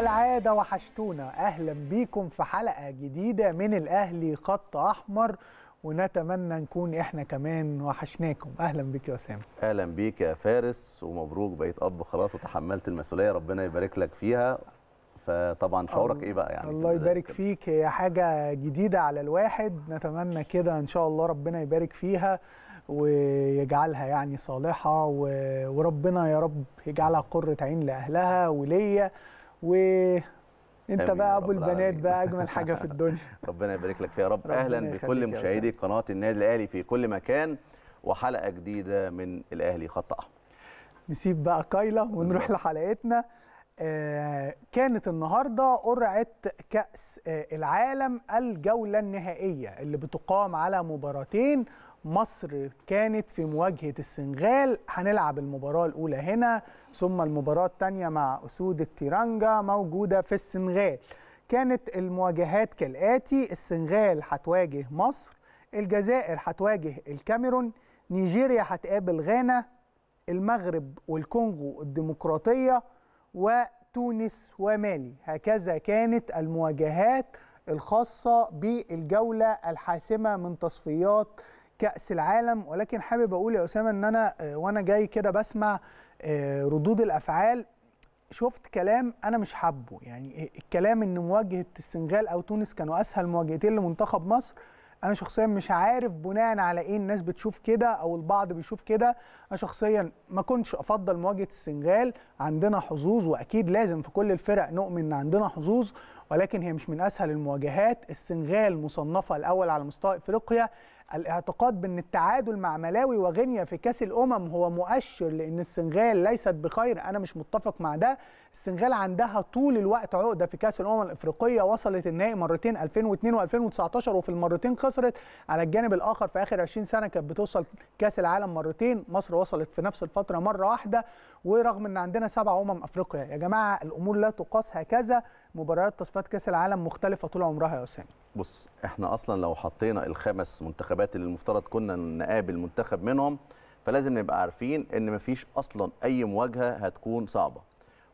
كالعادة وحشتونا أهلا بيكم في حلقة جديدة من الأهلي خط أحمر ونتمنى نكون احنا كمان وحشناكم اهلا بيك يا اسامه اهلا بيك يا فارس ومبروك بقيت اب خلاص وتحملت المسؤوليه ربنا يبارك لك فيها فطبعا شعورك ايه بقى يعني الله يبارك كده. فيك هي حاجه جديده على الواحد نتمنى كده ان شاء الله ربنا يبارك فيها ويجعلها يعني صالحه وربنا يا رب يجعلها قره عين لاهلها وليا و انت بقى ابو البنات بقى اجمل حاجه في الدنيا ربنا يبارك لك فيها يا رب اهلا بكل مشاهدي قناه النادي الاهلي في كل مكان وحلقه جديده من الاهلي خط احمر نسيب بقى كايلا ونروح لحلقتنا آه، كانت النهارده قرعه كاس آه، العالم الجوله النهائيه اللي بتقام على مباراتين مصر كانت في مواجهه السنغال هنلعب المباراه الاولى هنا ثم المباراة الثانية مع أسود التيرانجا موجودة في السنغال كانت المواجهات كالآتي السنغال هتواجه مصر الجزائر هتواجه الكاميرون نيجيريا هتقابل غانا المغرب والكونغو الديمقراطية وتونس ومالي هكذا كانت المواجهات الخاصة بالجولة الحاسمة من تصفيات كأس العالم ولكن حابب أقول يا أسامة أن أنا آه، وأنا جاي كده بسمع آه، ردود الافعال شفت كلام انا مش حابه يعني الكلام ان مواجهه السنغال او تونس كانوا اسهل مواجهتين لمنتخب مصر انا شخصيا مش عارف بناء على ايه الناس بتشوف كده او البعض بيشوف كده انا شخصيا ما كنتش افضل مواجهه السنغال عندنا حظوظ واكيد لازم في كل الفرق نؤمن ان عندنا حظوظ ولكن هي مش من اسهل المواجهات السنغال مصنفه الاول على مستوى افريقيا الاعتقاد بأن التعادل مع ملاوي وغينيا في كأس الأمم هو مؤشر لأن السنغال ليست بخير أنا مش متفق مع ده السنغال عندها طول الوقت عقدة في كأس الأمم الأفريقية وصلت النهائي مرتين 2002 و2019 وفي المرتين خسرت على الجانب الآخر في آخر 20 سنة كانت بتوصل كأس العالم مرتين مصر وصلت في نفس الفترة مرة واحدة ورغم أن عندنا سبع أمم أفريقيا يا جماعة الأمور لا تقاس هكذا مباريات تصفيات كأس العالم مختلفة طول عمرها يا أسامة بص احنا اصلا لو حطينا الخمس منتخبات اللي المفترض كنا نقابل منتخب منهم فلازم نبقى عارفين ان مفيش اصلا اي مواجهه هتكون صعبه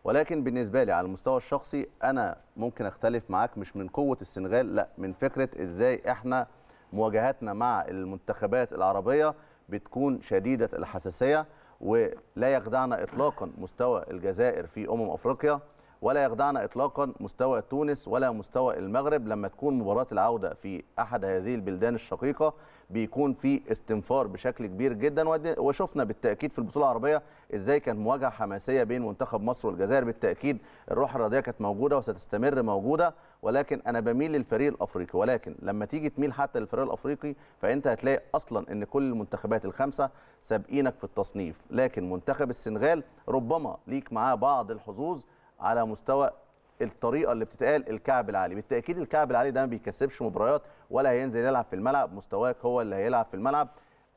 ولكن بالنسبه لي على المستوى الشخصي انا ممكن اختلف معاك مش من قوه السنغال لا من فكره ازاي احنا مواجهاتنا مع المنتخبات العربيه بتكون شديده الحساسيه ولا يخدعنا اطلاقا مستوى الجزائر في امم افريقيا ولا يخدعنا اطلاقا مستوى تونس ولا مستوى المغرب لما تكون مباراه العوده في احد هذه البلدان الشقيقه بيكون في استنفار بشكل كبير جدا وشفنا بالتاكيد في البطوله العربيه ازاي كانت مواجهه حماسيه بين منتخب مصر والجزائر بالتاكيد الروح الرياضيه كانت موجوده وستستمر موجوده ولكن انا بميل للفريق الافريقي ولكن لما تيجي تميل حتى للفريق الافريقي فانت هتلاقي اصلا ان كل المنتخبات الخمسه سابقينك في التصنيف لكن منتخب السنغال ربما ليك معاه بعض الحظوظ على مستوى الطريقه اللي بتتقال الكعب العالي بالتاكيد الكعب العالي ده ما بيكسبش مباريات ولا هينزل يلعب في الملعب مستواك هو اللي هيلعب في الملعب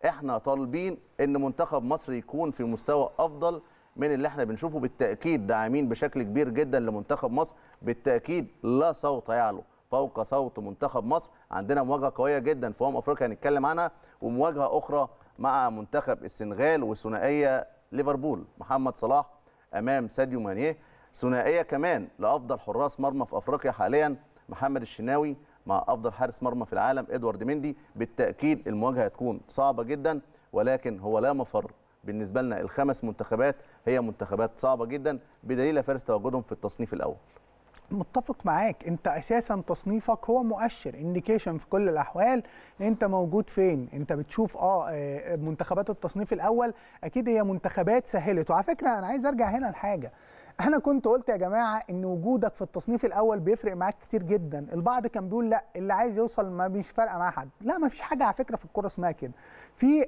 احنا طالبين ان منتخب مصر يكون في مستوى افضل من اللي احنا بنشوفه بالتاكيد داعمين بشكل كبير جدا لمنتخب مصر بالتاكيد لا صوت يعلو فوق صوت منتخب مصر عندنا مواجهه قويه جدا في امم افريقيا هنتكلم عنها ومواجهه اخرى مع منتخب السنغال وثنائيه ليفربول محمد صلاح امام ساديو مانيه ثنائيه كمان لافضل حراس مرمى في افريقيا حاليا محمد الشناوي مع افضل حارس مرمى في العالم ادوارد مندي بالتاكيد المواجهه هتكون صعبه جدا ولكن هو لا مفر بالنسبه لنا الخمس منتخبات هي منتخبات صعبه جدا بدليل فارس تواجدهم في التصنيف الاول متفق معاك انت اساسا تصنيفك هو مؤشر انديكيشن في كل الاحوال انت موجود فين انت بتشوف اه, آه، منتخبات التصنيف الاول اكيد هي منتخبات سهلت وعلى فكره انا عايز ارجع هنا لحاجه انا كنت قلت يا جماعه ان وجودك في التصنيف الاول بيفرق معاك كتير جدا البعض كان بيقول لا اللي عايز يوصل ما مش فارقه مع حد لا ما فيش حاجه على فكره في الكوره اسمها كده في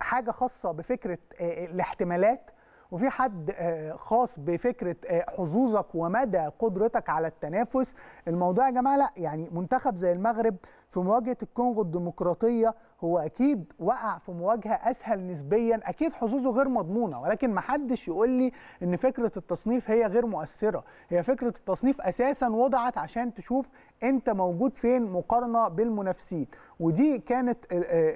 حاجه خاصه بفكره الاحتمالات وفي حد خاص بفكره حظوظك ومدى قدرتك على التنافس الموضوع يا جماعه لا يعني منتخب زي المغرب في مواجهه الكونغو الديمقراطيه هو اكيد وقع في مواجهه اسهل نسبيا اكيد حظوظه غير مضمونه ولكن محدش يقول لي ان فكره التصنيف هي غير مؤثره هي فكره التصنيف اساسا وضعت عشان تشوف انت موجود فين مقارنه بالمنافسين ودي كانت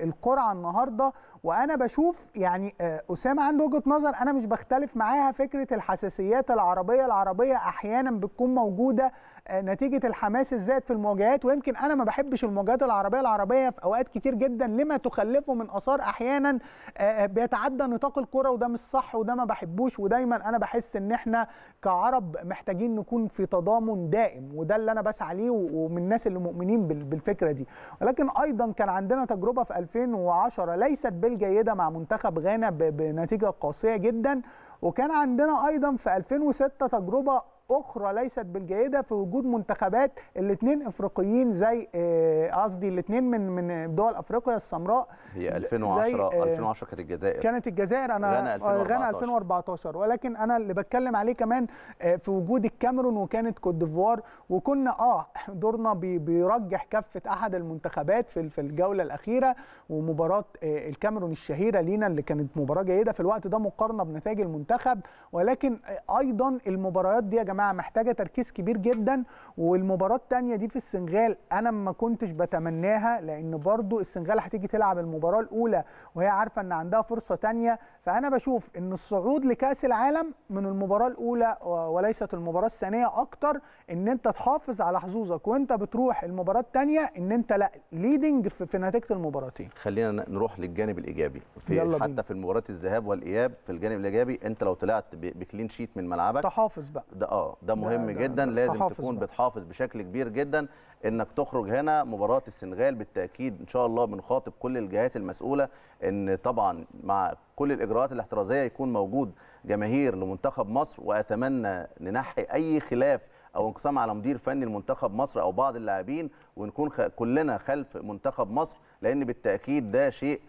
القرعه النهارده وانا بشوف يعني آه، اسامه عنده وجهه نظر انا مش بختلف معاها فكره الحساسيات العربيه العربيه احيانا بتكون موجوده نتيجه الحماس الزائد في المواجهات ويمكن انا ما بحبش المواجهات العربيه العربيه في اوقات كتير جدا لما تخلفه من اثار احيانا آه، آه، بيتعدى نطاق الكره وده مش صح وده ما بحبوش ودايما انا بحس ان احنا كعرب محتاجين نكون في تضامن دائم وده اللي انا بسعى ليه ومن الناس اللي مؤمنين بالفكره دي ولكن ايضا كان عندنا تجربه في 2010 ليست بالجيده مع منتخب غانا بنتيجه قاسيه جدا وكان عندنا ايضا في 2006 تجربه اخرى ليست بالجيده في وجود منتخبات الاثنين افريقيين زي آه، قصدي الاثنين من من دول افريقيا السمراء هي 2010 2010 آه، كانت الجزائر كانت الجزائر انا غانا 2014. آه، غانا 2014 ولكن انا اللي بتكلم عليه كمان في وجود الكاميرون وكانت كوت ديفوار وكنا اه دورنا بيرجح كفه احد المنتخبات في في الجوله الاخيره ومباراه الكاميرون الشهيره لينا اللي كانت مباراه جيده في الوقت ده مقارنه بنتائج المنتخب ولكن ايضا المباريات دي يا جماعه جماعه محتاجه تركيز كبير جدا والمباراه الثانيه دي في السنغال انا ما كنتش بتمناها لان برضو السنغال هتيجي تلعب المباراه الاولى وهي عارفه ان عندها فرصه ثانيه فانا بشوف ان الصعود لكاس العالم من المباراه الاولى وليست المباراه الثانيه اكتر ان انت تحافظ على حظوظك وانت بتروح المباراه الثانيه ان انت لا ليدنج في نتيجه المباراتين خلينا نروح للجانب الايجابي في يلا حتى بينا. في المباراه الذهاب والاياب في الجانب الايجابي انت لو طلعت بكلين شيت من ملعبك تحافظ بقى ده اه ده مهم ده جدا ده لازم تكون بقى. بتحافظ بشكل كبير جدا انك تخرج هنا مباراه السنغال بالتاكيد ان شاء الله بنخاطب كل الجهات المسؤوله ان طبعا مع كل الاجراءات الاحترازيه يكون موجود جماهير لمنتخب مصر واتمنى ننحي اي خلاف او انقسام على مدير فني لمنتخب مصر او بعض اللاعبين ونكون كلنا خلف منتخب مصر لان بالتاكيد ده شيء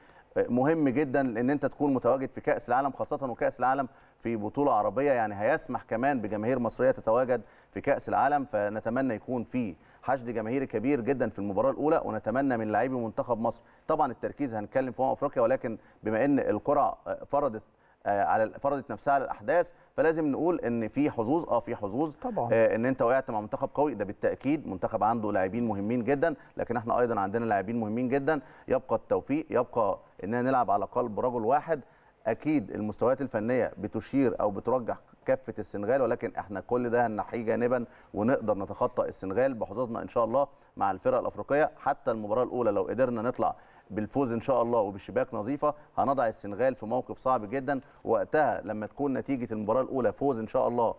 مهم جدا لان انت تكون متواجد في كاس العالم خاصه وكاس العالم في بطوله عربيه يعني هيسمح كمان بجماهير مصريه تتواجد في كاس العالم فنتمنى يكون في حشد جماهيري كبير جدا في المباراه الاولى ونتمنى من لاعبي منتخب مصر طبعا التركيز هنتكلم في امم افريقيا ولكن بما ان القرعه فرضت آه، على فرضت نفسها على الاحداث فلازم نقول ان في حظوظ اه في حظوظ طبعا آه ان انت وقعت مع منتخب قوي ده بالتاكيد منتخب عنده لاعبين مهمين جدا لكن احنا ايضا عندنا لاعبين مهمين جدا يبقى التوفيق يبقى اننا نلعب على قلب رجل واحد اكيد المستويات الفنيه بتشير او بترجح كافه السنغال ولكن احنا كل ده هنحيه جانبا ونقدر نتخطى السنغال بحظوظنا ان شاء الله مع الفرق الافريقيه حتى المباراه الاولى لو قدرنا نطلع بالفوز ان شاء الله وبشباك نظيفه هنضع السنغال في موقف صعب جدا وقتها لما تكون نتيجه المباراه الاولى فوز ان شاء الله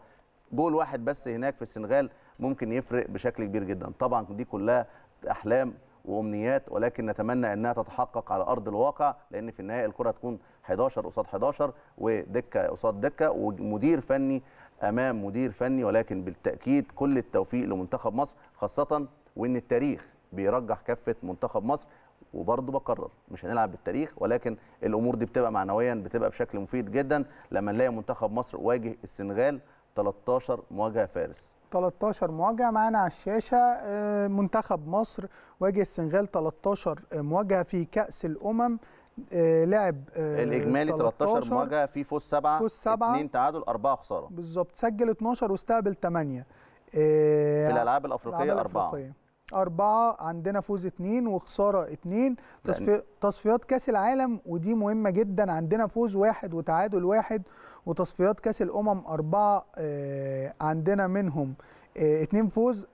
جول واحد بس هناك في السنغال ممكن يفرق بشكل كبير جدا طبعا دي كلها احلام وامنيات ولكن نتمنى انها تتحقق على ارض الواقع لان في النهايه الكره تكون 11 قصاد 11 ودكه قصاد دكه ومدير فني امام مدير فني ولكن بالتاكيد كل التوفيق لمنتخب مصر خاصه وان التاريخ بيرجح كفه منتخب مصر وبرضه بكرر مش هنلعب بالتاريخ ولكن الامور دي بتبقى معنويا بتبقى بشكل مفيد جدا لما نلاقي منتخب مصر واجه السنغال 13 مواجهه فارس 13 مواجهه معانا على الشاشه آه، منتخب مصر واجه السنغال 13 آه، مواجهه في كاس الامم آه، لعب الاجمالي 13 مواجهه في فوز 7 فوز 7 2 تعادل 4 خساره بالظبط سجل 12 واستقبل 8 في الالعاب الافريقيه 4 أربعة عندنا فوز اثنين وخسارة اثنين تصفي... تصفيات كأس العالم ودي مهمة جدا عندنا فوز واحد وتعادل واحد وتصفيات كاس الامم اربعه آه، عندنا منهم اثنين آه، فوز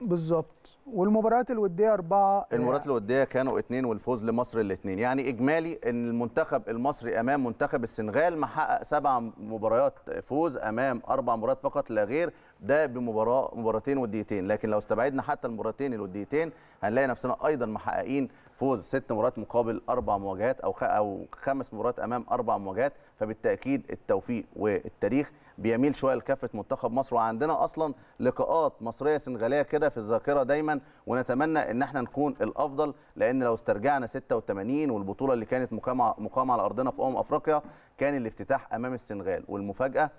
بالظبط والمباريات الوديه اربعه آه، المباريات الوديه كانوا اثنين والفوز لمصر الاثنين يعني اجمالي ان المنتخب المصري امام منتخب السنغال محقق سبع مباريات فوز امام اربع مباريات فقط لا غير ده بمباراه مباراتين وديتين لكن لو استبعدنا حتى المباراتين الوديتين هنلاقي نفسنا ايضا محققين فوز ست مباريات مقابل اربع مواجهات او او خمس مباريات امام اربع مواجهات فبالتاكيد التوفيق والتاريخ بيميل شويه لكافه منتخب مصر وعندنا اصلا لقاءات مصريه سنغاليه كده في الذاكره دايما ونتمنى ان احنا نكون الافضل لان لو استرجعنا 86 والبطوله اللي كانت مقامه مقامه على ارضنا في امم افريقيا كان الافتتاح امام السنغال والمفاجاه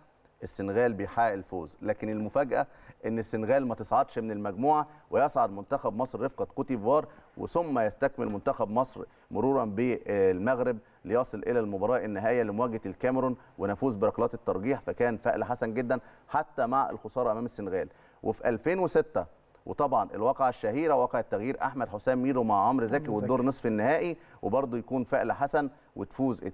السنغال بيحقق الفوز لكن المفاجاه ان السنغال ما تصعدش من المجموعه ويصعد منتخب مصر رفقه كوتيفوار وثم يستكمل منتخب مصر مرورا بالمغرب ليصل الى المباراه النهائيه لمواجهه الكاميرون ونفوز بركلات الترجيح فكان فأل حسن جدا حتى مع الخساره امام السنغال وفي 2006 وطبعا الواقعه الشهيره واقعه التغيير احمد حسام ميدو مع عمرو زكي والدور نصف النهائي وبرضه يكون فأل حسن وتفوز 2-1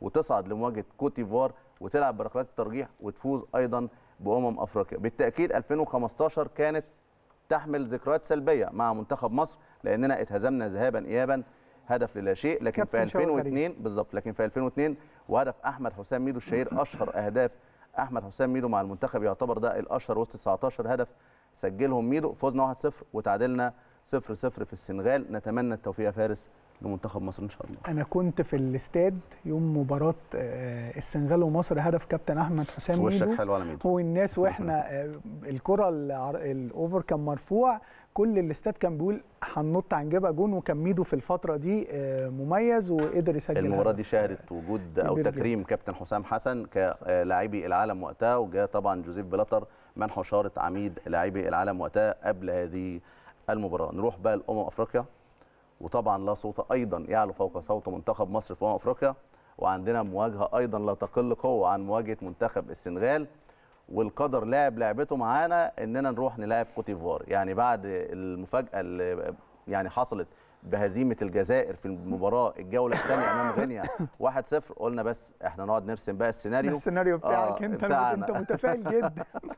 وتصعد لمواجهه كوتيفوار وتلعب بركلات الترجيح وتفوز ايضا بامم افريقيا بالتاكيد 2015 كانت تحمل ذكريات سلبيه مع منتخب مصر لاننا اتهزمنا ذهابا ايابا هدف للا شيء لكن في 2002 بالظبط لكن في 2002 وهدف احمد حسام ميدو الشهير اشهر اهداف احمد حسام ميدو مع المنتخب يعتبر ده الاشهر وسط 19 هدف سجلهم ميدو فوزنا 1-0 وتعادلنا 0-0 في السنغال نتمنى التوفيق يا فارس لمنتخب مصر ان شاء الله انا كنت في الاستاد يوم مباراه آه، السنغال ومصر هدف كابتن احمد حسام وشك حلو على ميدو والناس واحنا آه، الكره الاوفر كان مرفوع كل الاستاد كان بيقول هننط هنجيبها جون وكان ميدو في الفتره دي آه، مميز وقدر يسجل المباراه دي شهدت وجود او تكريم جدا. كابتن حسام حسن كلاعبي العالم وقتها وجاء طبعا جوزيف بلاتر منح شاره عميد لاعبي العالم وقتها قبل هذه المباراه نروح بقى لامم افريقيا وطبعا لا صوت ايضا يعلو فوق صوت منتخب مصر في امم افريقيا وعندنا مواجهه ايضا لا تقل قوه عن مواجهه منتخب السنغال والقدر لعب لعبته معانا اننا نروح نلاعب كوتيفوار يعني بعد المفاجاه اللي يعني حصلت بهزيمه الجزائر في المباراه الجوله الثانيه امام غينيا 1-0 قلنا بس احنا نقعد نرسم بقى السيناريو السيناريو بتاعك آه انت انت متفائل جدا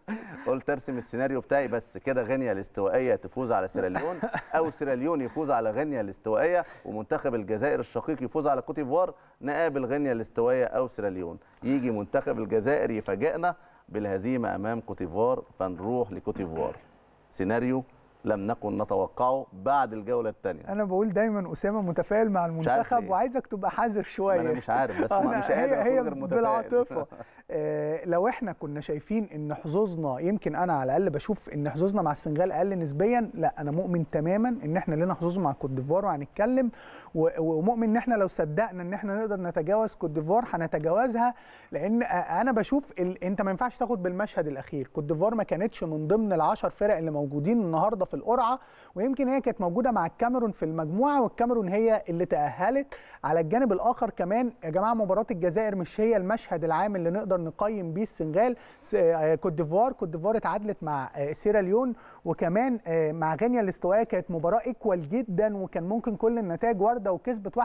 قلت ارسم السيناريو بتاعي بس كده غينيا الاستوائيه تفوز على سيراليون او سيراليون يفوز على غينيا الاستوائيه ومنتخب الجزائر الشقيق يفوز على كوت ديفوار نقابل غينيا الاستوائيه او سيراليون يجي منتخب الجزائر يفاجئنا بالهزيمه امام كوت ديفوار فنروح لكوت ديفوار سيناريو لم نكن نتوقعه بعد الجوله الثانيه انا بقول دايما اسامه متفائل مع المنتخب وعايزك تبقى حذر شويه انا مش عارف بس مش قادر هي, هي بالعاطفه آه، لو احنا كنا شايفين ان حظوظنا يمكن انا على الاقل بشوف ان حظوظنا مع السنغال اقل نسبيا لا انا مؤمن تماما ان احنا لنا حظوظ مع كوت ديفوار وهنتكلم ومؤمن ان احنا لو صدقنا ان احنا نقدر نتجاوز كوت ديفوار هنتجاوزها لان انا بشوف ال... انت ما ينفعش تاخد بالمشهد الاخير كوت ديفوار ما كانتش من ضمن العشر فرق اللي موجودين النهارده في القرعه ويمكن هي كانت موجوده مع الكاميرون في المجموعه والكاميرون هي اللي تاهلت على الجانب الاخر كمان يا جماعه مباراه الجزائر مش هي المشهد العام اللي نقدر نقيم بيه السنغال آه، كوت ديفوار كوت ديفوار اتعادلت مع آه، سيراليون وكمان آه، مع غينيا الاستوائيه كانت مباراه ايكوال جدا وكان ممكن كل النتائج وارده وكسبت 1-0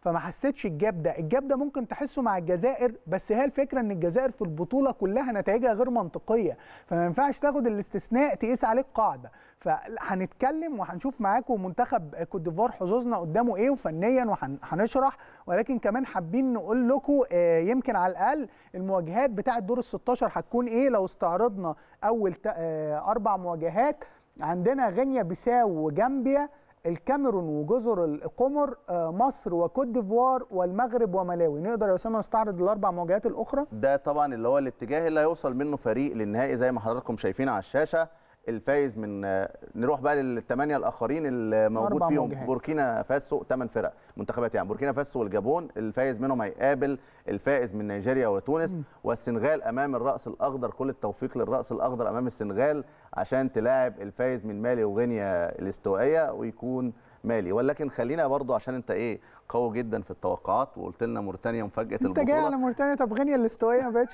فما حسيتش الجاب ده الجاب ده ممكن تحسه مع الجزائر بس هي الفكره ان الجزائر في البطوله كلها نتائجها غير منطقيه فما ينفعش تاخد الاستثناء تقيس عليه القاعده فهنتكلم وهنشوف معاكم منتخب كوت ديفوار حظوظنا قدامه ايه وفنيا وهنشرح ولكن كمان حابين نقول لكم آه، يمكن على الاقل المواجهات بتاعه دور ال 16 هتكون ايه لو استعرضنا اول آه، اربع مواجهات عندنا غينيا بيساو وجامبيا الكاميرون وجزر القمر آه، مصر وكوت ديفوار والمغرب وملاوي نقدر يا اسامه نستعرض الاربع مواجهات الاخرى ده طبعا اللي هو الاتجاه اللي هيوصل منه فريق للنهائي زي ما حضراتكم شايفين على الشاشه الفايز من نروح بقى للثمانيه الاخرين الموجود فيهم مجهد. بوركينا فاسو ثمان فرق منتخبات يعني بوركينا فاسو والجابون الفايز منهم هيقابل الفائز من نيجيريا وتونس م. والسنغال امام الراس الاخضر كل التوفيق للراس الاخضر امام السنغال عشان تلاعب الفايز من مالي وغينيا الاستوائيه ويكون مالي ولكن خلينا برضو عشان انت ايه قوي جدا في التوقعات وقلت لنا موريتانيا مفاجاه البطوله انت جاي على موريتانيا طب غينيا الاستوائيه ما بقتش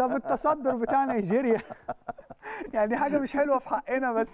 طب التصدر بتاع نيجيريا يعني حاجه مش حلوه في حقنا بس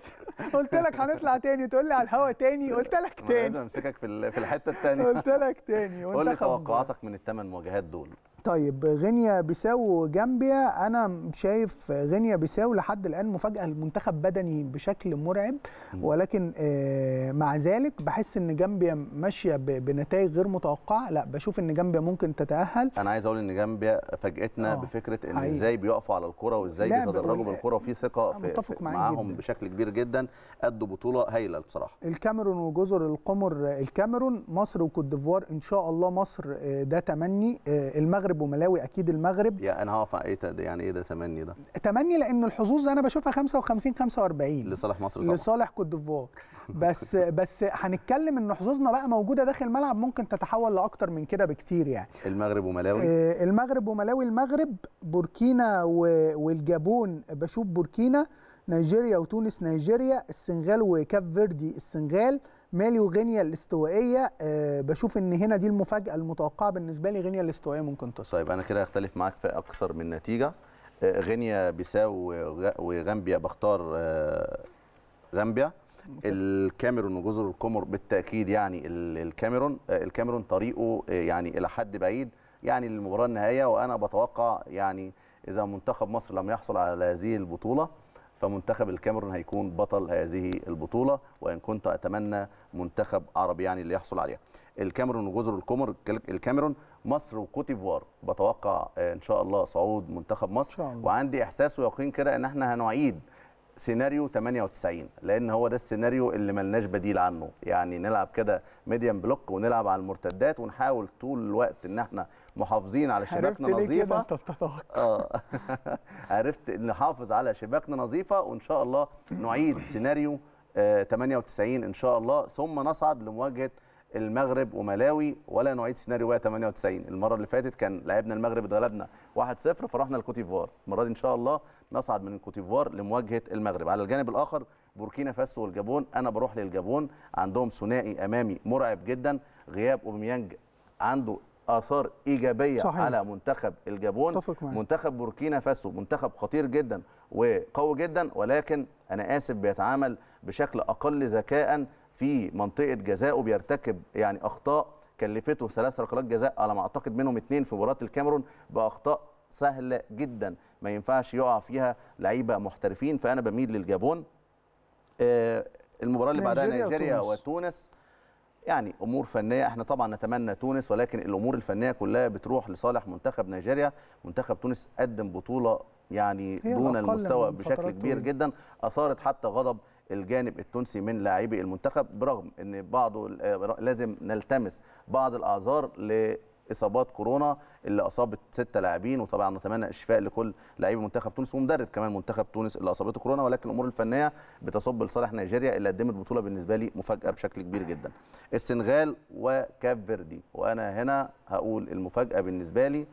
قلت لك هنطلع تاني تقول لي على الهوا تاني قلت لك تاني لازم امسكك في في الحته الثانيه قلت لك تاني قول لي توقعاتك من الثمان مواجهات دول طيب غينيا بيساو وجامبيا انا شايف غينيا بيساو لحد الان مفاجاه المنتخب بدني بشكل مرعب ولكن آه، مع ذلك بحس ان جامبيا ماشيه بنتائج غير متوقعه لا بشوف ان جامبيا ممكن تتاهل انا عايز اقول ان جامبيا فاجاتنا آه، بفكره ان حقيقة. ازاي بيقفوا على الكره وازاي بيتدرجوا بالكره وفي ثقه في معاهم جداً. بشكل كبير جدا ادوا بطوله هايله بصراحه الكاميرون وجزر القمر الكاميرون مصر وكوت ديفوار ان شاء الله مصر آه، ده تمني آه، المغرب وملاوي اكيد المغرب يعني انا هقف ايه يعني ايه ده تمني ده تمني لان الحظوظ انا بشوفها 55 45 لصالح مصر طبعا لصالح كوت ديفوار بس بس هنتكلم ان حظوظنا بقى موجوده داخل الملعب ممكن ممكن تتحول لاكتر من كده بكتير يعني المغرب وملاوي آه المغرب وملاوي المغرب بوركينا والجابون بشوف بوركينا نيجيريا وتونس نيجيريا السنغال وكاب فيردي السنغال مالي وغينيا الاستوائيه أه بشوف ان هنا دي المفاجاه المتوقعه بالنسبه لي غينيا الاستوائيه ممكن تصل طيب انا كده هختلف معاك في اكثر من نتيجه أه غينيا بيساو وغامبيا بختار أه غامبيا الكاميرون وجزر القمر بالتاكيد يعني الكاميرون آه، الكاميرون طريقه آه، يعني الى حد بعيد يعني للمباراه النهائيه وانا بتوقع يعني اذا منتخب مصر لم يحصل على هذه البطوله فمنتخب الكاميرون هيكون بطل هذه البطوله وان كنت اتمنى منتخب عربي يعني اللي يحصل عليها الكاميرون وجزر القمر الكاميرون مصر وكوت ديفوار بتوقع آه، ان شاء الله صعود منتخب مصر شاء الله. وعندي احساس ويقين كده ان احنا هنعيد سيناريو 98 لان هو ده السيناريو اللي ملناش بديل عنه يعني نلعب كده ميديم بلوك ونلعب على المرتدات ونحاول طول الوقت ان احنا محافظين على شباكنا نظيفه انت بتتوقع اه عرفت نحافظ على شباكنا نظيفه وان شاء الله نعيد سيناريو 98 آه، ان شاء الله ثم نصعد لمواجهه المغرب وملاوي ولا نعيد سيناريو 98 المره اللي فاتت كان لعبنا المغرب اتغلبنا 1-0 فرحنا ديفوار المره دي ان شاء الله نصعد من ديفوار لمواجهه المغرب على الجانب الاخر بوركينا فاسو والجابون انا بروح للجابون عندهم ثنائي امامي مرعب جدا غياب اوباميانج عنده اثار ايجابيه صحيح. على منتخب الجابون منتخب بوركينا فاسو منتخب خطير جدا وقوي جدا ولكن انا اسف بيتعامل بشكل اقل ذكاء في منطقه جزائه بيرتكب يعني اخطاء كلفته ثلاث ركلات جزاء على ما اعتقد منهم اثنين في مباراه الكاميرون باخطاء سهله جدا ما ينفعش يقع فيها لعيبه محترفين فانا بميل للجابون آه، المباراه اللي بعدها نيجيريا وتونس يعني امور فنيه احنا طبعا نتمنى تونس ولكن الامور الفنيه كلها بتروح لصالح منتخب نيجيريا منتخب تونس قدم بطوله يعني دون المستوى بشكل كبير جدا اثارت حتى غضب الجانب التونسي من لاعبي المنتخب برغم ان بعضه آه، لازم نلتمس بعض الاعذار اصابات كورونا اللي اصابت ستة لاعبين وطبعا نتمنى الشفاء لكل لاعبي منتخب تونس ومدرب كمان منتخب تونس اللي اصابته كورونا ولكن الامور الفنيه بتصب لصالح نيجيريا اللي قدمت بطوله بالنسبه لي مفاجاه بشكل كبير جدا السنغال وكاب فيردي وانا هنا هقول المفاجاه بالنسبه لي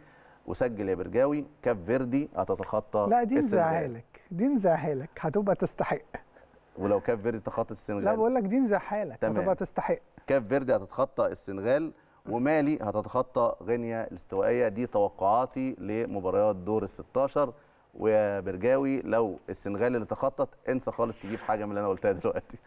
وسجل يا برجاوي كاب فيردي هتتخطى لا دي نزعهالك دي نزعهالك هتبقى تستحق ولو كاف فيردي تخطت السنغال لا بقول لك دي تمام. هتبقى تستحق كاف فيردي هتتخطى السنغال ومالي هتتخطى غينيا الاستوائيه دي توقعاتي لمباريات دور ال 16 ويا برجاوي لو السنغال اللي تخطط انسى خالص تجيب حاجه من اللي انا قلتها دلوقتي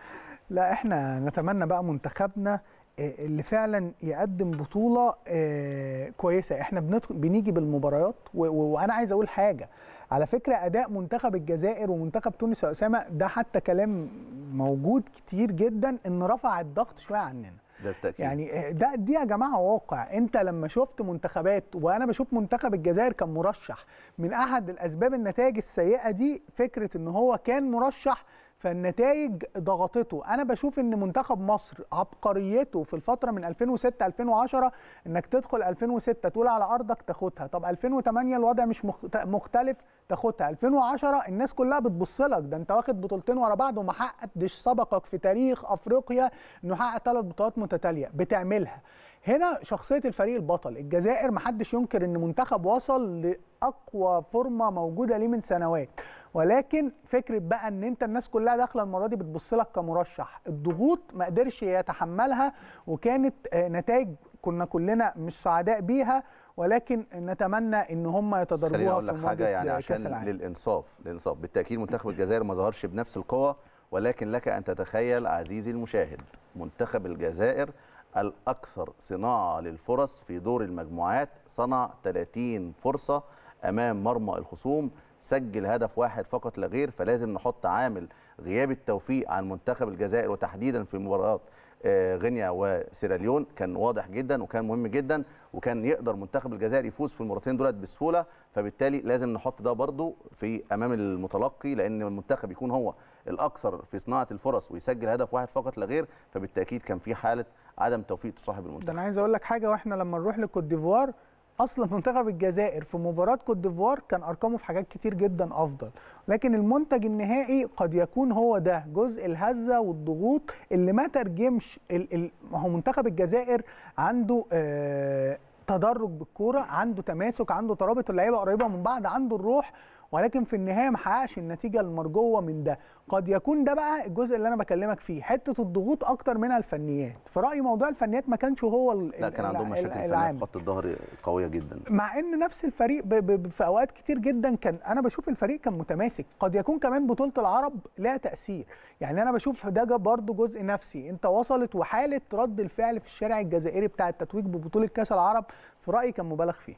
لا احنا نتمنى بقى منتخبنا آه، اللي فعلا يقدم بطوله آه، كويسه احنا بنيجي بالمباريات وانا عايز اقول حاجه على فكره اداء منتخب الجزائر ومنتخب تونس يا اسامه ده حتى كلام موجود كتير جدا ان رفع الضغط شويه عننا ده بالتأكيد. يعني آه، ده دي يا جماعه واقع انت لما شفت منتخبات وانا بشوف منتخب الجزائر كان مرشح من احد الاسباب النتائج السيئه دي فكره ان هو كان مرشح فالنتائج ضغطته انا بشوف ان منتخب مصر عبقريته في الفتره من 2006 2010 انك تدخل 2006 تقول على ارضك تاخدها طب 2008 الوضع مش مختلف تاخدها 2010 الناس كلها بتبص لك ده انت واخد بطولتين ورا بعض وما حققتش سبقك في تاريخ افريقيا انه حقق ثلاث بطولات متتاليه بتعملها هنا شخصيه الفريق البطل الجزائر محدش ينكر ان منتخب وصل لاقوى فورمه موجوده ليه من سنوات ولكن فكره بقى ان انت الناس كلها داخله المره دي بتبص لك كمرشح الضغوط ما قدرش يتحملها وكانت آه، نتائج كنا كلنا مش سعداء بيها ولكن نتمنى ان هم يتدربوها اقول لك حاجه يعني عشان للانصاف للانصاف بالتاكيد منتخب الجزائر ما ظهرش بنفس القوه ولكن لك ان تتخيل عزيزي المشاهد منتخب الجزائر الأكثر صناعة للفرص في دور المجموعات صنع 30 فرصة أمام مرمى الخصوم سجل هدف واحد فقط لا غير فلازم نحط عامل غياب التوفيق عن منتخب الجزائر وتحديدا في مباراه آه، غينيا وسيراليون كان واضح جدا وكان مهم جدا وكان يقدر منتخب الجزائر يفوز في المرتين دولت بسهوله فبالتالي لازم نحط ده برضو في امام المتلقي لان المنتخب يكون هو الاكثر في صناعه الفرص ويسجل هدف واحد فقط لا غير فبالتاكيد كان في حاله عدم توفيق صاحب المنتخب انا عايز اقول لك حاجه واحنا لما نروح لكوت ديفوار اصلا منتخب الجزائر في مباراه كوت ديفوار كان ارقامه في حاجات كتير جدا افضل لكن المنتج النهائي قد يكون هو ده جزء الهزه والضغوط اللي ما ترجمش ال ال هو منتخب الجزائر عنده آه تدرج بالكوره عنده تماسك عنده ترابط اللعيبه قريبه من بعض عنده الروح ولكن في النهايه ما حققش النتيجه المرجوه من ده قد يكون ده بقى الجزء اللي انا بكلمك فيه حته الضغوط اكتر منها الفنيات في رايي موضوع الفنيات ما كانش هو لا كان عندهم مشاكل فنيه في خط الظهر قويه جدا مع ان نفس الفريق ب ب في اوقات كتير جدا كان انا بشوف الفريق كان متماسك قد يكون كمان بطوله العرب لها تاثير يعني انا بشوف ده برضه جزء نفسي انت وصلت وحاله رد الفعل في الشارع الجزائري بتاع التتويج ببطوله كاس العرب في رايي كان مبالغ فيها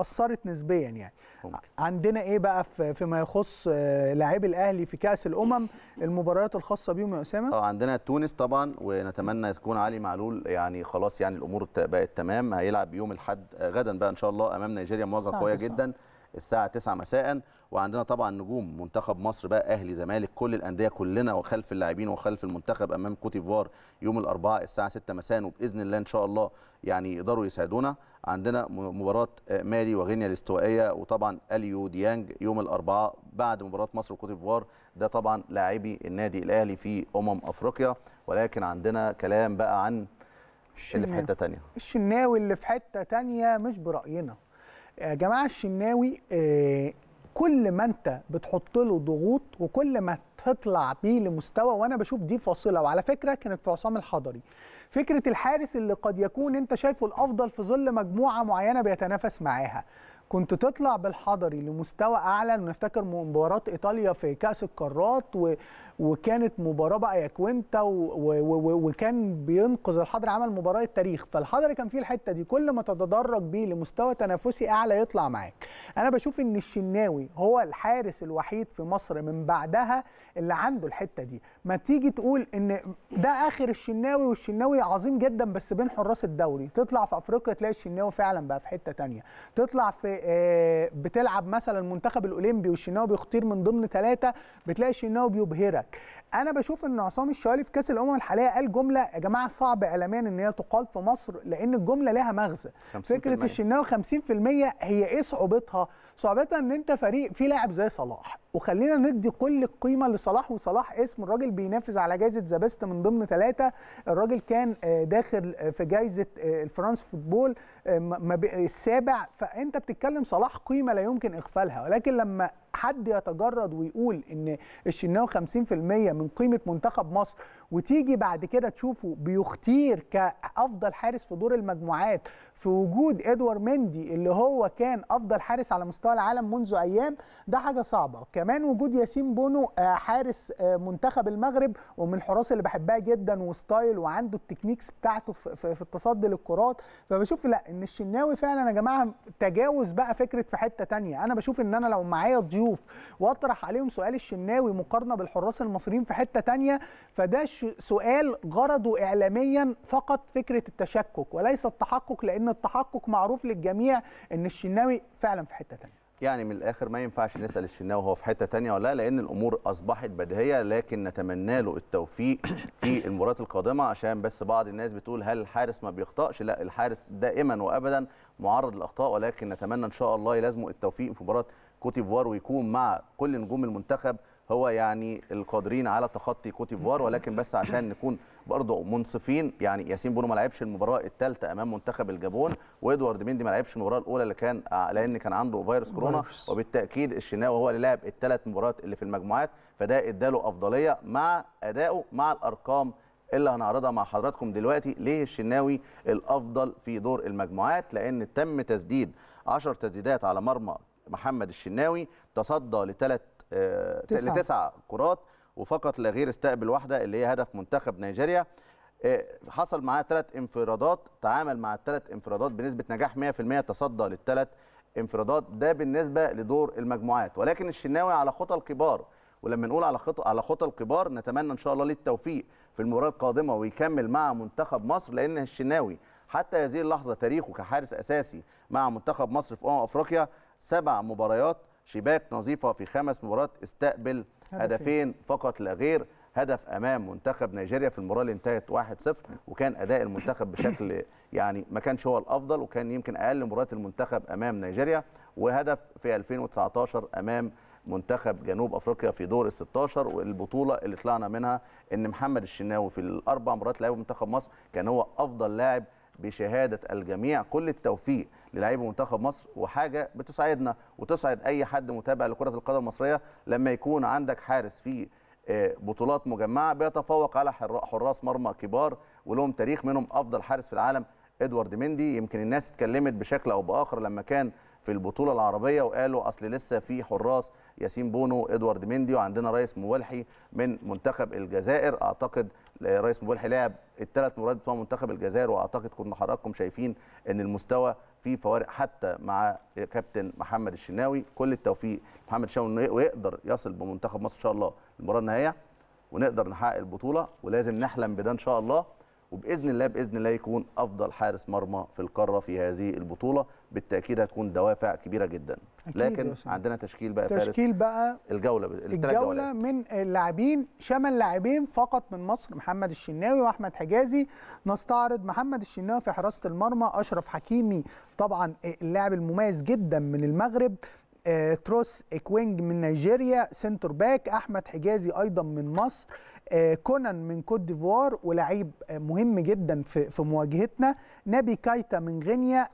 اثرت نسبيا يعني ممكن. عندنا ايه بقى فيما يخص آه، لاعبي الاهلي في كاس الامم المباريات الخاصه بيهم يا اسامه اه عندنا تونس طبعا ونتمنى تكون علي معلول يعني خلاص يعني الامور بقت تمام هيلعب يوم الاحد غدا بقى ان شاء الله امام نيجيريا مواجهه قويه جدا الساعه 9 مساء وعندنا طبعا نجوم منتخب مصر بقى اهلي زمالك كل الانديه كلنا وخلف اللاعبين وخلف المنتخب امام كوتيفوار يوم الاربعاء الساعه 6 مساء وباذن الله ان شاء الله يعني يقدروا يساعدونا عندنا مباراه آه، مالي وغينيا الاستوائيه وطبعا اليو ديانج يوم الاربعاء بعد مباراه مصر وكوتيفوار ده طبعا لاعبي النادي الاهلي في امم افريقيا ولكن عندنا كلام بقى عن الشناوي. اللي في حته تانية الشناوي اللي في حته تانية مش براينا يا جماعه الشناوي آه، كل ما انت بتحط له ضغوط وكل ما تطلع بيه لمستوى وانا بشوف دي فاصله وعلى فكره كانت في عصام الحضري فكره الحارس اللي قد يكون انت شايفه الافضل في ظل مجموعه معينه بيتنافس معاها كنت تطلع بالحضري لمستوى اعلى ونفتكر مباراه ايطاليا في كاس القارات و... وكانت مباراه بقى يا كوينتا وكان بينقذ الحضري عمل مباراه التاريخ فالحضري كان فيه الحته دي كل ما تتدرج بيه لمستوى تنافسي اعلى يطلع معاك انا بشوف ان الشناوي هو الحارس الوحيد في مصر من بعدها اللي عنده الحته دي ما تيجي تقول ان ده اخر الشناوي والشناوي عظيم جدا بس بين حراس الدوري تطلع في افريقيا تلاقي الشناوي فعلا بقى في حته تانية تطلع في آه، بتلعب مثلا المنتخب الاولمبي والشناوي بيختير من ضمن ثلاثه بتلاقي الشناوي بيبهرك لك انا بشوف ان عصام الشوالي في كاس الامم الحاليه قال جمله يا جماعه صعب اعلاميا ان هي تقال في مصر لان الجمله لها مغزى فكره الشناوي 50% هي ايه صعوبتها صعوبتها ان انت فريق فيه لاعب زي صلاح وخلينا ندي كل القيمه لصلاح وصلاح اسم الراجل بينافس على جائزه ذا بيست من ضمن ثلاثه الراجل كان آه، داخل آه، في جائزه آه، الفرنس فوتبول السابع فانت بتتكلم صلاح قيمه لا يمكن اغفالها ولكن لما حد يتجرد ويقول ان الشناوي 50% من قيمه منتخب مصر وتيجي بعد كده تشوفه بيختير كافضل حارس في دور المجموعات في وجود ادوار مندي اللي هو كان افضل حارس على مستوى العالم منذ ايام ده حاجه صعبه كمان وجود ياسين بونو آه، حارس آه، منتخب المغرب ومن الحراس اللي بحبها جدا وستايل وعنده التكنيكس بتاعته في التصدي للكرات فبشوف لا ان الشناوي فعلا يا جماعه تجاوز بقى فكره في حته تانية انا بشوف ان انا لو معايا ضيوف واطرح عليهم سؤال الشناوي مقارنه بالحراس المصريين في حته تانية فده سؤال غرضه اعلاميا فقط فكره التشكك وليس التحقق لان لان التحقق معروف للجميع ان الشناوي فعلا في حته ثانيه يعني من الاخر ما ينفعش نسال الشناوي هو في حته تانية ولا لان الامور اصبحت بديهيه لكن نتمنى له التوفيق في المباريات القادمه عشان بس بعض الناس بتقول هل الحارس ما بيخطاش لا الحارس دائما وابدا معرض للاخطاء ولكن نتمنى ان شاء الله يلازمه التوفيق في مباراه كوت ديفوار ويكون مع كل نجوم المنتخب هو يعني القادرين على تخطي كوت ديفوار ولكن بس عشان نكون برضه منصفين يعني ياسين بونو ما لعبش المباراه الثالثه امام منتخب الجابون وادوارد ميندي ما لعبش المباراه الاولى اللي كان آه، لان كان عنده فيروس كورونا وبالتاكيد الشناوي هو اللي لعب الثلاث مباريات اللي في المجموعات فده اداله افضليه مع ادائه مع الارقام اللي هنعرضها مع حضراتكم دلوقتي ليه الشناوي الافضل في دور المجموعات لان تم تسديد 10 تسديدات على مرمى محمد الشناوي تصدى لثلاث آه، لتسع كرات وفقط لا غير استقبل واحده اللي هي هدف منتخب نيجيريا آه، حصل معاه ثلاث انفرادات تعامل مع الثلاث انفرادات بنسبه نجاح 100% تصدى للثلاث انفرادات ده بالنسبه لدور المجموعات ولكن الشناوي على خطى الكبار ولما نقول على خطى على خطى الكبار نتمنى ان شاء الله ليه التوفيق في المباراه القادمه ويكمل مع منتخب مصر لان الشناوي حتى هذه اللحظه تاريخه كحارس اساسي مع منتخب مصر في امم افريقيا سبع مباريات شباك نظيفه في خمس مباريات استقبل هدفين فقط لا غير هدف امام منتخب نيجيريا في المباراه اللي انتهت 1-0 وكان اداء المنتخب بشكل يعني ما كانش هو الافضل وكان يمكن اقل مباريات المنتخب امام نيجيريا وهدف في 2019 امام منتخب جنوب افريقيا في دور ال 16 والبطوله اللي طلعنا منها ان محمد الشناوي في الاربع مباريات لعبه منتخب مصر كان هو افضل لاعب بشهاده الجميع كل التوفيق للعيب منتخب مصر وحاجه بتسعدنا وتسعد اي حد متابع لكره القدم المصريه لما يكون عندك حارس في آه، بطولات مجمعه بيتفوق على حراس مرمى كبار ولهم تاريخ منهم افضل حارس في العالم ادوارد مندي يمكن الناس اتكلمت بشكل او باخر لما كان في البطوله العربيه وقالوا اصل لسه في حراس ياسين بونو ادوارد مندي وعندنا رئيس مولحي من منتخب الجزائر اعتقد رئيس مولحي لعب الثلاث مباريات بتوع منتخب الجزائر واعتقد كنا حضراتكم شايفين ان المستوى في فوارق حتى مع كابتن محمد الشناوي كل التوفيق محمد الشناوي انه يقدر يصل بمنتخب مصر ان شاء الله المباراه النهائيه ونقدر نحقق البطوله ولازم نحلم بده ان شاء الله وباذن الله باذن الله يكون افضل حارس مرمى في القاره في هذه البطوله بالتاكيد هتكون دوافع كبيره جدا لكن عندنا تشكيل بقى تشكيل فارس بقى الجوله الجوله من اللاعبين شمل لاعبين فقط من مصر محمد الشناوي واحمد حجازي نستعرض محمد الشناوي في حراسه المرمى اشرف حكيمي طبعا اللاعب المميز جدا من المغرب آه، تروس اكوينج من نيجيريا سنتر باك احمد حجازي ايضا من مصر آه، كونان من كوت ديفوار ولاعيب آه، مهم جدا في, في مواجهتنا نبي كايتا من غينيا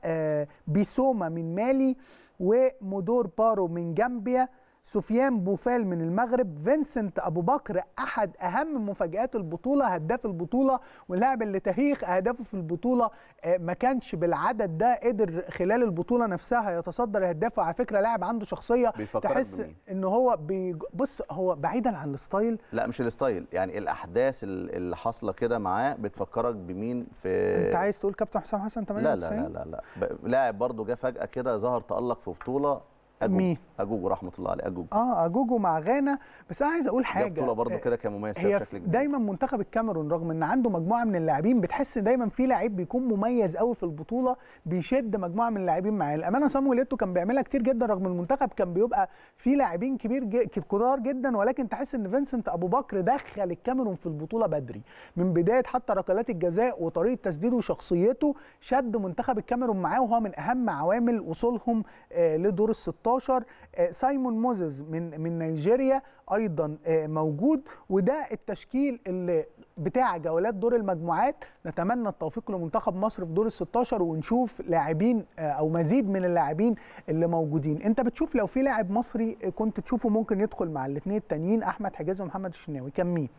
بيسوما من مالي ومودور بارو من جامبيا سفيان بوفال من المغرب فينسنت ابو بكر احد اهم مفاجات البطوله هداف البطوله واللاعب اللي تاريخ اهدافه في البطوله آه، ما كانش بالعدد ده قدر خلال البطوله نفسها يتصدر هدافه على فكره لاعب عنده شخصيه تحس بمين. ان هو بي... بص هو بعيدا عن الستايل لا مش الستايل يعني الاحداث اللي حاصله كده معاه بتفكرك بمين في انت عايز تقول كابتن حسام حسن 98 لا لا لا لا لاعب برضه جه فجاه كده ظهر تالق في بطوله مين اجوجو رحمه الله عليه اجوجو اه اجوجو مع غانا بس انا عايز اقول حاجه بطوله برضو آه، كده كان هي بشكل كبير دايما منتخب الكاميرون رغم ان عنده مجموعه من اللاعبين بتحس دايما في لعيب بيكون مميز قوي في البطوله بيشد مجموعه من اللاعبين معاه الامانه صامويل ايتو كان بيعملها كتير جدا رغم المنتخب كان بيبقى في لاعبين كبير كتار جدا ولكن تحس ان فينسنت ابو بكر دخل الكاميرون في البطوله بدري من بدايه حتى ركلات الجزاء وطريقه تسديده وشخصيته شد منتخب الكاميرون معاه وهو من اهم عوامل وصولهم آه، لدور ال 16 2011 آه، سايمون موزز من من نيجيريا ايضا آه، موجود وده التشكيل اللي بتاع جولات دور المجموعات نتمنى التوفيق لمنتخب مصر في دور ال 16 ونشوف لاعبين آه، او مزيد من اللاعبين اللي موجودين انت بتشوف لو في لاعب مصري كنت تشوفه ممكن يدخل مع الاثنين التانيين احمد حجازي ومحمد الشناوي كان مين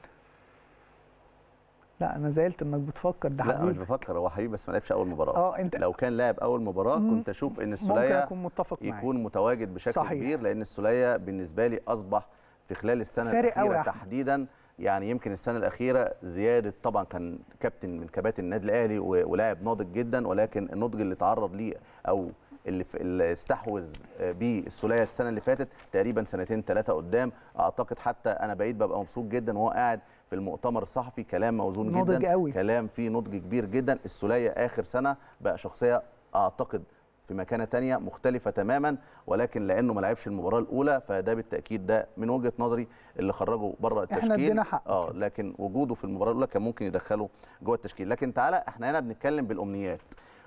لا انا زعلت انك بتفكر ده حبيبي لا مش بفكر هو حبيبي بس ما لعبش اول مباراه اه انت لو كان لعب اول مباراه كنت اشوف ان السوليه اكون متفق معي. يكون متواجد بشكل صحيح. كبير لان السوليه بالنسبه لي اصبح في خلال السنه الاخيره تحديدا يعني يمكن السنه الاخيره زياده طبعا كان كابتن من كباتن النادي الاهلي ولاعب ناضج جدا ولكن النضج اللي تعرض ليه او اللي استحوذ آه، بيه السوليه السنه اللي فاتت تقريبا سنتين ثلاثه قدام اعتقد حتى انا بقيت ببقى مبسوط جدا وهو قاعد في المؤتمر الصحفي كلام موزون نضج جدا قوي. كلام فيه نضج كبير جدا السوليه اخر سنه بقى شخصيه اعتقد في مكانه تانية مختلفه تماما ولكن لانه ما لعبش المباراه الاولى فده بالتاكيد ده من وجهه نظري اللي خرجه بره التشكيل احنا ادينا حق اه لكن وجوده في المباراه الاولى كان ممكن يدخله جوه التشكيل لكن تعالى احنا هنا بنتكلم بالامنيات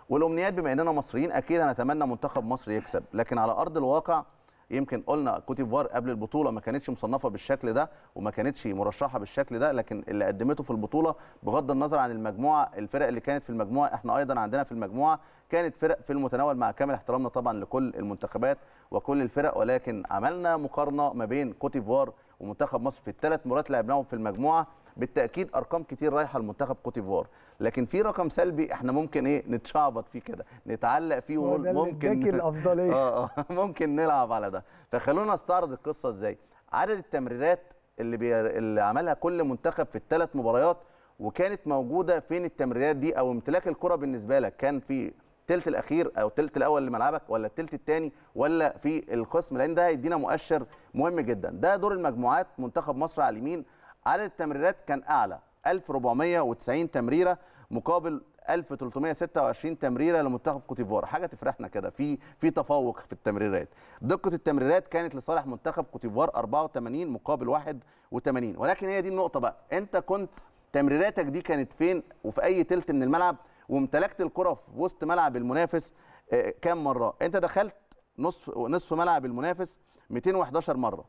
والامنيات بما اننا مصريين اكيد هنتمنى منتخب مصر يكسب لكن على ارض الواقع يمكن قلنا كوت ديفوار قبل البطوله ما كانتش مصنفه بالشكل ده وما كانتش مرشحه بالشكل ده لكن اللي قدمته في البطوله بغض النظر عن المجموعه الفرق اللي كانت في المجموعه احنا ايضا عندنا في المجموعه كانت فرق في المتناول مع كامل احترامنا طبعا لكل المنتخبات وكل الفرق ولكن عملنا مقارنه ما بين كوت ديفوار ومنتخب مصر في الثلاث مرات لعبناهم في المجموعه بالتاكيد ارقام كتير رايحه لمنتخب كوتيفوار لكن في رقم سلبي احنا ممكن ايه نتشعبط فيه كده نتعلق فيه ونقول ممكن الافضليه اه اه ممكن نلعب على ده فخلونا نستعرض القصه ازاي عدد التمريرات اللي بي... اللي عملها كل منتخب في الثلاث مباريات وكانت موجوده فين التمريرات دي او امتلاك الكره بالنسبه لك كان في الثلث الاخير او الثلث الاول لملعبك ولا الثلث الثاني ولا في القسم لان ده هيدينا مؤشر مهم جدا ده دور المجموعات منتخب مصر على اليمين عدد التمريرات كان أعلى 1490 تمريرة مقابل 1326 تمريره لمنتخب كوتيفوار حاجه تفرحنا كده في في تفوق في التمريرات دقه التمريرات كانت لصالح منتخب كوتيفوار 84 مقابل 81 ولكن هي دي النقطه بقى انت كنت تمريراتك دي كانت فين وفي اي تلت من الملعب وامتلكت الكره في وسط ملعب المنافس آه، كام مره انت دخلت نصف نصف ملعب المنافس 211 مره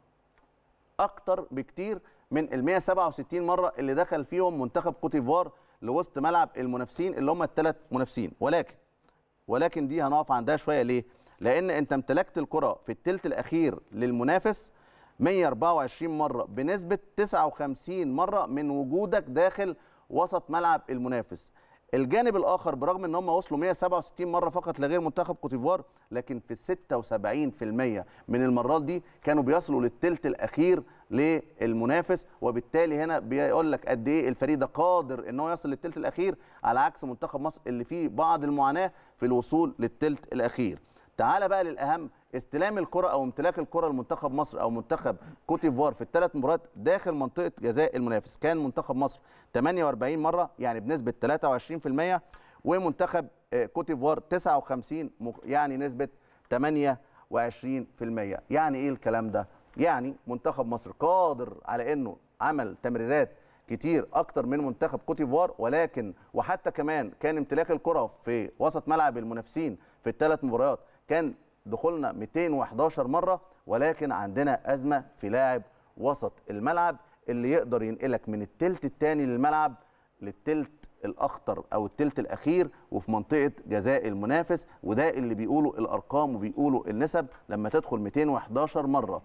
اكتر بكتير من ال 167 مره اللي دخل فيهم منتخب كوتيفوار لوسط ملعب المنافسين اللي هم الثلاث منافسين ولكن ولكن دي هنقف عندها شويه ليه؟ لان انت امتلكت الكره في الثلث الاخير للمنافس 124 مره بنسبه 59 مره من وجودك داخل وسط ملعب المنافس الجانب الاخر برغم ان هم وصلوا 167 مره فقط لغير منتخب كوتيفوار لكن في 76% من المرات دي كانوا بيصلوا للثلث الاخير للمنافس وبالتالي هنا بيقول لك قد ايه الفريق ده قادر ان هو يصل للثلث الاخير على عكس منتخب مصر اللي فيه بعض المعاناه في الوصول للثلث الاخير تعال بقى للاهم استلام الكره او امتلاك الكره لمنتخب مصر او منتخب كوت ديفوار في الثلاث مباريات داخل منطقه جزاء المنافس كان منتخب مصر 48 مره يعني بنسبه 23% ومنتخب آه، كوت ديفوار 59 يعني نسبه 28% يعني ايه الكلام ده يعني منتخب مصر قادر على انه عمل تمريرات كتير اكتر من منتخب كوت ديفوار ولكن وحتى كمان كان امتلاك الكره في وسط ملعب المنافسين في الثلاث مباريات كان دخولنا 211 مره ولكن عندنا ازمه في لاعب وسط الملعب اللي يقدر ينقلك من التلت الثاني للملعب للتلت الاخطر او التلت الاخير وفي منطقه جزاء المنافس وده اللي بيقولوا الارقام وبيقولوا النسب لما تدخل 211 مره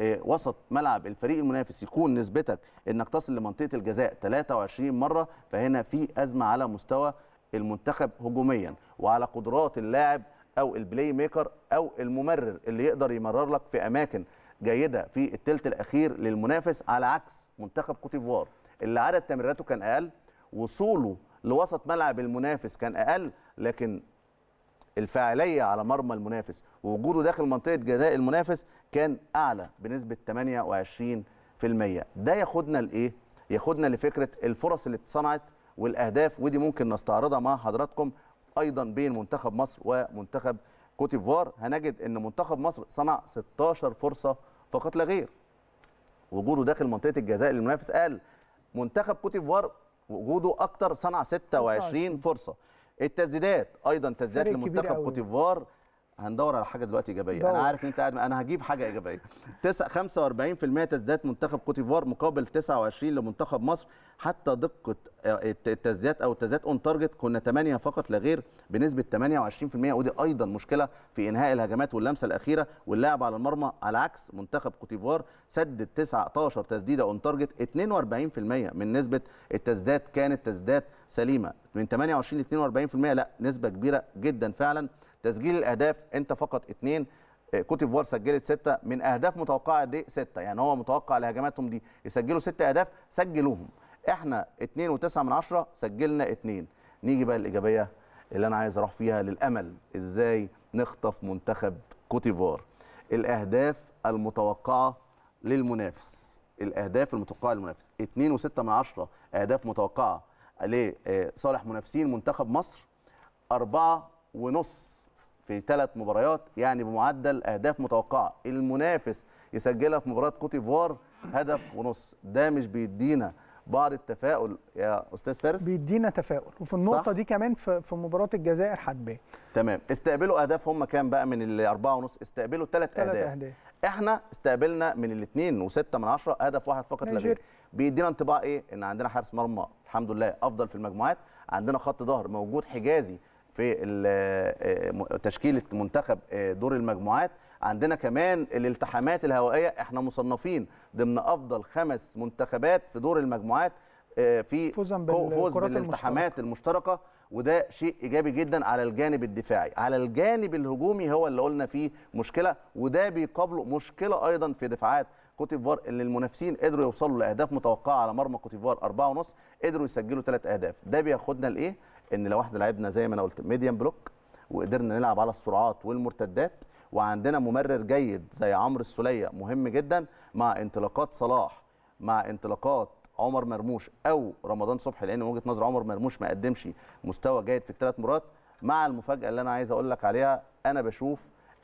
آه، وسط ملعب الفريق المنافس يكون نسبتك انك تصل لمنطقه الجزاء 23 مره فهنا في ازمه على مستوى المنتخب هجوميا وعلى قدرات اللاعب او البلاي ميكر او الممرر اللي يقدر يمرر لك في اماكن جيده في الثلث الاخير للمنافس على عكس منتخب كوتيفوار اللي عدد تمريراته كان اقل وصوله لوسط ملعب المنافس كان اقل لكن الفاعليه على مرمى المنافس ووجوده داخل منطقه جزاء المنافس كان اعلى بنسبه 28% ده ياخدنا لايه ياخدنا لفكره الفرص اللي اتصنعت والاهداف ودي ممكن نستعرضها مع حضراتكم ايضا بين منتخب مصر ومنتخب كوتيفوار هنجد ان منتخب مصر صنع 16 فرصه فقط لا غير وجوده داخل منطقه الجزاء للمنافس قال منتخب كوتيفوار وجوده اكتر صنع 26 فرصه التسديدات ايضا تسديدات لمنتخب كوتيفوار هندور على حاجه دلوقتي ايجابيه دور. انا عارف ان انت قاعد انا هجيب حاجه ايجابيه 45% تسديدات منتخب كوت ديفوار مقابل 29 لمنتخب مصر حتى دقه آه، التسديدات او التسديدات اون تارجت كنا 8 فقط لا غير بنسبه 28% ودي ايضا مشكله في انهاء الهجمات واللمسه الاخيره واللعب على المرمى على عكس منتخب كوت ديفوار سدد 19 تسديده اون تارجت 42% من نسبه التسديدات كانت تسديدات سليمه من 28 ل 42% لا نسبه كبيره جدا فعلا تسجيل الاهداف انت فقط اثنين آه، كوت ديفوار سجلت سته من اهداف متوقعه دي سته يعني هو متوقع لهجماتهم دي يسجلوا ست اهداف سجلوهم احنا 2.9 من عشره سجلنا اثنين نيجي بقى الايجابيه اللي انا عايز اروح فيها للامل ازاي نخطف منتخب كوتيفوار الاهداف المتوقعه للمنافس الاهداف المتوقعه للمنافس 2.6 من عشرة اهداف متوقعه لصالح آه، منافسين منتخب مصر أربعة ونص في ثلاث مباريات يعني بمعدل اهداف متوقعه المنافس يسجلها في مباراه كوت ديفوار هدف ونص ده مش بيدينا بعض التفاؤل يا استاذ فارس بيدينا تفاؤل وفي النقطه صح؟ دي كمان في, في مباراه الجزائر حتبان تمام استقبلوا اهداف هم كام بقى من الأربعة ونص استقبلوا ثلاث أهداف. اهداف احنا استقبلنا من الاثنين وستة من عشرة هدف واحد فقط لا بيدينا انطباع ايه ان عندنا حارس مرمى الحمد لله افضل في المجموعات عندنا خط ظهر موجود حجازي في آه، آه، تشكيله منتخب آه، دور المجموعات عندنا كمان الالتحامات الهوائيه احنا مصنفين ضمن افضل خمس منتخبات في دور المجموعات في فوز بالالتحامات المشتركة. المشتركه وده شيء ايجابي جدا على الجانب الدفاعي على الجانب الهجومي هو اللي قلنا فيه مشكله وده بيقابله مشكله ايضا في دفاعات كوتيفوار اللي المنافسين قدروا يوصلوا لاهداف متوقعه على مرمى كوتيفوار 4.5 قدروا يسجلوا ثلاث اهداف ده بياخدنا لايه ان لو احنا لعبنا زي ما انا قلت ميديم بلوك وقدرنا نلعب على السرعات والمرتدات وعندنا ممرر جيد زي عمرو السوليه مهم جدا مع انطلاقات صلاح مع انطلاقات عمر مرموش او رمضان صبحي لان من وجهه نظر عمر مرموش ما قدمش مستوى جيد في الثلاث مرات مع المفاجاه اللي انا عايز اقول لك عليها انا بشوف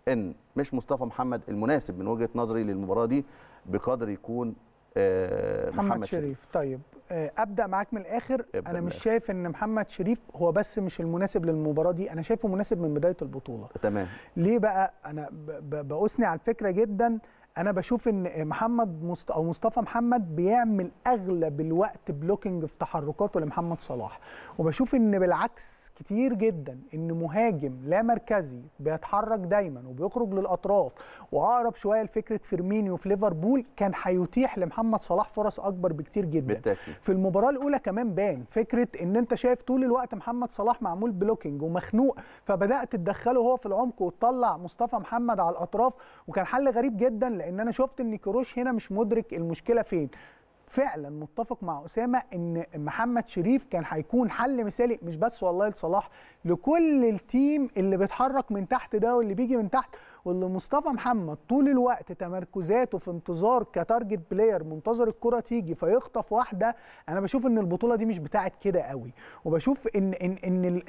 ان مش مصطفى محمد المناسب من وجهه نظري للمباراه دي بقدر يكون آه، محمد شريف. شريف طيب آه، ابدا معاك من الاخر انا مش شايف ان محمد شريف هو بس مش المناسب للمباراه دي انا شايفه مناسب من بدايه البطوله تمام ليه بقى انا باثني على الفكره جدا انا بشوف ان محمد او مصطفى محمد بيعمل اغلب الوقت بلوكينج في تحركاته لمحمد صلاح وبشوف ان بالعكس كتير جدا ان مهاجم لا مركزي بيتحرك دايما وبيخرج للاطراف واقرب شويه لفكره فيرمينيو في ليفربول كان هيتيح لمحمد صلاح فرص اكبر بكتير جدا بالتأكيد. في المباراه الاولى كمان بان فكره ان انت شايف طول الوقت محمد صلاح معمول بلوكينج ومخنوق فبدات تدخله هو في العمق وتطلع مصطفى محمد على الاطراف وكان حل غريب جدا لان انا شفت ان كروش هنا مش مدرك المشكله فين فعلا متفق مع اسامه ان محمد شريف كان هيكون حل مثالي مش بس والله لصلاح لكل التيم اللي بيتحرك من تحت ده واللي بيجي من تحت واللي مصطفى محمد طول الوقت تمركزاته في انتظار كتارجت بلاير منتظر الكره تيجي فيخطف واحده انا بشوف ان البطوله دي مش بتاعت كده قوي وبشوف ان ان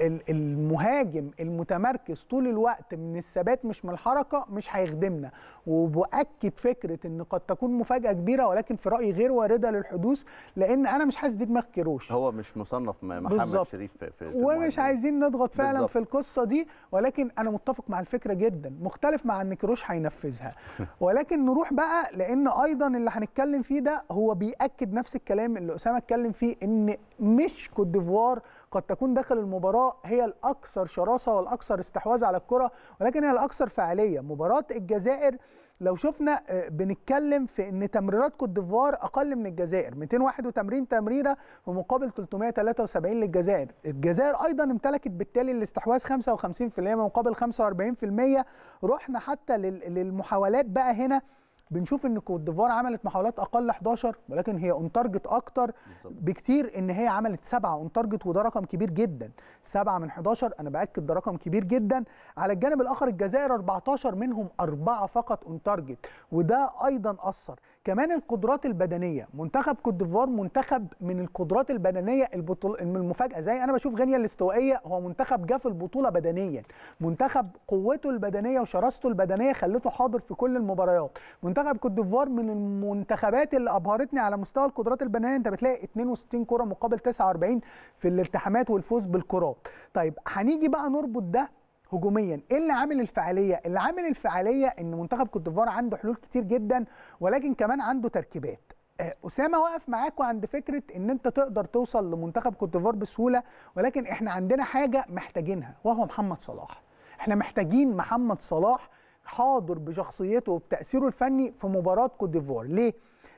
ان المهاجم المتمركز طول الوقت من الثبات مش من الحركه مش هيخدمنا وباكد فكره ان قد تكون مفاجاه كبيره ولكن في رايي غير وارده للحدوث لان انا مش حاسس دي دماغ كيروش هو مش مصنف محمد بالزبط. شريف في, في ومش عايزين نضغط فعلا بالزبط. في القصه دي ولكن انا متفق مع الفكره جدا مختلف مع ان كروش هينفذها ولكن نروح بقى لان ايضا اللي هنتكلم فيه ده هو بياكد نفس الكلام اللي اسامه اتكلم فيه ان مش كوت ديفوار قد تكون داخل المباراه هي الاكثر شراسه والاكثر استحواذ على الكره ولكن هي الاكثر فعاليه مباراه الجزائر لو شفنا آه، بنتكلم في ان تمريرات كوت ديفوار اقل من الجزائر 281 تمريره في مقابل 373 للجزائر الجزائر ايضا امتلكت بالتالي الاستحواذ 55% مقابل 45% رحنا حتى للمحاولات بقى هنا بنشوف ان كوت ديفوار عملت محاولات اقل 11 ولكن هي اون تارجت اكتر بكتير ان هي عملت سبعه اون تارجت وده رقم كبير جدا سبعه من 11 انا باكد ده رقم كبير جدا على الجانب الاخر الجزائر 14 منهم اربعه فقط اون تارجت وده ايضا اثر كمان القدرات البدنيه منتخب كوت ديفوار منتخب من القدرات البدنيه البطولة من المفاجاه زي انا بشوف غينيا الاستوائيه هو منتخب جاف البطوله بدنيا منتخب قوته البدنيه وشراسته البدنيه خلته حاضر في كل المباريات منتخب كوت ديفوار من المنتخبات اللي ابهرتني على مستوى القدرات البدنيه انت بتلاقي 62 كره مقابل 49 في الالتحامات والفوز بالكرات طيب هنيجي بقى نربط ده هجوميا ايه اللي عامل الفعاليه اللي عامل الفعاليه ان منتخب كوت ديفوار عنده حلول كتير جدا ولكن كمان عنده تركيبات آه، اسامه واقف معاكوا عند فكره ان انت تقدر توصل لمنتخب كوت ديفوار بسهوله ولكن احنا عندنا حاجه محتاجينها وهو محمد صلاح احنا محتاجين محمد صلاح حاضر بشخصيته وبتاثيره الفني في مباراه كوت ديفوار ليه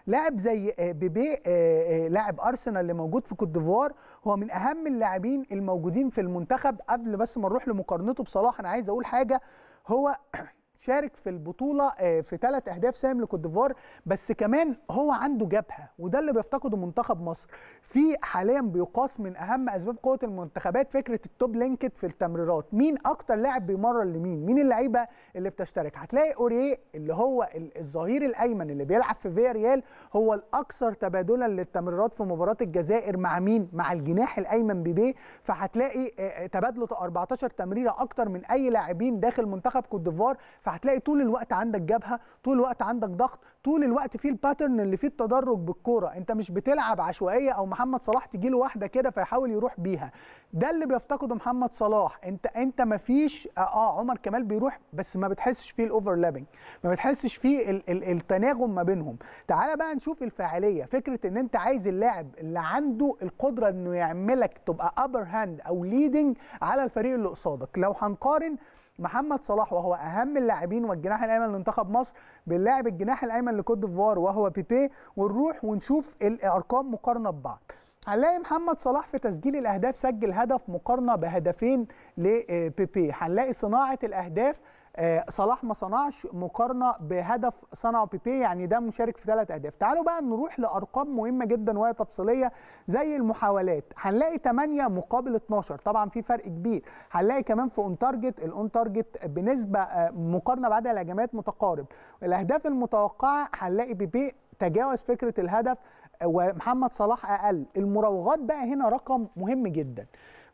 لاعب زي آه، بيبي آه، آه، لاعب ارسنال اللي موجود في كوت ديفوار هو من اهم اللاعبين الموجودين في المنتخب قبل بس ما نروح لمقارنته بصلاح انا عايز اقول حاجه هو شارك في البطوله آه، في ثلاث اهداف ساهم لكوت ديفوار بس كمان هو عنده جبهه وده اللي بيفتقده منتخب مصر في حاليا بيقاس من اهم اسباب قوه المنتخبات فكره التوب لينكت في التمريرات مين اكتر لاعب بيمرر لمين مين اللعيبه اللي بتشترك هتلاقي اوريه اللي هو الظهير الايمن اللي بيلعب في فيا ريال هو الاكثر تبادلا للتمريرات في مباراه الجزائر مع مين مع الجناح الايمن بيبي فهتلاقي آه، آه، تبادله 14 تمريره اكتر من اي لاعبين داخل منتخب كوت ديفوار فهتلاقي طول الوقت عندك جبهه طول الوقت عندك ضغط طول الوقت فيه الباترن اللي فيه التدرج بالكوره انت مش بتلعب عشوائيه او محمد صلاح تجي له واحده كده فيحاول يروح بيها ده اللي بيفتقده محمد صلاح انت انت ما فيش اه،, اه عمر كمال بيروح بس ما بتحسش فيه الاوفرلابنج ما بتحسش فيه ال ال التناغم ما بينهم تعال بقى نشوف الفاعليه فكره ان انت عايز اللاعب اللي عنده القدره انه يعملك تبقى ابر هاند او ليدنج على الفريق اللي قصادك لو هنقارن محمد صلاح وهو اهم اللاعبين والجناح الايمن لمنتخب مصر بنلاعب الجناح الايمن لكوت ديفوار وهو بيبي ونروح ونشوف الارقام مقارنه ببعض هنلاقي محمد صلاح في تسجيل الاهداف سجل هدف مقارنه بهدفين لبيبي هنلاقي صناعه الاهداف آه، صلاح ما صنعش مقارنه بهدف صنعه بيبي يعني ده مشارك في ثلاث اهداف تعالوا بقى نروح لارقام مهمه جدا وهي تفصيليه زي المحاولات هنلاقي 8 مقابل 12 طبعا في فرق كبير هنلاقي كمان في اون تارجت الاون تارجت بنسبه آه، مقارنه بعد الهجمات متقارب الاهداف المتوقعه هنلاقي بيبي تجاوز فكره الهدف آه، ومحمد صلاح اقل المراوغات بقى هنا رقم مهم جدا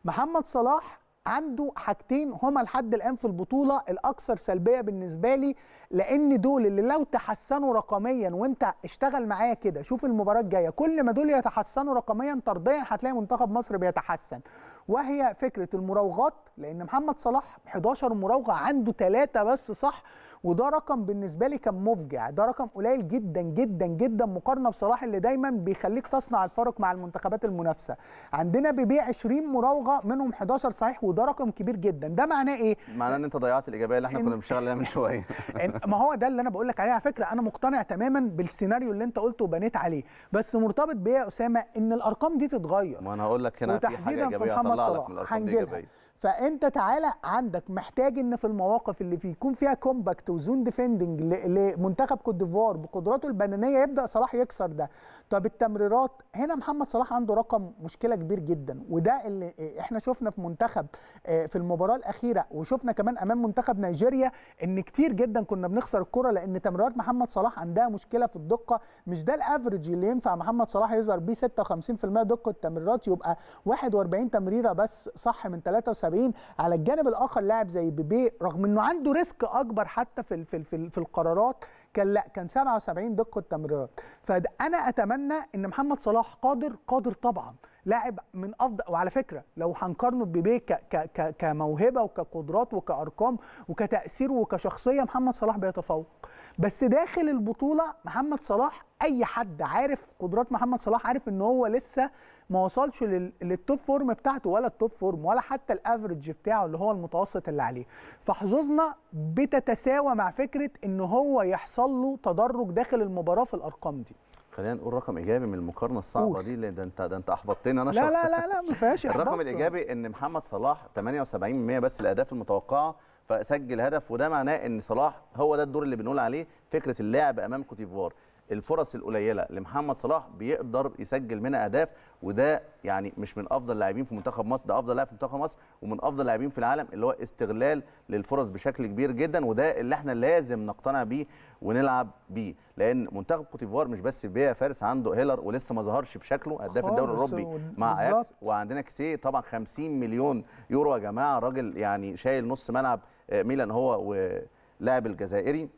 محمد صلاح عنده حاجتين هما لحد الان في البطوله الاكثر سلبيه بالنسبه لي لان دول اللي لو تحسنوا رقميا وانت اشتغل معايا كده شوف المباراه الجايه كل ما دول يتحسنوا رقميا طرديا هتلاقي منتخب مصر بيتحسن وهي فكره المراوغات لان محمد صلاح 11 مراوغه عنده ثلاثه بس صح وده رقم بالنسبه لي كان مفجع ده رقم قليل جدا جدا جدا مقارنه بصلاح اللي دايما بيخليك تصنع الفارق مع المنتخبات المنافسه عندنا بيبيع 20 مراوغه منهم 11 صحيح وده رقم كبير جدا ده معناه ايه معناه ان انت ضيعت الايجابيه اللي احنا إن... كنا بنشتغل عليها من شويه ما هو ده اللي انا بقول لك عليه على فكره انا مقتنع تماما بالسيناريو اللي انت قلته وبنيت عليه بس مرتبط بيه يا اسامه ان الارقام دي تتغير ما انا هقول لك هنا في حاجه ايجابيه هطلع لك من الارقام دي فانت تعالى عندك محتاج ان في المواقف اللي في يكون فيها كومباكت وزون ديفندنج لمنتخب كوت ديفوار بقدراته البدنيه يبدا صلاح يكسر ده طب التمريرات هنا محمد صلاح عنده رقم مشكله كبير جدا وده اللي احنا شفنا في منتخب آه، في المباراه الاخيره وشفنا كمان امام منتخب نيجيريا ان كتير جدا كنا بنخسر الكره لان تمريرات محمد صلاح عندها مشكله في الدقه مش ده الافرج اللي ينفع محمد صلاح يظهر بيه 56% دقه تمريرات يبقى 41 تمريره بس صح من 73 75 على الجانب الاخر لاعب زي بيبي رغم انه عنده ريسك اكبر حتى في في في, في القرارات كان لا كان 77 دقه تمريرات فانا اتمنى ان محمد صلاح قادر قادر طبعا لاعب من افضل وعلى فكره لو هنقارنه ببيبي ك... ك... كموهبه وكقدرات وكارقام وكتاثير وكشخصيه محمد صلاح بيتفوق بس داخل البطوله محمد صلاح اي حد عارف قدرات محمد صلاح عارف ان هو لسه ما وصلش للتوب فورم بتاعته ولا التوب فورم ولا حتى الافرج بتاعه اللي هو المتوسط اللي عليه فحظوظنا بتتساوى مع فكره ان هو يحصل له تدرج داخل المباراه في الارقام دي خلينا نقول رقم ايجابي من المقارنه الصعبه أوه. دي اللي ده انت ده انت احبطتني انا لا لا لا لا ما فيهاش الرقم الايجابي ان محمد صلاح 78% بس الاهداف المتوقعه فسجل هدف وده معناه ان صلاح هو ده الدور اللي بنقول عليه فكره اللعب امام كوتيفوار الفرص القليله لمحمد صلاح بيقدر يسجل منها اهداف وده يعني مش من افضل لاعبين في منتخب مصر ده افضل لاعب في منتخب مصر ومن افضل لاعبين في العالم اللي هو استغلال للفرص بشكل كبير جدا وده اللي احنا لازم نقتنع بيه ونلعب بيه لان منتخب كوتيفوار مش بس بيه فارس عنده هيلر ولسه ما ظهرش بشكله هداف الدوري الاوروبي مع اكس وعندنا كسي طبعا 50 مليون يورو يا جماعه راجل يعني شايل نص ملعب آه، ميلان هو ولاعب الجزائري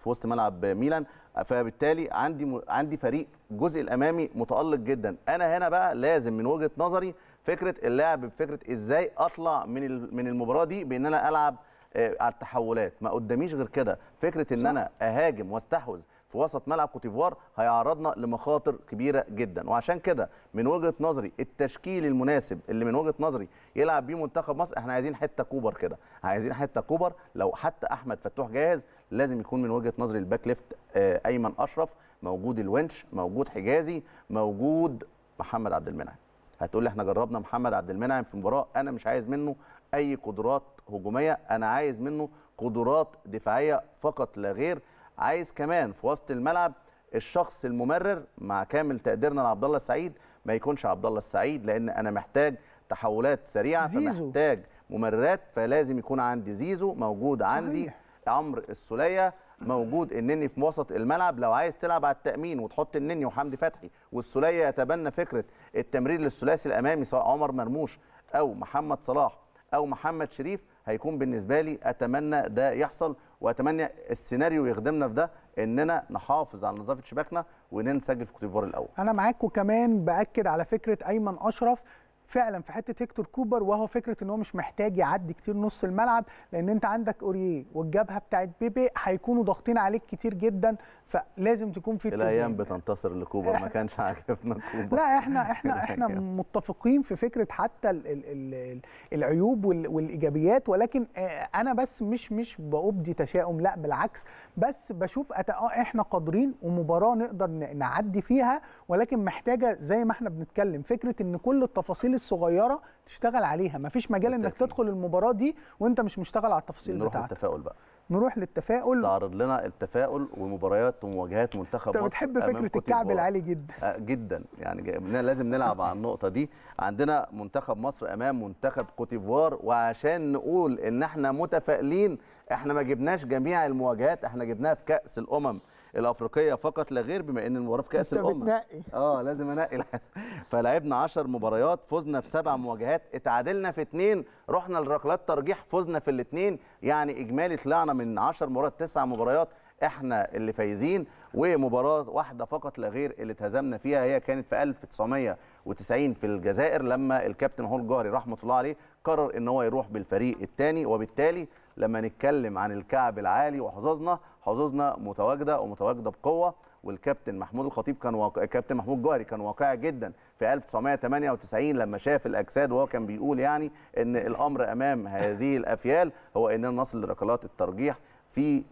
في وسط ملعب ميلان فبالتالي عندي عندي فريق الجزء الامامي متالق جدا انا هنا بقى لازم من وجهه نظري فكره اللعب بفكره ازاي اطلع من من المباراه دي بان انا العب آه، على التحولات ما قداميش غير كده فكره ان انا اهاجم واستحوذ في وسط ملعب كوتيفوار هيعرضنا لمخاطر كبيره جدا وعشان كده من وجهه نظري التشكيل المناسب اللي من وجهه نظري يلعب بيه منتخب مصر احنا عايزين حته كوبر كده عايزين حته كوبر لو حتى احمد فتوح جاهز لازم يكون من وجهه نظري الباك ليفت آه، ايمن اشرف موجود الونش موجود حجازي موجود محمد عبد المنعم هتقول لي احنا جربنا محمد عبد المنعم في مباراه انا مش عايز منه اي قدرات هجوميه انا عايز منه قدرات دفاعيه فقط لا غير عايز كمان في وسط الملعب الشخص الممرر مع كامل تقديرنا لعبد الله السعيد ما يكونش عبد الله السعيد لان انا محتاج تحولات سريعه زيزو. فمحتاج ممرات فلازم يكون عندي زيزو موجود عندي صحيح. عمرو السوليه موجود النني في وسط الملعب لو عايز تلعب على التامين وتحط النني وحمدي فتحي والسوليه يتبنى فكره التمرير للثلاثي الامامي سواء عمر مرموش او محمد صلاح او محمد شريف هيكون بالنسبه لي اتمنى ده يحصل واتمنى السيناريو يخدمنا في ده اننا نحافظ على نظافه شباكنا واننا نسجل في كوتيفوار الاول. انا معاك وكمان باكد على فكره ايمن اشرف فعلا في حته هيكتور كوبر وهو فكره ان هو مش محتاج يعدي كتير نص الملعب لان انت عندك اوريه والجبهه بتاعت بيبي هيكونوا ضاغطين عليك كتير جدا فلازم تكون في التزام الايام بتنتصر لكوبا ما كانش عاجبنا كوبا لا احنا احنا احنا متفقين في فكره حتى الـ الـ الـ العيوب والايجابيات ولكن آه، انا بس مش مش بابدي تشاؤم لا بالعكس بس بشوف آه، احنا قادرين ومباراه نقدر نعدي فيها ولكن محتاجه زي ما احنا بنتكلم فكره ان كل التفاصيل الصغيره تشتغل عليها ما فيش مجال انك تدخل المباراه دي وانت مش مشتغل على التفاصيل بتاعتك نروح التفاؤل بقى نروح للتفاؤل تعرض لنا التفاؤل ومباريات ومواجهات منتخب مصر بتحب فكره الكعب العالي جدا آه، جدا يعني لازم نلعب على النقطه دي عندنا منتخب مصر امام منتخب كوتيفوار وعشان نقول ان احنا متفائلين احنا ما جبناش جميع المواجهات احنا جبناها في كاس الامم الافريقيه فقط لا غير بما ان المباراه في كاس الامم اه لازم انقي فلعبنا 10 مباريات فزنا في سبع مواجهات اتعادلنا في اثنين رحنا لركلات ترجيح فزنا في الاثنين يعني اجمالي طلعنا من 10 مباريات تسع مباريات احنا اللي فايزين ومباراه واحده فقط لا غير اللي اتهزمنا فيها هي كانت في 1990 في الجزائر لما الكابتن هول جاري رحمه الله عليه قرر ان هو يروح بالفريق الثاني وبالتالي لما نتكلم عن الكعب العالي وحظوظنا حظوظنا متواجده ومتواجده بقوه والكابتن محمود الخطيب كان واقع كابتن محمود جوهري كان واقعي جدا في 1998 لما شاف الاجساد وهو كان بيقول يعني ان الامر امام هذه الافيال هو اننا نصل لركلات الترجيح في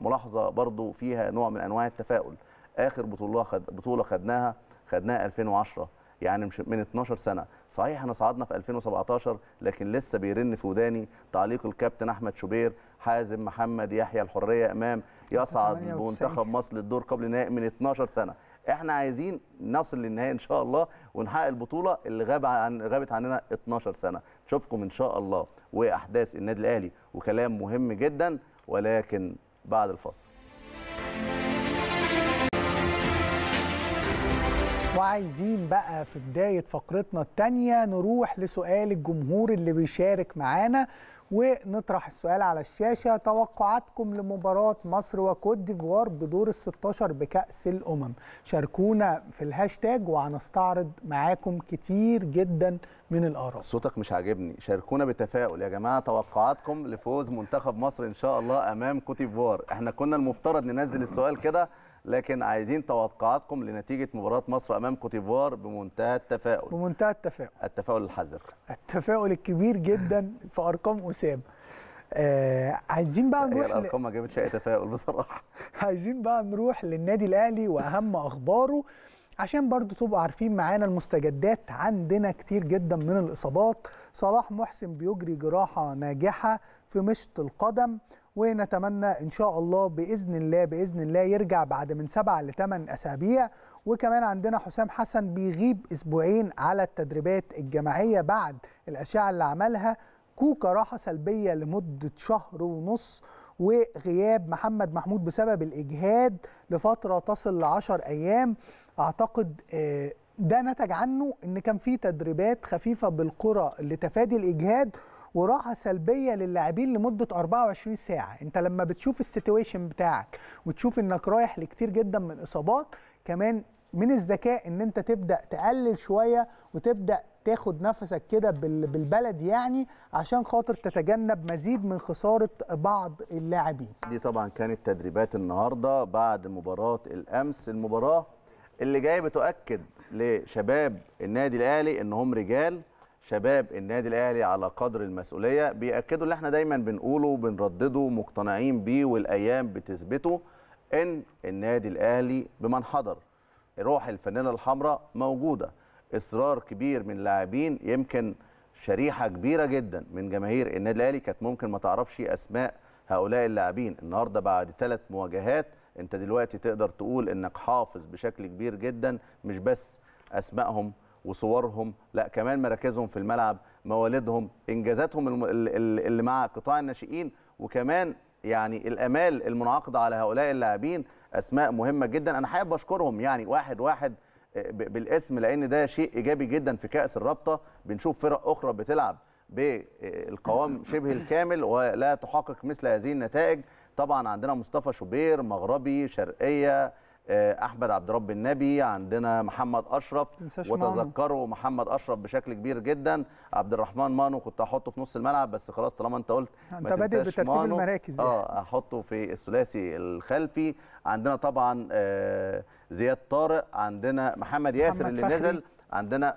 ملاحظه برضو فيها نوع من انواع التفاؤل اخر بطوله خد بطوله خدناها خدناها 2010 يعني مش من 12 سنه صحيح احنا صعدنا في 2017 لكن لسه بيرن في وداني تعليق الكابتن احمد شوبير حازم محمد يحيى الحريه امام يصعد منتخب مصر للدور قبل النهائي من 12 سنه احنا عايزين نصل للنهائي ان شاء الله ونحقق البطوله اللي غاب عن غابت عننا 12 سنه نشوفكم ان شاء الله واحداث النادي الاهلي وكلام مهم جدا ولكن بعد الفاصل وعايزين بقى في بداية فقرتنا التانية نروح لسؤال الجمهور اللي بيشارك معانا ونطرح السؤال على الشاشة توقعاتكم لمباراة مصر وكوت ديفوار بدور ال 16 بكأس الأمم شاركونا في الهاشتاج وهنستعرض معاكم كتير جدا من الآراء صوتك مش عاجبني شاركونا بتفاؤل يا جماعة توقعاتكم لفوز منتخب مصر إن شاء الله أمام كوت ديفوار احنا كنا المفترض ننزل السؤال كده لكن عايزين توقعاتكم لنتيجه مباراه مصر امام كوتيفوار بمنتهى التفاؤل بمنتهى التفاؤل التفاؤل الحذر التفاؤل الكبير جدا في ارقام اسامه آه عايزين بقى نروح الارقام ما جابتش اي تفاؤل بصراحه عايزين بقى نروح للنادي الاهلي واهم اخباره عشان برضو تبقوا عارفين معانا المستجدات عندنا كتير جدا من الاصابات صلاح محسن بيجري جراحه ناجحه في مشط القدم ونتمنى ان شاء الله باذن الله باذن الله يرجع بعد من سبعة لثمان اسابيع وكمان عندنا حسام حسن بيغيب اسبوعين على التدريبات الجماعيه بعد الاشعه اللي عملها كوكا راحه سلبيه لمده شهر ونص وغياب محمد محمود بسبب الاجهاد لفتره تصل 10 ايام اعتقد آه، ده نتج عنه ان كان في تدريبات خفيفه بالقرى لتفادي الاجهاد وراحه سلبيه للاعبين لمده 24 ساعه انت لما بتشوف السيتويشن بتاعك وتشوف انك رايح لكتير جدا من الاصابات كمان من الذكاء ان انت تبدا تقلل شويه وتبدا تاخد نفسك كده بالبلد يعني عشان خاطر تتجنب مزيد من خساره بعض اللاعبين. دي طبعا كانت تدريبات النهارده بعد مباراه الامس، المباراه اللي جايه بتؤكد لشباب النادي الاهلي انهم رجال شباب النادي الاهلي على قدر المسؤوليه بياكدوا اللي احنا دايما بنقوله وبنردده مقتنعين بيه والايام بتثبته ان النادي الاهلي بمن حضر روح الفنانه الحمراء موجوده اصرار كبير من لاعبين يمكن شريحه كبيره جدا من جماهير النادي الاهلي كانت ممكن ما تعرفش اسماء هؤلاء اللاعبين النهارده بعد ثلاث مواجهات انت دلوقتي تقدر تقول انك حافظ بشكل كبير جدا مش بس اسمائهم وصورهم لا كمان مراكزهم في الملعب مواليدهم انجازاتهم اللي مع قطاع الناشئين وكمان يعني الامال المنعقده على هؤلاء اللاعبين اسماء مهمه جدا انا حابب اشكرهم يعني واحد واحد آه، بالاسم لان ده شيء ايجابي جدا في كاس الرابطه بنشوف فرق اخرى بتلعب بالقوام شبه الكامل ولا تحقق مثل هذه النتائج طبعا عندنا مصطفى شوبير مغربي شرقيه آه، احمد عبد رب النبي عندنا محمد اشرف وتذكروا محمد اشرف بشكل كبير جدا عبد الرحمن مانو كنت هحطه في نص الملعب بس خلاص طالما انت قلت انت بادئ بترتيب المراكز يعني. اه هحطه في الثلاثي الخلفي عندنا طبعا آه، زياد طارق عندنا محمد ياسر اللي فخري. نزل عندنا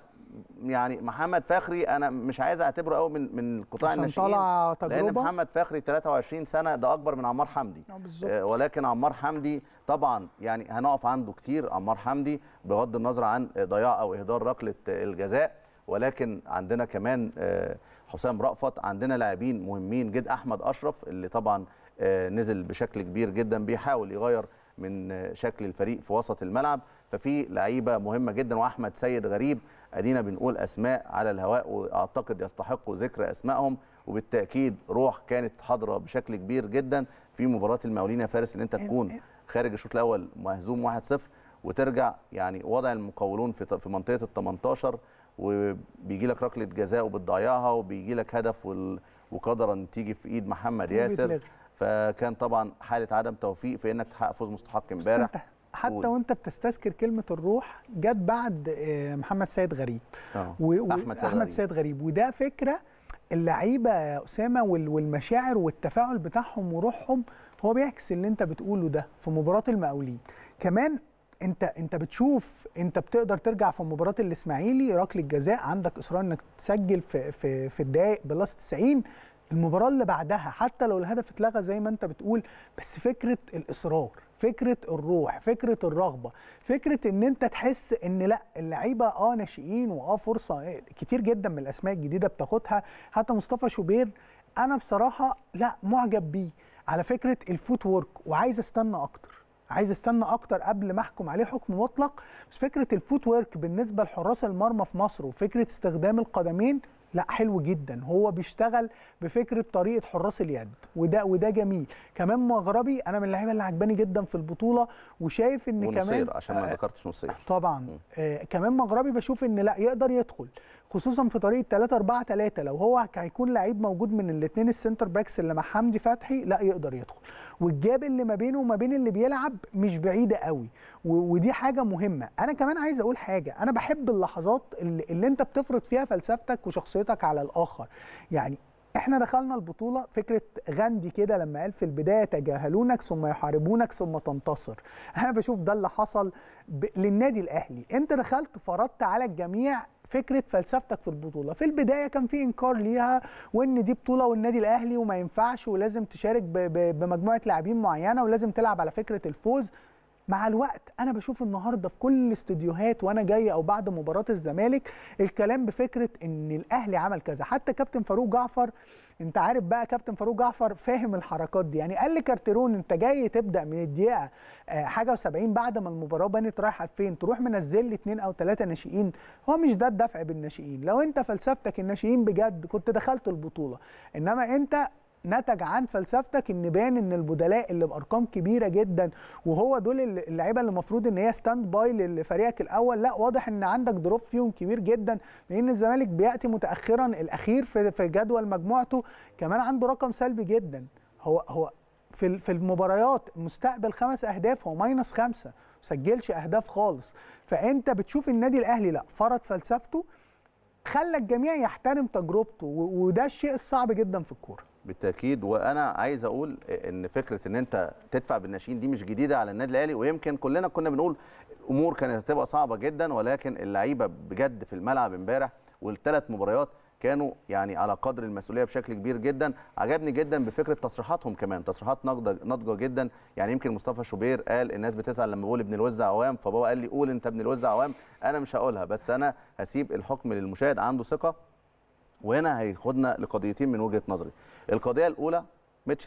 يعني محمد فخري انا مش عايز اعتبره قوي من من قطاع الناشئين طلع تجربه لان محمد فخري 23 سنه ده اكبر من عمار حمدي آه،, آه ولكن عمار حمدي طبعا يعني هنقف عنده كتير عمار حمدي بغض النظر عن ضياع او اهدار ركله الجزاء ولكن عندنا كمان آه، حسام رأفت عندنا لاعبين مهمين جدا احمد اشرف اللي طبعا آه، نزل بشكل كبير جدا بيحاول يغير من شكل الفريق في وسط الملعب ففي لعيبه مهمه جدا واحمد سيد غريب ادينا بنقول اسماء على الهواء واعتقد يستحقوا ذكر اسمائهم وبالتاكيد روح كانت حاضره بشكل كبير جدا في مباراه المقاولين يا فارس ان انت تكون خارج الشوط الاول مهزوم 1-0 وترجع يعني وضع المقاولون في في منطقه ال 18 وبيجي لك ركله جزاء وبتضيعها وبيجي لك هدف وقدرا تيجي في ايد محمد ياسر فكان طبعا حاله عدم توفيق في انك تحقق فوز مستحق امبارح حتى وانت بتستذكر كلمه الروح جت بعد آه، محمد سيد غريب أوه. و... احمد سيد غريب. سيد غريب وده فكره اللعيبه يا اسامه والمشاعر والتفاعل بتاعهم وروحهم هو بيعكس اللي انت بتقوله ده في مباراه المقاولين كمان انت انت بتشوف انت بتقدر ترجع في مباراه الاسماعيلي ركله جزاء عندك اصرار انك تسجل في في في الدقائق بلس 90 المباراه اللي بعدها حتى لو الهدف اتلغى زي ما انت بتقول بس فكره الاصرار فكره الروح فكره الرغبه فكره ان انت تحس ان لا اللعيبه اه ناشئين واه فرصه كتير جدا من الاسماء الجديده بتاخدها حتى مصطفى شوبير انا بصراحه لا معجب بيه على فكره الفوت وورك وعايز استنى اكتر عايز استنى اكتر قبل ما احكم عليه حكم مطلق بس فكره الفوت وورك بالنسبه لحراس المرمى في مصر وفكره استخدام القدمين لا حلو جدا هو بيشتغل بفكره طريقه حراس اليد وده وده جميل كمان مغربي انا من اللعيبه اللي عجباني جدا في البطوله وشايف ان ونصير كمان عشان ما آه، ذكرتش نصير طبعا آه كمان مغربي بشوف ان لا يقدر يدخل خصوصا في طريق 3 4 3 لو هو هيكون لعيب موجود من الاثنين السنتر باكس اللي مع حمدي فتحي لا يقدر يدخل والجاب اللي ما بينه وما بين اللي بيلعب مش بعيده قوي ودي حاجه مهمه انا كمان عايز اقول حاجه انا بحب اللحظات اللي, اللي انت بتفرض فيها فلسفتك وشخصيتك على الاخر يعني احنا دخلنا البطولة فكرة غاندي كده لما قال في البداية تجاهلونك ثم يحاربونك ثم تنتصر انا بشوف ده اللي حصل ب... للنادي الاهلي انت دخلت فرضت على الجميع فكره فلسفتك في البطوله في البدايه كان في انكار ليها وان دي بطوله والنادي الاهلي وما ينفعش ولازم تشارك بمجموعه لاعبين معينه ولازم تلعب على فكره الفوز مع الوقت انا بشوف النهارده في كل الاستوديوهات وانا جاي او بعد مباراه الزمالك الكلام بفكره ان الاهلي عمل كذا حتى كابتن فاروق جعفر انت عارف بقى كابتن فاروق جعفر فاهم الحركات دي يعني قال لكارتيرون انت جاي تبدا من الدقيقه آه، حاجه و70 بعد ما المباراه بنت رايحه فين تروح منزل لي اثنين او ثلاثه ناشئين هو مش ده الدفع بالناشئين لو انت فلسفتك الناشئين بجد كنت دخلت البطوله انما انت نتج عن فلسفتك ان بان ان البدلاء اللي بارقام كبيره جدا وهو دول اللعيبه اللي المفروض ان هي ستاند باي لفريقك الاول لا واضح ان عندك دروب فيهم كبير جدا لان الزمالك بياتي متاخرا الاخير في جدول مجموعته كمان عنده رقم سلبي جدا هو هو في في المباريات مستقبل خمس اهداف هو ماينس خمسه سجلش اهداف خالص فانت بتشوف النادي الاهلي لا فرض فلسفته خلى الجميع يحترم تجربته وده الشيء الصعب جدا في الكوره بالتاكيد وانا عايز اقول ان فكره ان انت تدفع بالناشئين دي مش جديده على النادي الاهلي ويمكن كلنا كنا بنقول امور كانت هتبقى صعبه جدا ولكن اللعيبه بجد في الملعب امبارح والثلاث مباريات كانوا يعني على قدر المسؤوليه بشكل كبير جدا عجبني جدا بفكره تصريحاتهم كمان تصريحات ناضجه ناضجه جدا يعني يمكن مصطفى شوبير قال الناس بتسال لما بقول ابن الوز عوام فبابا قال لي قول انت ابن الوز عوام انا مش هقولها بس انا هسيب الحكم للمشاهد عنده ثقه وهنا هياخدنا لقضيتين من وجهه نظري القضيه الاولى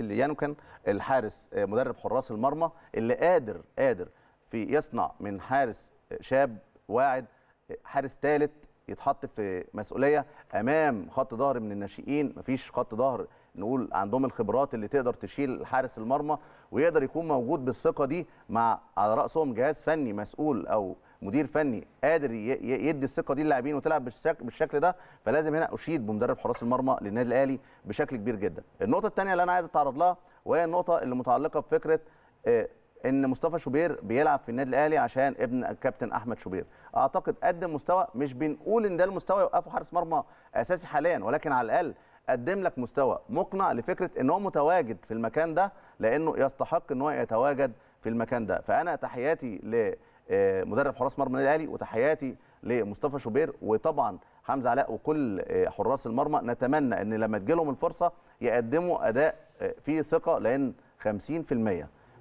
اللي يانو كان الحارس آه، مدرب حراس المرمى اللي قادر قادر في يصنع من حارس آه، شاب واعد آه، حارس ثالث يتحط في مسؤوليه امام خط ظهر من الناشئين مفيش خط ظهر نقول عندهم الخبرات اللي تقدر تشيل حارس المرمى ويقدر يكون موجود بالثقه دي مع على راسهم جهاز فني مسؤول او مدير فني قادر يدي الثقه دي للاعبين وتلعب بالشكل ده فلازم هنا اشيد بمدرب حراس المرمى للنادي الاهلي بشكل كبير جدا النقطه الثانيه اللي انا عايز اتعرض لها وهي النقطه اللي متعلقه بفكره آه، ان مصطفى شوبير بيلعب في النادي الاهلي عشان ابن الكابتن احمد شوبير اعتقد قدم مستوى مش بنقول ان ده المستوى يوقفه حارس مرمى اساسي حاليا ولكن على الاقل قدم لك مستوى مقنع لفكره ان هو متواجد في المكان ده لانه يستحق ان هو يتواجد في المكان ده فانا تحياتي ل آه، مدرب حراس مرمى النادي الاهلي وتحياتي لمصطفى شوبير وطبعا حمزه علاء وكل آه، حراس المرمى نتمنى ان لما تجي لهم الفرصه يقدموا اداء آه، فيه ثقه لان 50%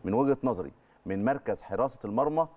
من وجهه نظري من مركز حراسه المرمى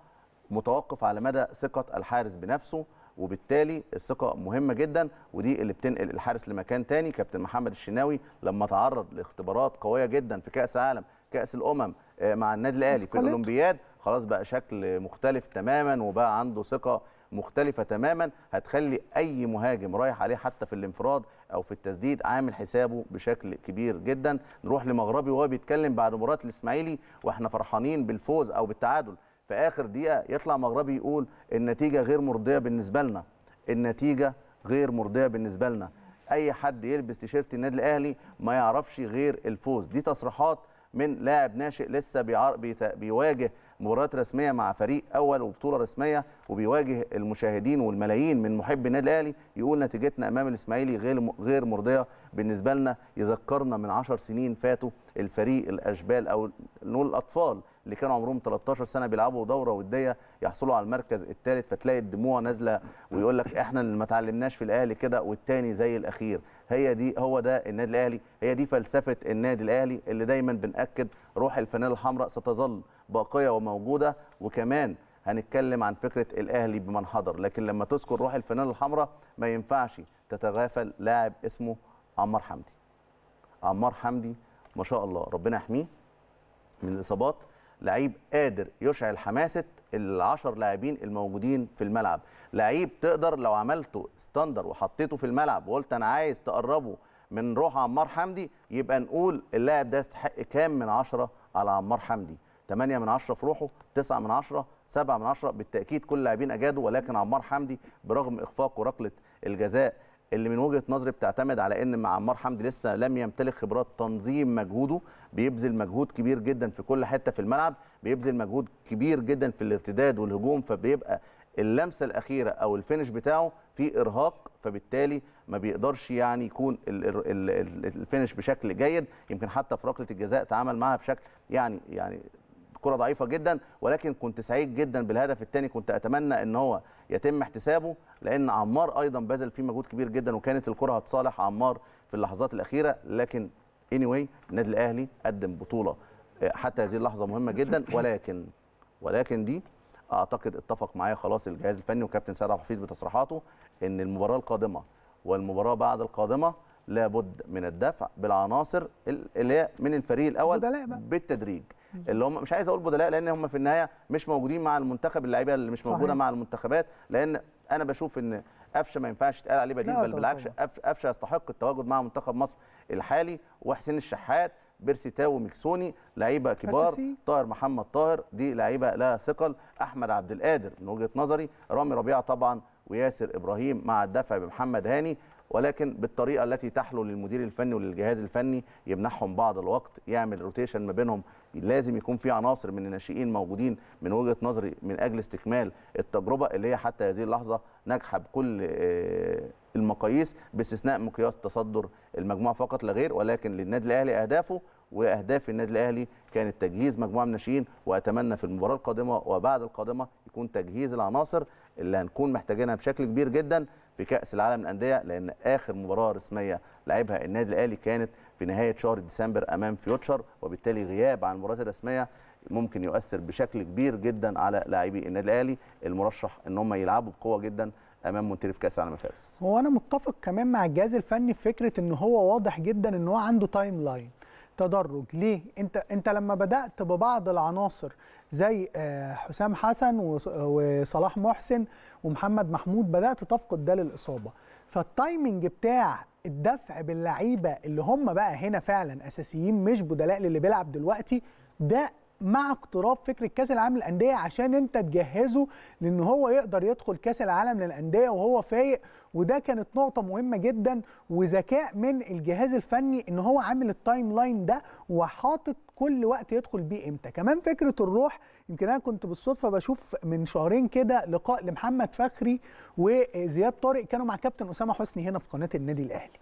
متوقف على مدى ثقه الحارس بنفسه وبالتالي الثقه مهمه جدا ودي اللي بتنقل الحارس لمكان تاني كابتن محمد الشناوي لما تعرض لاختبارات قويه جدا في كاس العالم كاس الامم آه، مع النادي الاهلي في الاولمبياد خلاص بقى شكل مختلف تماما وبقى عنده ثقه مختلفه تماما هتخلي اي مهاجم رايح عليه حتى في الانفراد او في التسديد عامل حسابه بشكل كبير جدا نروح لمغربي وهو بيتكلم بعد مباراه الاسماعيلي واحنا فرحانين بالفوز او بالتعادل في اخر دقيقه يطلع مغربي يقول النتيجه غير مرضيه بالنسبه لنا النتيجه غير مرضيه بالنسبه لنا اي حد يلبس تيشيرت النادي الاهلي ما يعرفش غير الفوز دي تصريحات من لاعب ناشئ لسه بيواجه مباريات رسميه مع فريق اول وبطوله رسميه وبيواجه المشاهدين والملايين من محبي النادي الاهلي يقول نتيجتنا امام الاسماعيلي غير غير مرضيه بالنسبه لنا يذكرنا من عشر سنين فاتوا الفريق الاشبال او نقول الاطفال اللي كانوا عمرهم 13 سنه بيلعبوا دوره وديه يحصلوا على المركز الثالث فتلاقي الدموع نازله ويقول لك احنا اللي ما اتعلمناش في الاهلي كده والثاني زي الاخير هي دي هو ده النادي الاهلي هي دي فلسفه النادي الاهلي اللي دايما بناكد روح الفنانه الحمراء ستظل باقيه وموجوده وكمان هنتكلم عن فكره الاهلي بمن حضر لكن لما تذكر روح الفنانه الحمراء ما ينفعش تتغافل لاعب اسمه عمار حمدي عمار حمدي ما شاء الله ربنا يحميه من الاصابات لعيب قادر يشعل حماسه العشر لاعبين الموجودين في الملعب لعيب تقدر لو عملته ستاندر وحطيته في الملعب وقلت انا عايز تقربه من روح عمار حمدي يبقى نقول اللاعب ده يستحق كام من عشرة على عمار حمدي 8 من عشرة في روحه 9 من عشرة 7 من عشرة بالتاكيد كل اللاعبين اجادوا ولكن عمار حمدي برغم اخفاق ركله الجزاء اللي من وجهه نظري بتعتمد على ان عمار حمدي لسه لم يمتلك خبرات تنظيم مجهوده بيبذل مجهود كبير جدا في كل حته في الملعب بيبذل مجهود كبير جدا في الارتداد والهجوم فبيبقى اللمسه الاخيره او الفينش بتاعه في ارهاق فبالتالي ما بيقدرش يعني يكون الفينش بشكل جيد يمكن حتى في ركله الجزاء تعامل معها بشكل يعني يعني كره ضعيفه جدا ولكن كنت سعيد جدا بالهدف الثاني كنت اتمنى ان هو يتم احتسابه لان عمار ايضا بذل فيه مجهود كبير جدا وكانت الكره هتصالح عمار في اللحظات الاخيره لكن اني anyway النادي الاهلي قدم بطوله آه، حتى هذه اللحظه مهمه جدا ولكن ولكن دي اعتقد اتفق معايا خلاص الجهاز الفني وكابتن سعد عبد الحفيظ بتصريحاته ان المباراه القادمه والمباراه بعد القادمه لابد من الدفع بالعناصر اللي هي من الفريق الاول بالتدريج اللي هم مش عايز اقول بدلاء لان هم في النهايه مش موجودين مع المنتخب اللعيبه اللي مش موجوده صحيح. مع المنتخبات لان انا بشوف ان قفشه ما ينفعش يتقال عليه بديل بل بالعكس قفشه يستحق التواجد مع منتخب مصر الحالي وحسين الشحات بيرسيتاو ميكسوني لعيبه كبار طاهر محمد طاهر دي لعيبه لها ثقل احمد عبد القادر من وجهه نظري رامي ربيعه طبعا وياسر ابراهيم مع الدفع بمحمد هاني ولكن بالطريقه التي تحلو للمدير الفني وللجهاز الفني يمنحهم بعض الوقت يعمل روتيشن ما بينهم لازم يكون في عناصر من الناشئين موجودين من وجهه نظري من اجل استكمال التجربه اللي هي حتى هذه اللحظه ناجحه بكل آه، المقاييس باستثناء مقياس تصدر المجموعه فقط لا غير ولكن للنادي الاهلي اهدافه واهداف النادي الاهلي كانت تجهيز مجموعه من الناشئين واتمنى في المباراه القادمه وبعد القادمه يكون تجهيز العناصر اللي هنكون محتاجينها بشكل كبير جدا في كاس العالم للانديه لان اخر مباراه رسميه لعبها النادي الاهلي كانت في نهايه شهر ديسمبر امام فيوتشر وبالتالي غياب عن المباريات الرسميه ممكن يؤثر بشكل كبير جدا على لاعبي النادي الاهلي المرشح ان هم يلعبوا بقوه جدا امام مونتري في كاس العالم فارس هو انا متفق كمان مع الجهاز الفني في فكره ان هو واضح جدا ان هو عنده تايم لاين تدرج ليه انت انت لما بدات ببعض العناصر زي آه، حسام حسن وصلاح محسن ومحمد محمود بدات تفقد ده للاصابه فالتايمنج بتاع الدفع باللعيبه اللي هم بقى هنا فعلا اساسيين مش بدلاء للي بيلعب دلوقتي ده مع اقتراب فكره كاس العالم للانديه عشان انت تجهزه لان هو يقدر يدخل كاس العالم للانديه وهو فايق وده كانت نقطه مهمه جدا وذكاء من الجهاز الفني ان هو عامل التايم لاين ده وحاطط كل وقت يدخل بيه امتى كمان فكره الروح يمكن انا كنت بالصدفه بشوف من شهرين كده لقاء لمحمد فخري وزياد طارق كانوا مع كابتن اسامه حسني هنا في قناه النادي الاهلي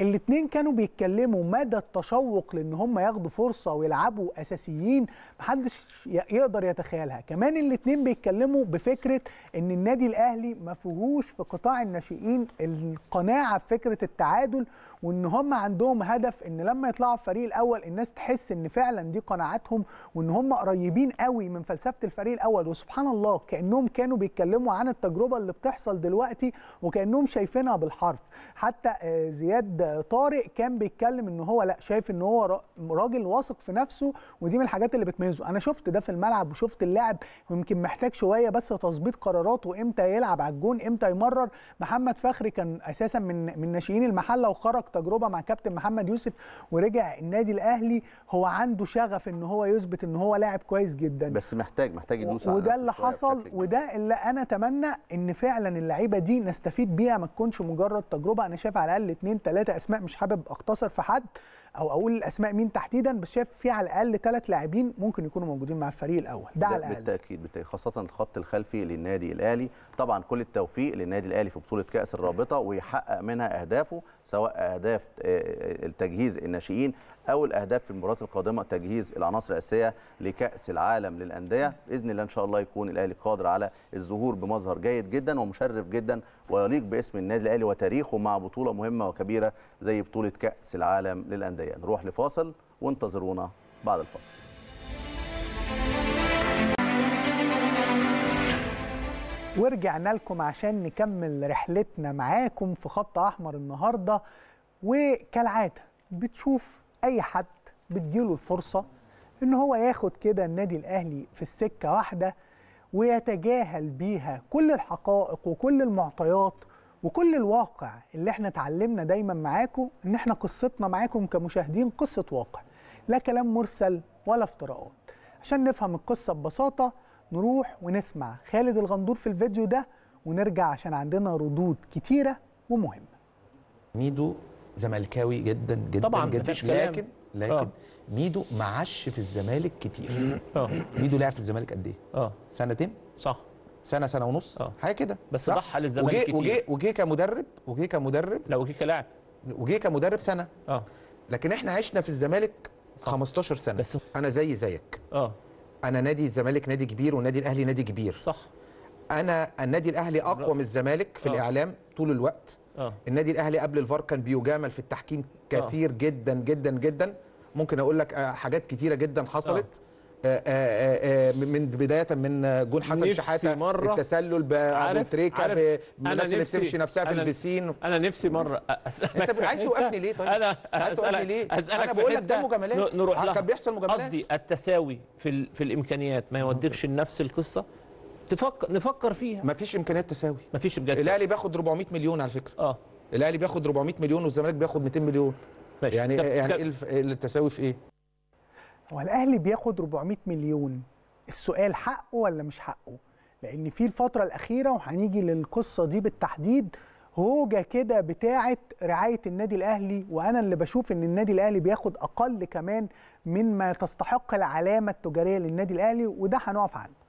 الاثنين كانوا بيتكلموا مدى التشوق لان هم ياخدوا فرصه ويلعبوا اساسيين محدش يقدر يتخيلها كمان الاثنين بيتكلموا بفكره ان النادي الاهلي ما فيهوش في قطاع الناشئين القناعه بفكره التعادل وان هم عندهم هدف ان لما يطلعوا الفريق الاول الناس تحس ان فعلا دي قناعاتهم وان هم قريبين قوي من فلسفه الفريق الاول وسبحان الله كانهم كانوا بيتكلموا عن التجربه اللي بتحصل دلوقتي وكانهم شايفينها بالحرف حتى آه، زياد طارق كان بيتكلم ان هو لا شايف ان هو راجل واثق في نفسه ودي من الحاجات اللي بتميزه انا شفت ده في الملعب وشفت اللاعب ويمكن محتاج شويه بس تظبيط قراراته امتى يلعب على الجون امتى يمرر محمد فخري كان اساسا من من ناشئين المحله وخرج تجربه مع كابتن محمد يوسف ورجع النادي الاهلي هو عنده شغف ان هو يثبت ان هو لاعب كويس جدا بس محتاج محتاج يدوس على وده اللي حصل وده اللي انا اتمنى ان فعلا اللعيبه دي نستفيد بيها ما تكونش مجرد تجربه انا شايف على الاقل اثنين ثلاثه اسماء مش حابب اختصر في حد او اقول الاسماء مين تحديدا بس شايف في على الاقل ثلاث لاعبين ممكن يكونوا موجودين مع الفريق الاول ده, ده على الاقل بالتاكيد بالتاكيد خاصه الخط الخلفي للنادي الاهلي طبعا كل التوفيق للنادي الاهلي في بطوله كاس الرابطه ويحقق منها اهدافه سواء اهداف آه، آه، التجهيز الناشئين او الاهداف في المباريات القادمه تجهيز العناصر الاساسيه لكاس العالم للانديه باذن الله ان شاء الله يكون الاهلي قادر على الظهور بمظهر جيد جدا ومشرف جدا ويليق باسم النادي الاهلي وتاريخه مع بطوله مهمه وكبيره زي بطوله كاس العالم للانديه نروح لفاصل وانتظرونا بعد الفاصل ورجعنا لكم عشان نكمل رحلتنا معاكم في خط احمر النهارده وكالعاده بتشوف اي حد بتجيله الفرصه ان هو ياخد كده النادي الاهلي في السكه واحده ويتجاهل بيها كل الحقائق وكل المعطيات وكل الواقع اللي احنا اتعلمنا دايما معاكم ان احنا قصتنا معاكم كمشاهدين قصه واقع لا كلام مرسل ولا افتراءات عشان نفهم القصه ببساطه نروح ونسمع خالد الغندور في الفيديو ده ونرجع عشان عندنا ردود كتيره ومهمه ميدو زملكاوي جدا جدا طبعا جدا لكن لكن آه. ميدو ما في الزمالك كتير آه. ميدو لعب في الزمالك قد ايه؟ اه سنتين؟ صح سنه سنه ونص آه. حاجه كده بس ضحى للزمالك وجي كتير وجي وجي كمدرب وجي كمدرب لا وجي كلاعب وجي كمدرب سنه اه لكن احنا عشنا في الزمالك صح. 15 سنه بس انا زي زيك اه انا نادي الزمالك نادي كبير والنادي الاهلي نادي كبير صح انا النادي الاهلي اقوى من الزمالك في أوه. الاعلام طول الوقت آه. النادي الاهلي قبل الفار كان بيجامل في التحكيم آه. كثير آه. جدا جدا جدا ممكن اقول لك آه، حاجات كثيره جدا حصلت آه. آآ آه، آآ من بدايه من جون حسن شحاته مرة التسلل بابو تريكه بالناس اللي بتمشي نفسها في البسين انا نفسي مره اسالك انت عايز توقفني ليه طيب؟ انا عايز توقفني ليه؟ انا بقول لك ده مجاملات نروح كان بيحصل مجاملات قصدي التساوي في في الامكانيات ما يوديكش لنفس القصه تفكر نفكر فيها مفيش امكانيات تساوي مفيش امكانيات الاهلي بياخد 400 مليون على فكره اه الاهلي بياخد 400 مليون والزمالك بياخد 200 مليون ماشي. يعني طب يعني إيه, ايه التساوي في ايه هو الاهلي بياخد 400 مليون السؤال حقه ولا مش حقه لان في الفتره الاخيره وهنيجي للقصه دي بالتحديد هوجه كده بتاعه رعايه النادي الاهلي وانا اللي بشوف ان النادي الاهلي بياخد اقل كمان مما تستحق العلامه التجاريه للنادي الاهلي وده هنقف عنه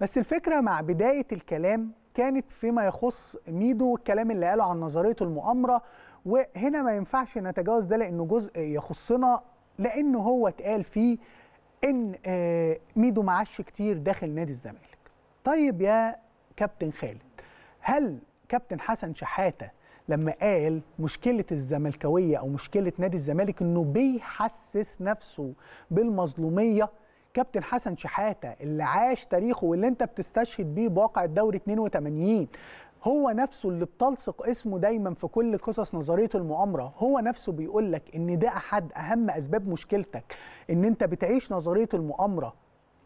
بس الفكره مع بدايه الكلام كانت فيما يخص ميدو والكلام اللي قاله عن نظريه المؤامره وهنا ما ينفعش نتجاوز ده لانه جزء يخصنا لانه هو اتقال فيه ان آه، ميدو معاش كتير داخل نادي الزمالك طيب يا كابتن خالد هل كابتن حسن شحاته لما قال مشكله الزملكاويه او مشكله نادي الزمالك انه بيحسس نفسه بالمظلوميه كابتن حسن شحاته اللي عاش تاريخه واللي انت بتستشهد بيه بواقع الدوري 82 هو نفسه اللي بتلصق اسمه دايما في كل قصص نظريه المؤامره هو نفسه بيقول لك ان ده احد اهم اسباب مشكلتك ان انت بتعيش نظريه المؤامره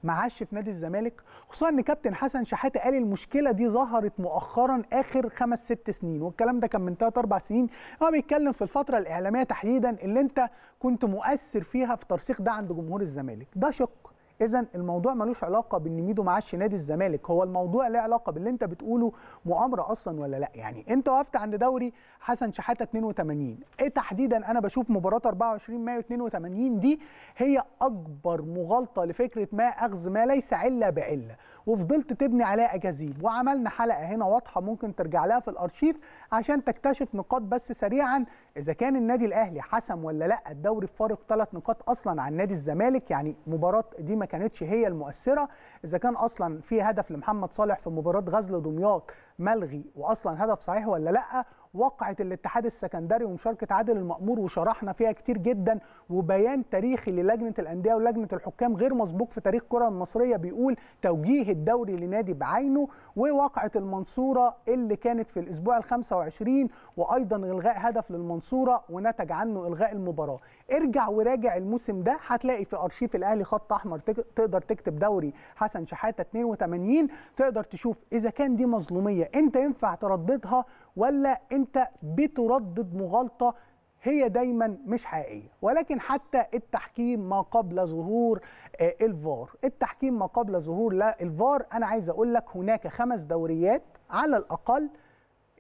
ما عاش في نادي الزمالك خصوصا ان كابتن حسن شحاته قال المشكله دي ظهرت مؤخرا اخر خمس ست سنين والكلام ده كان من ثلاث اربع سنين هو بيتكلم في الفتره الاعلاميه تحديدا اللي انت كنت مؤثر فيها في ترسيخ ده عند جمهور الزمالك ده شق اذا الموضوع ملوش علاقه بان ميدو معاش نادي الزمالك هو الموضوع له علاقه باللي انت بتقوله مؤامره اصلا ولا لا يعني انت وقفت عند دوري حسن شحاته 82 ايه تحديدا انا بشوف مباراه 24 مايو 82 دي هي اكبر مغالطه لفكره ما اخذ ما ليس عله بعله وفضلت تبني عليها اجاذيب وعملنا حلقه هنا واضحه ممكن ترجع لها في الارشيف عشان تكتشف نقاط بس سريعا اذا كان النادي الاهلي حسم ولا لا الدوري بفارق ثلاث نقاط اصلا عن نادي الزمالك يعني مباراه دي ما كانتش هي المؤثره اذا كان اصلا في هدف لمحمد صالح في مباراه غزل دمياط ملغي واصلا هدف صحيح ولا لا وقعه الاتحاد السكندري ومشاركه عادل المامور وشرحنا فيها كتير جدا وبيان تاريخي للجنه الانديه ولجنه الحكام غير مسبوق في تاريخ الكره المصريه بيقول توجيه الدوري لنادي بعينه ووقعه المنصوره اللي كانت في الاسبوع ال 25 وايضا الغاء هدف للمنصوره ونتج عنه الغاء المباراه ارجع وراجع الموسم ده هتلاقي في ارشيف الاهلي خط احمر تقدر تكتب دوري حسن شحاته 82 تقدر تشوف اذا كان دي مظلوميه انت ينفع ترددها ولا انت بتردد مغالطه هي دايما مش حقيقيه ولكن حتى التحكيم ما قبل ظهور آه، الفار التحكيم ما قبل ظهور لا الفار انا عايز اقول لك هناك خمس دوريات على الاقل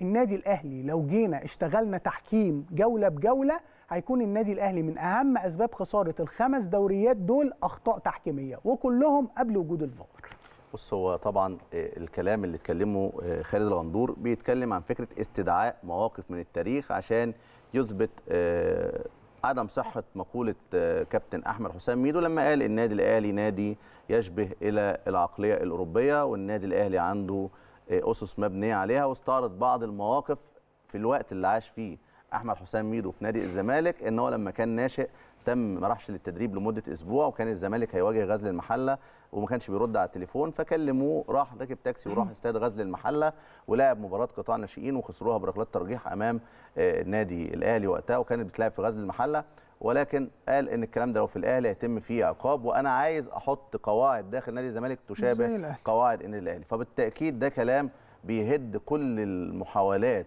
النادي الاهلي لو جينا اشتغلنا تحكيم جوله بجوله هيكون النادي الاهلي من اهم اسباب خساره الخمس دوريات دول اخطاء تحكيميه وكلهم قبل وجود الفار بص هو طبعا آه، الكلام اللي اتكلمه آه، خالد الغندور بيتكلم عن فكره استدعاء مواقف من التاريخ عشان يثبت آه، عدم صحه مقوله كابتن احمد حسام ميدو لما قال النادي الاهلي نادي يشبه الى العقليه الاوروبيه والنادي الاهلي عنده اسس مبنيه عليها واستعرض بعض المواقف في الوقت اللي عاش فيه احمد حسام ميدو في نادي الزمالك ان هو لما كان ناشئ تم ما راحش للتدريب لمده اسبوع وكان الزمالك هيواجه غزل المحله وما كانش بيرد على التليفون فكلموه راح راكب تاكسي وراح استاد غزل المحله ولعب مباراه قطاع ناشئين وخسروها بركلات ترجيح امام آه، النادي الاهلي وقتها وكانت بتلعب في غزل المحله ولكن قال ان الكلام ده لو في الاهلي هيتم فيه عقاب وانا عايز احط قواعد داخل نادي الزمالك تشابه قواعد النادي الاهلي فبالتاكيد ده كلام بيهد كل المحاولات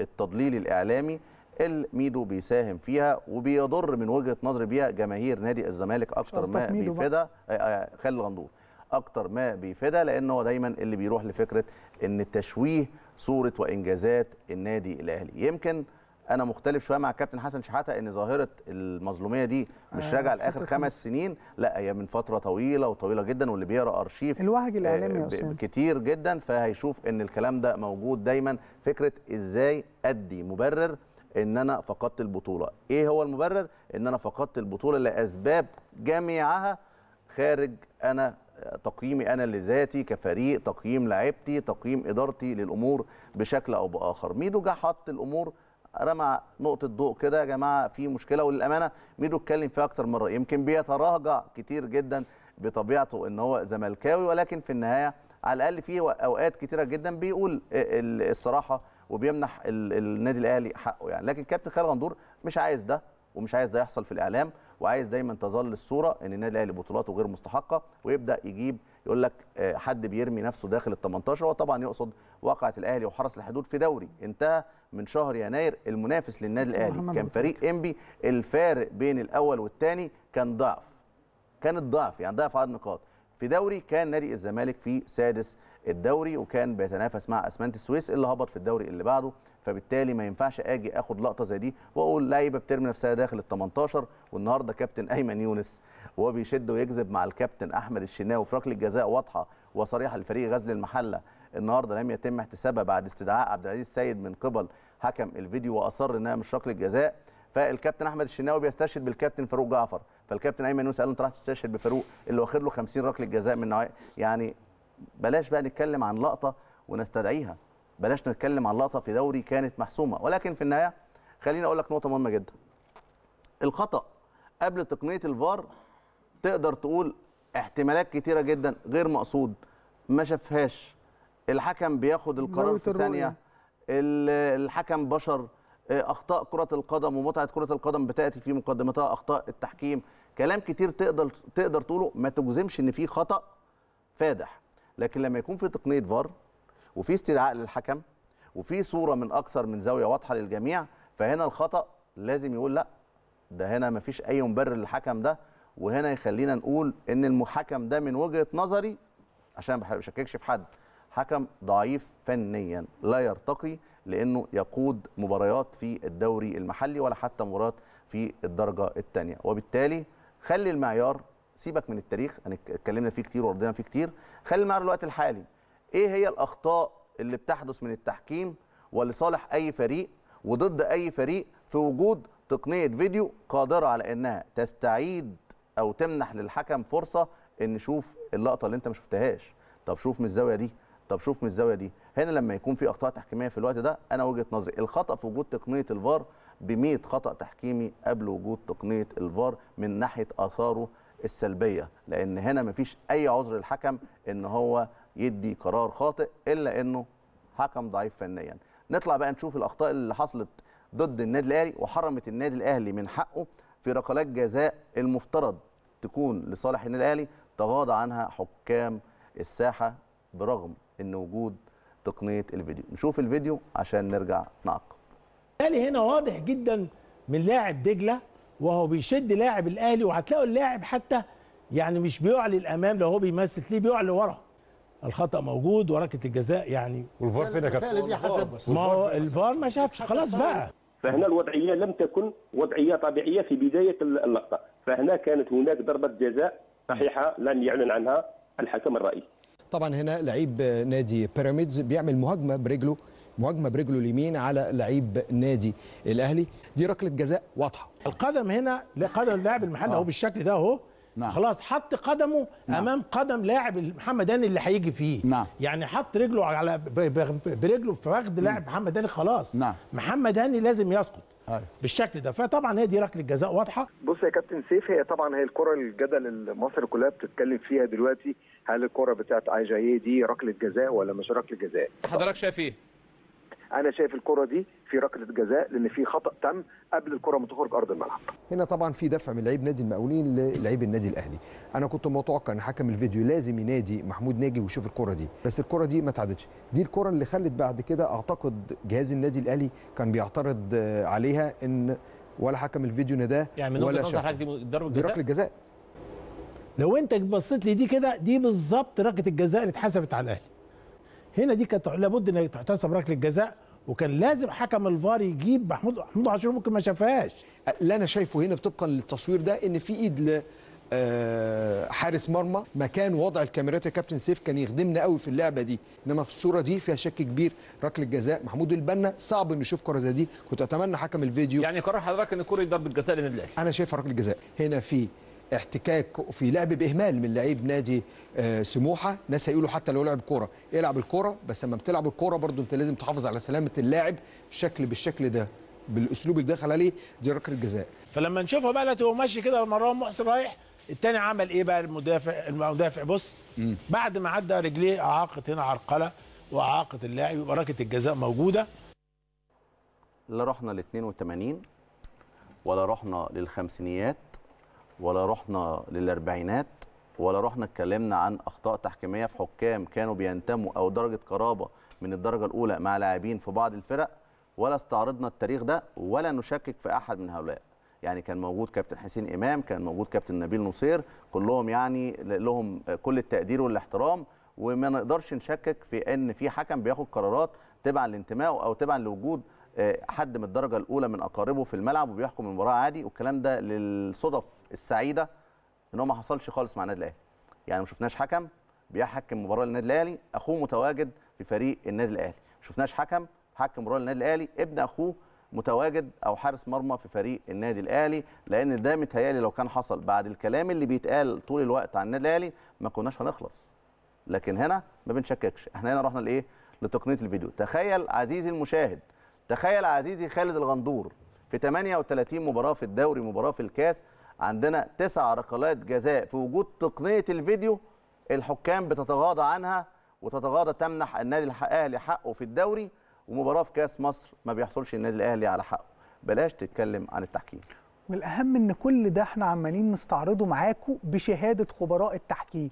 التضليل الاعلامي الميدو بيساهم فيها وبيضر من وجهه نظر بيها جماهير نادي الزمالك اكتر ما بيفيدها آه، آه، خلي غندور اكتر ما بيفيدها لان هو دايما اللي بيروح لفكره ان تشويه صوره وانجازات النادي الاهلي يمكن انا مختلف شويه مع كابتن حسن شحاته ان ظاهره المظلوميه دي مش آه، راجعه لاخر خمس سنين لا هي من فتره طويله وطويله جدا واللي بيقرا ارشيف الوهج الاعلامي آه كتير جدا فهيشوف ان الكلام ده موجود دايما فكره ازاي ادي مبرر ان انا فقدت البطوله ايه هو المبرر ان انا فقدت البطوله لاسباب جميعها خارج انا تقييمي انا لذاتي كفريق تقييم لعبتي تقييم ادارتي للامور بشكل او باخر ميدو جه حط الامور رمى نقطه ضوء كده يا جماعه في مشكله وللامانه ميدو اتكلم فيها اكتر مره يمكن بيتراجع كتير جدا بطبيعته ان هو زملكاوي ولكن في النهايه على الاقل في اوقات كتيره جدا بيقول الصراحه وبيمنح النادي الاهلي حقه يعني لكن كابتن خالد غندور مش عايز ده ومش عايز ده يحصل في الاعلام وعايز دايما تظل الصوره ان النادي الاهلي بطولاته غير مستحقه ويبدا يجيب يقول لك آه، حد بيرمي نفسه داخل ال 18 هو طبعا يقصد واقعه الاهلي وحرس الحدود في دوري انتهى من شهر يناير المنافس للنادي الاهلي كان فريق انبي الفارق بين الاول والثاني كان ضعف كان الضعف يعني ضعف عدد نقاط في دوري كان نادي الزمالك في سادس الدوري وكان بيتنافس مع اسمنت السويس اللي هبط في الدوري اللي بعده فبالتالي ما ينفعش اجي اخد لقطه زي دي واقول لعيبه بترمي نفسها داخل ال 18 والنهارده كابتن ايمن يونس وهو بيشد ويكذب مع الكابتن احمد الشناوي في ركله جزاء واضحه وصريحه لفريق غزل المحله النهارده لم يتم احتسابها بعد استدعاء عبد العزيز السيد من قبل حكم الفيديو واصر انها مش ركله جزاء فالكابتن احمد الشناوي بيستشهد بالكابتن فاروق جعفر فالكابتن ايمن يونس قال له انت راح تستشهد بفاروق اللي واخد له 50 ركله جزاء من نوع يعني بلاش بقى نتكلم عن لقطه ونستدعيها بلاش نتكلم عن لقطه في دوري كانت محسومه ولكن في النهايه خليني اقول لك نقطه مهمه جدا الخطا قبل تقنيه الفار تقدر تقول احتمالات كتيره جدا غير مقصود ما شافهاش الحكم بياخد القرار في ثانيه الحكم بشر آه، اخطاء كره القدم ومتعه كره القدم بتاتي في مقدمتها اخطاء التحكيم كلام كتير تقدر تقدر تقوله ما تجزمش ان في خطا فادح لكن لما يكون في تقنيه فار وفي استدعاء للحكم وفي صوره من اكثر من زاويه واضحه للجميع فهنا الخطا لازم يقول لا ده هنا مفيش اي مبرر للحكم ده وهنا يخلينا نقول ان المحكم ده من وجهه نظري عشان ما بشككش في حد حكم ضعيف فنيا لا يرتقي لانه يقود مباريات في الدوري المحلي ولا حتى مباريات في الدرجه الثانيه وبالتالي خلي المعيار سيبك من التاريخ اتكلمنا فيه كتير وردنا فيه كتير خلي معانا الوقت الحالي ايه هي الاخطاء اللي بتحدث من التحكيم ولصالح اي فريق وضد اي فريق في وجود تقنيه فيديو قادره على انها تستعيد او تمنح للحكم فرصه ان نشوف اللقطه اللي انت ما شفتهاش طب شوف من الزاويه دي طب شوف من الزاويه دي هنا لما يكون في اخطاء تحكيميه في الوقت ده انا وجهه نظري الخطا في وجود تقنيه الفار ب خطا تحكيمي قبل وجود تقنيه الفار من ناحيه اثاره السلبيه لان هنا مفيش اي عذر للحكم ان هو يدي قرار خاطئ الا انه حكم ضعيف فنيا نطلع بقى نشوف الاخطاء اللي حصلت ضد النادي الاهلي وحرمت النادي الاهلي من حقه في ركلات جزاء المفترض تكون لصالح النادي الاهلي تغاضى عنها حكام الساحه برغم ان وجود تقنيه الفيديو نشوف الفيديو عشان نرجع نعقب الاهلي هنا واضح جدا من لاعب دجله وهو بيشد لاعب الاهلي وهتلاقوا اللاعب حتى يعني مش بيعلي الامام لو هو بيمثل ليه بيعلي ورا الخطا موجود وركله الجزاء يعني والفار فين يا كابتن؟ ما هو الفار ما شافش خلاص بقى فهنا الوضعيه لم تكن وضعيه طبيعيه في بدايه اللقطه فهنا كانت هناك ضربه جزاء صحيحه لم يعلن عنها الحكم الرئيسي طبعا هنا لعيب نادي بيراميدز بيعمل مهاجمه برجله مهاجمه برجله اليمين على لعيب نادي الاهلي دي ركله جزاء واضحه القدم هنا قدم اللاعب المحلي آه. اهو بالشكل ده اهو نعم. خلاص حط قدمه نعم. امام قدم لاعب محمد هاني اللي هيجي فيه نعم. يعني حط رجله على برجله في فخذ لاعب محمد هاني خلاص نعم. محمد هاني لازم يسقط هاي. أيوه. بالشكل ده فطبعا هي دي ركله جزاء واضحه بص يا كابتن سيف هي طبعا هي الكره الجدل المصري كلها بتتكلم فيها دلوقتي هل الكره بتاعت اي جاي دي ركله جزاء ولا مش ركله جزاء حضرتك شايف ايه انا شايف الكره دي في ركله جزاء لان في خطا تم قبل الكره ما تخرج ارض الملعب هنا طبعا في دفع من لعيب نادي المقاولين للعيب النادي الاهلي انا كنت متوقع ان حكم الفيديو لازم ينادي محمود ناجي ويشوف الكره دي بس الكره دي ما اتعدتش دي الكره اللي خلت بعد كده اعتقد جهاز النادي الاهلي كان بيعترض عليها ان ولا حكم الفيديو نداه يعني من ولا شاف حضرتك دي ضربه جزاء دي ركله جزاء لو انت بصيت لي دي كده دي بالظبط ركله الجزاء اللي اتحسبت على الاهلي هنا دي كانت لابد ان تحتسب ركله جزاء وكان لازم حكم الفار يجيب محمود محمود عاشور ممكن ما شافهاش اللي انا شايفه هنا طبقا للتصوير ده ان في ايد ل... آه، حارس مرمى مكان وضع الكاميرات يا كابتن سيف كان يخدمنا قوي في اللعبه دي انما في الصوره دي فيها شك كبير ركله جزاء محمود البنا صعب انه يشوف كره زي دي كنت اتمنى حكم الفيديو يعني قرار حضرتك ان كره ضربه جزاء للنادي الاهلي انا شايفها ركله جزاء هنا في احتكاك في لعب باهمال من لعيب نادي آه، سموحه ناس هيقولوا حتى لو لعب كوره العب الكوره بس لما بتلعب الكوره برضو انت لازم تحافظ على سلامه اللاعب شكل بالشكل ده بالاسلوب اللي دخل عليه دي ركله جزاء فلما نشوفها بقى لو ماشي كده مروان محسن رايح الثاني عمل ايه بقى المدافع المدافع بص م. بعد ما عدى رجليه اعاقه هنا عرقله واعاقه اللاعب يبقى ركله الجزاء موجوده لا رحنا ل 82 ولا رحنا للخمسينيات ولا رحنا للاربعينات ولا رحنا اتكلمنا عن اخطاء تحكيميه في حكام كانوا بينتموا او درجه قرابه من الدرجه الاولى مع لاعبين في بعض الفرق ولا استعرضنا التاريخ ده ولا نشكك في احد من هؤلاء يعني كان موجود كابتن حسين امام كان موجود كابتن نبيل نصير كلهم يعني لهم كل التقدير والاحترام وما نقدرش نشكك في ان في حكم بياخد قرارات تبعا لانتمائه او تبعا لوجود آه، حد من الدرجه الاولى من اقاربه في الملعب وبيحكم المباراه عادي والكلام ده للصدف السعيده ان هو ما حصلش خالص مع النادي الاهلي يعني ما شفناش حكم بيحكم مباراه للنادي الاهلي اخوه متواجد في فريق النادي الاهلي ما شفناش حكم حكم مباراه للنادي الاهلي ابن اخوه متواجد او حارس مرمى في فريق النادي الاهلي لان ده متهيالي لو كان حصل بعد الكلام اللي بيتقال طول الوقت عن النادي الاهلي ما كناش هنخلص لكن هنا ما بنشككش احنا هنا رحنا لايه لتقنيه الفيديو تخيل عزيزي المشاهد تخيل عزيزي خالد الغندور في 38 مباراه في الدوري مباراه في الكاس عندنا تسع ركلات جزاء في وجود تقنيه الفيديو الحكام بتتغاضى عنها وتتغاضى تمنح النادي الاهلي حقه في الدوري ومباراه في كاس مصر ما بيحصلش النادي الاهلي على حقه بلاش تتكلم عن التحكيم والاهم ان كل ده احنا عمالين نستعرضه معاكم بشهاده خبراء التحكيم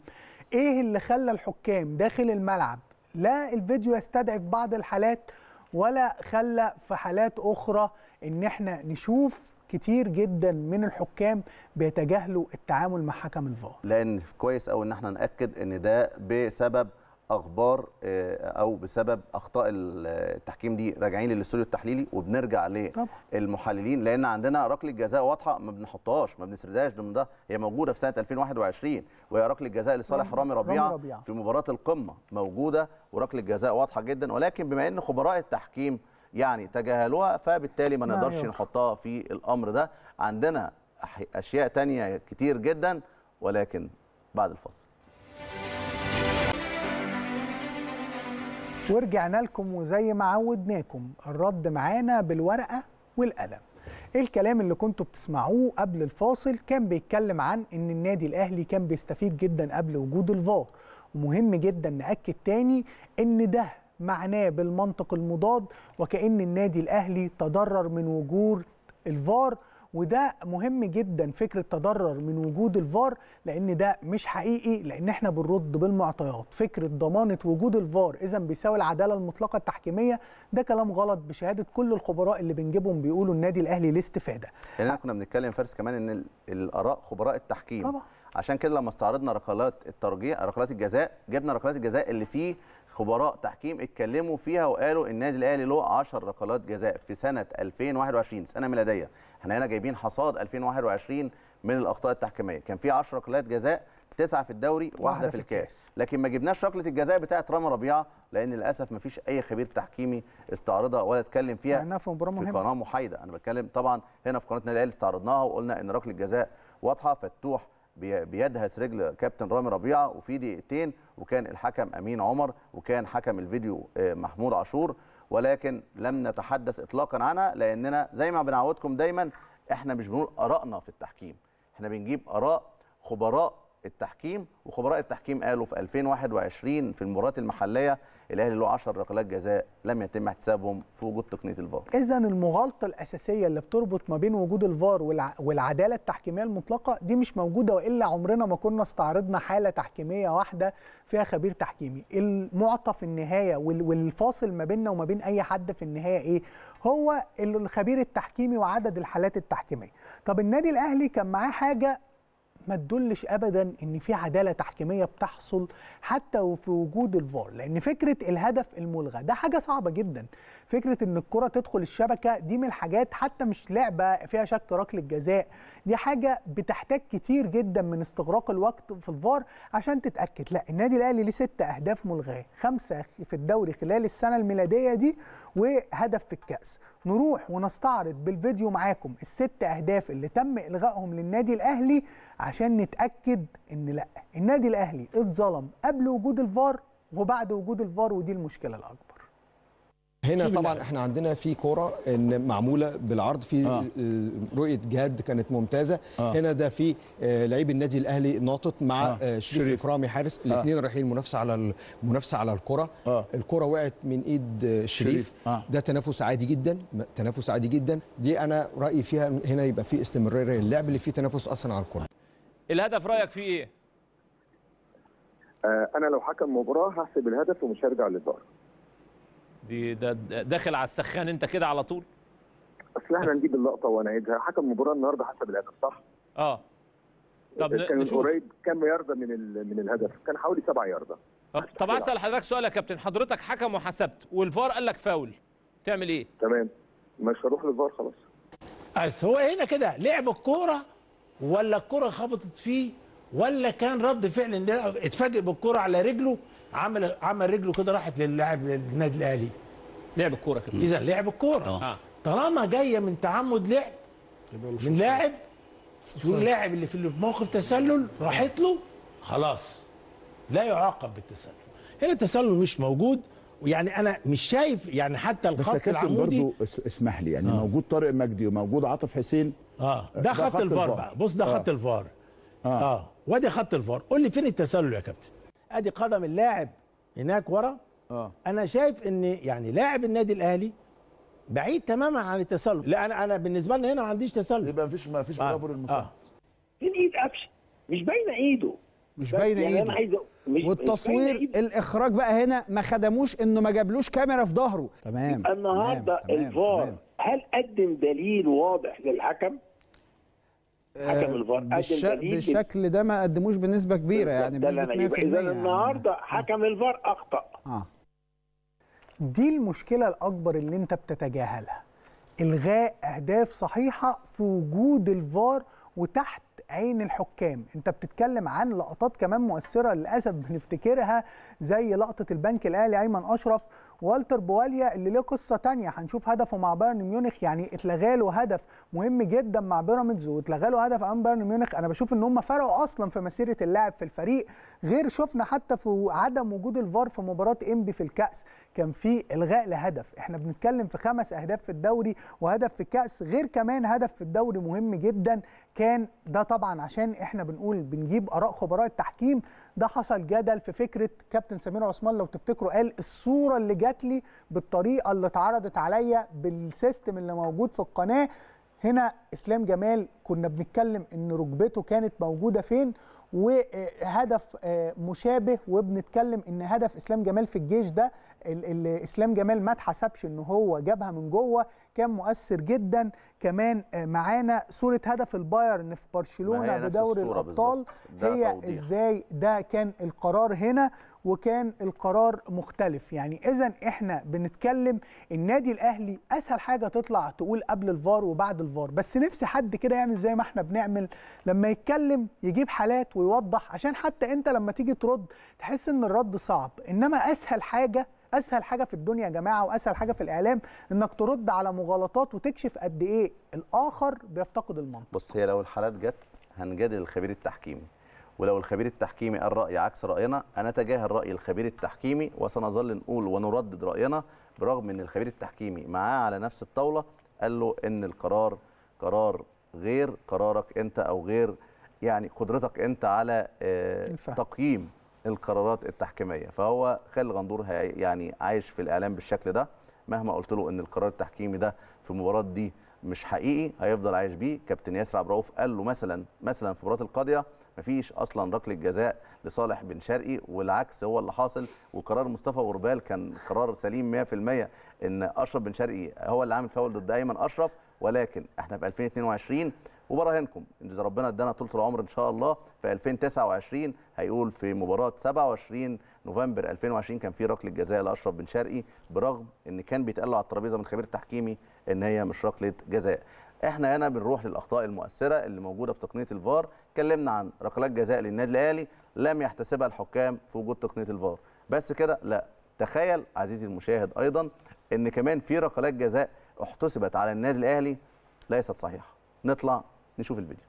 ايه اللي خلى الحكام داخل الملعب لا الفيديو يستدعي في بعض الحالات ولا خلى في حالات اخرى ان احنا نشوف كتير جدا من الحكام بيتجاهلوا التعامل مع حكم الفار لان كويس قوي ان احنا ناكد ان ده بسبب اخبار آه، او بسبب اخطاء آه، التحكيم دي راجعين للاستوديو التحليلي وبنرجع للمحللين لان عندنا ركله جزاء واضحه ما بنحطهاش ما بنسردهاش ضمن ده هي موجوده في سنه 2021 وهي ركله جزاء لصالح رامي ربيعه في مباراه القمه موجوده وركله جزاء واضحه جدا ولكن بما ان خبراء التحكيم يعني تجاهلوها فبالتالي ما نقدرش نحطها في الامر ده عندنا اشياء تانية كتير جدا ولكن بعد الفاصل ورجعنا لكم وزي ما عودناكم الرد معانا بالورقه والقلم الكلام اللي كنتوا بتسمعوه قبل الفاصل كان بيتكلم عن ان النادي الاهلي كان بيستفيد جدا قبل وجود الفار ومهم جدا ناكد تاني ان ده معناه بالمنطق المضاد وكأن النادي الأهلي تضرر من وجود الفار وده مهم جدا فكره تضرر من وجود الفار لان ده مش حقيقي لان احنا بنرد بالمعطيات فكره ضمانه وجود الفار اذا بيساوي العداله المطلقه التحكيميه ده كلام غلط بشهاده كل الخبراء اللي بنجيبهم بيقولوا النادي الاهلي الاستفاده يعني احنا كنا بنتكلم فارس كمان ان الاراء خبراء التحكيم طبعا عشان كده لما استعرضنا ركلات الترجيح ركلات الجزاء جبنا ركلات الجزاء اللي فيه خبراء تحكيم اتكلموا فيها وقالوا النادي الاهلي له 10 ركلات جزاء في سنه 2021 سنه ميلاديه احنا هنا جايبين حصاد 2021 من الاخطاء التحكيميه كان في 10 ركلات جزاء تسعه في الدوري واحده في الكاس لكن ما جبناش ركله الجزاء بتاعه رامي ربيعه لان للاسف ما فيش اي خبير تحكيمي استعرضها ولا اتكلم فيها لانها يعني في مباراه مهمه في قناه محايده انا بتكلم طبعا هنا في قناه النادي الاهلي استعرضناها وقلنا ان ركله الجزاء واضحه فتوح بيدهس رجل كابتن رامي ربيعه وفي دقيقتين وكان الحكم امين عمر وكان حكم الفيديو آه، محمود عاشور ولكن لم نتحدث اطلاقا عنها لاننا زي ما بنعودكم دايما احنا مش بنقول ارائنا في التحكيم احنا بنجيب اراء خبراء التحكيم وخبراء التحكيم قالوا في 2021 في المباريات المحليه الاهلي له 10 ركلات جزاء لم يتم احتسابهم في وجود تقنيه الفار. اذا المغالطه الاساسيه اللي بتربط ما بين وجود الفار والعداله التحكيميه المطلقه دي مش موجوده والا عمرنا ما كنا استعرضنا حاله تحكيميه واحده فيها خبير تحكيمي. المعطى في النهايه والفاصل ما بيننا وما بين اي حد في النهايه ايه؟ هو الخبير التحكيمي وعدد الحالات التحكيميه. طب النادي الاهلي كان معاه حاجه ما تدلش ابدا ان في عداله تحكيميه بتحصل حتى وفي وجود الفار لان فكره الهدف الملغى ده حاجه صعبه جدا فكره ان الكره تدخل الشبكه دي من الحاجات حتى مش لعبه فيها شك ركله جزاء دي حاجه بتحتاج كتير جدا من استغراق الوقت في الفار عشان تتاكد لا النادي الاهلي ليه ست اهداف ملغاه خمسه في الدوري خلال السنه الميلاديه دي وهدف في الكاس نروح ونستعرض بالفيديو معاكم الست اهداف اللي تم الغائهم للنادي الاهلي عشان نتاكد ان لا النادي الاهلي اتظلم قبل وجود الفار وبعد وجود الفار ودي المشكله الاكبر هنا طبعا اللعبة. احنا عندنا في كوره ان معموله بالعرض في آه. آه، رؤيه جهاد كانت ممتازه آه. هنا ده في آه، لعيب النادي الاهلي ناطط مع آه. آه، شريف اكرامي حارس الاثنين آه. رايحين منافسه على المنافسه على الكره آه. الكره وقعت من ايد شريف, شريف. آه. ده تنافس عادي جدا تنافس عادي جدا دي انا رايي فيها هنا يبقى في استمراريه للعب اللي فيه تنافس اصلا على الكره الهدف رايك فيه ايه انا لو حكم مباراه هحسب الهدف ومش هرجع للفار دي ده داخل على السخان انت كده على طول اصل احنا نجيب اللقطه ونعيدها حكم المباراه النهارده حسب الاهداف صح اه طب كان نشوف. قريب كام يارده من من الهدف كان حوالي 7 يارده طب اسال حضرتك سؤال يا كابتن حضرتك حكم وحسبت والفار قال لك فاول تعمل ايه تمام مش هروح للفار خلاص بس هو هنا كده لعب الكوره ولا الكوره خبطت فيه ولا كان رد فعل ان اتفاجئ بالكوره على رجله عمل عمل رجله كده راحت للاعب النادي الاهلي لعب الكوره كده اذا لعب الكوره آه. آه. طالما جايه من تعمد لعب من لاعب واللاعب اللي في موقف تسلل راحت له خلاص لا يعاقب بالتسلل هنا التسلل مش موجود ويعني انا مش شايف يعني حتى الخط العمودي برضو اسمح لي يعني آه. موجود طارق مجدي وموجود عاطف حسين اه ده, خط, الفار بقى بص ده آه. خط الفار اه, آه. وادي خط الفار قول لي فين التسلل يا كابتن ادي قدم اللاعب هناك ورا اه انا شايف ان يعني لاعب النادي الاهلي بعيد تماما عن التسلل لا انا انا بالنسبه لنا هنا ما عنديش تسلل يبقى مفيش فيش ما فيش المساعد آه. آه. ايد قفشه مش باينه ايده مش باينه يعني ايده عايز... مش والتصوير مش إيده. الاخراج بقى هنا ما خدموش انه ما جابلوش كاميرا في ظهره تمام النهارده الفار هل قدم دليل واضح للحكم حكم آه، الفار بالش... بالشكل ده ما قدموش بنسبه كبيره يعني ده اللي انا اذا يعني. النهارده يعني. حكم الفار اخطا آه. دي المشكله الاكبر اللي انت بتتجاهلها الغاء اهداف صحيحه في وجود الفار وتحت عين الحكام انت بتتكلم عن لقطات كمان مؤثره للاسف بنفتكرها زي لقطه البنك الاهلي ايمن اشرف والتر بواليا اللي له قصه تانية هنشوف هدفه مع بايرن ميونخ يعني اتلغى له هدف مهم جدا مع بيراميدز واتلغى له هدف امام بايرن ميونخ انا بشوف ان هم فرقوا اصلا في مسيره اللاعب في الفريق غير شفنا حتى في عدم وجود الفار في مباراه انبي في الكاس كان في الغاء لهدف احنا بنتكلم في خمس اهداف في الدوري وهدف في الكاس غير كمان هدف في الدوري مهم جدا كان ده طبعا عشان احنا بنقول بنجيب اراء خبراء التحكيم ده حصل جدل في فكره كابتن سمير عثمان لو تفتكروا قال الصوره اللي جات لي بالطريقه اللي اتعرضت عليا بالسيستم اللي موجود في القناه هنا اسلام جمال كنا بنتكلم ان ركبته كانت موجوده فين وهدف آه، مشابه وبنتكلم ان هدف اسلام جمال في الجيش ده اسلام جمال ما اتحسبش ان هو جابها من جوه كان مؤثر جدا كمان آه، معانا صوره هدف البايرن في برشلونه بدوري الابطال هي ازاي ده كان القرار هنا وكان القرار مختلف يعني اذا احنا بنتكلم النادي الاهلي اسهل حاجه تطلع تقول قبل الفار وبعد الفار بس نفسي حد كده يعمل زي ما احنا بنعمل لما يتكلم يجيب حالات ويوضح عشان حتى انت لما تيجي ترد تحس ان الرد صعب انما اسهل حاجه اسهل حاجه في الدنيا يا جماعه واسهل حاجه في الاعلام انك ترد على مغالطات وتكشف قد ايه الاخر بيفتقد المنطق بص هي لو الحالات جت هنجادل الخبير التحكيمي ولو الخبير التحكيمي قال رأي عكس رأينا انا اتجاهل رأي الخبير التحكيمي وسنظل نقول ونردد رأينا برغم ان الخبير التحكيمي معاه على نفس الطاولة قال له ان القرار قرار غير قرارك انت او غير يعني قدرتك انت على آه، تقييم القرارات التحكيميه فهو خالد غندور يعني عايش في الاعلام بالشكل ده مهما قلت له ان القرار التحكيمي ده في المباراه دي مش حقيقي هيفضل عايش بيه كابتن ياسر عبد الرؤوف قال له مثلا مثلا في مباراه القاضيه مفيش اصلا ركله جزاء لصالح بن شرقي والعكس هو اللي حاصل وقرار مصطفى غربال كان قرار سليم 100% ان اشرف بن شرقي هو اللي عامل فاول ضد ايمن اشرف ولكن احنا في 2022 وبراهنكم ان اذا ربنا ادانا طول العمر ان شاء الله في 2029 هيقول في مباراه 27 نوفمبر 2020 كان في ركله جزاء لاشرف بن شرقي برغم ان كان بيتقال على الترابيزه من الخبير التحكيمي ان هي مش ركله جزاء احنا هنا بنروح للاخطاء المؤثره اللي موجوده في تقنيه الفار اتكلمنا عن ركلات جزاء للنادي الاهلي لم يحتسبها الحكام في وجود تقنيه الفار بس كده لا تخيل عزيزي المشاهد ايضا ان كمان في ركلات جزاء احتسبت على النادي الاهلي ليست صحيحه نطلع نشوف الفيديو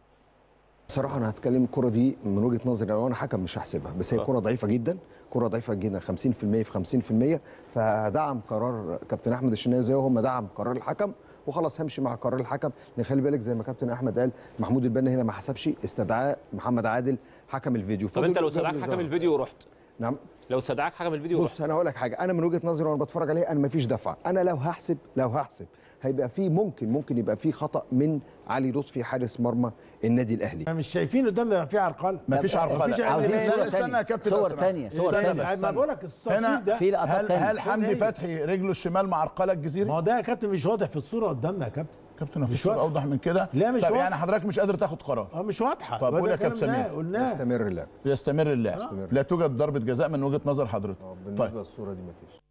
صراحة أنا هتكلم الكرة دي من وجهة نظري لو أنا حكم مش هحسبها بس هي آه. كرة ضعيفة جدا كرة ضعيفة جدا 50% في 50% فدعم قرار كابتن أحمد الشناوي زي هو دعم قرار الحكم وخلاص همشي مع قرار الحكم لان يعني خلي بالك زي ما كابتن احمد قال محمود البنا هنا ما حسبش استدعاء محمد عادل حكم الفيديو طب انت لو استدعاك حكم الفيديو ورحت نعم لو استدعاك حكم الفيديو بص رحت. انا هقول لك حاجه انا من وجهه نظري وانا بتفرج عليه انا ما فيش دفع انا لو هحسب لو هحسب هيبقى فيه ممكن ممكن يبقى فيه خطا من علي لطفي حارس مرمى النادي الاهلي مش شايفين قدامنا في عرقله فيش عرقله عاوزين عرقله صور ثانيه صور ثانيه صور ثانيه ما بقول لك هنا في لقطات هل, هل حمدي إيه؟ فتحي رجله الشمال مع عرقله الجزيره ما هو ده يا كابتن مش واضح في الصوره قدامنا يا كابتن كابتن مفيش واضح اوضح من كده لا مش طب واضح. يعني حضرتك مش قادر تاخد قرار اه مش واضحه فبقول قول يا كابتن سمير يستمر اللعب يستمر اللعب لا توجد ضربه جزاء من وجهه نظر حضرتك آه، طيب بالنسبه للصوره دي مفيش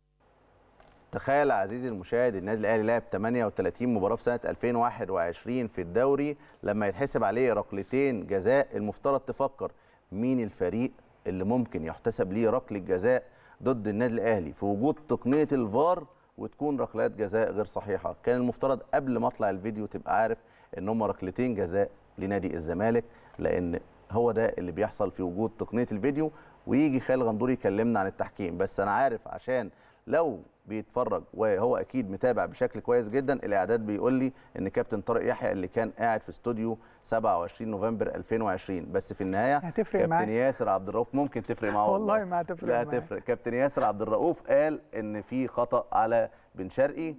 تخيل عزيزي المشاهد النادي الاهلي لعب 38 مباراه في سنه 2021 في الدوري لما يتحسب عليه ركلتين جزاء المفترض تفكر مين الفريق اللي ممكن يحتسب ليه ركله جزاء ضد النادي الاهلي في وجود تقنيه الفار وتكون ركلات جزاء غير صحيحه كان المفترض قبل ما اطلع الفيديو تبقى عارف ان هم ركلتين جزاء لنادي الزمالك لان هو ده اللي بيحصل في وجود تقنيه الفيديو ويجي خالد غندور يكلمنا عن التحكيم بس انا عارف عشان لو بيتفرج وهو اكيد متابع بشكل كويس جدا الاعداد بيقول لي ان كابتن طارق يحيى اللي كان قاعد في استوديو 27 نوفمبر 2020 بس في النهايه هتفرق كابتن معي. ياسر عبد الرؤوف ممكن تفرق معاه والله ما هتفرق لا هتفرق كابتن ياسر عبد الرؤوف قال ان في خطا على بن شرقي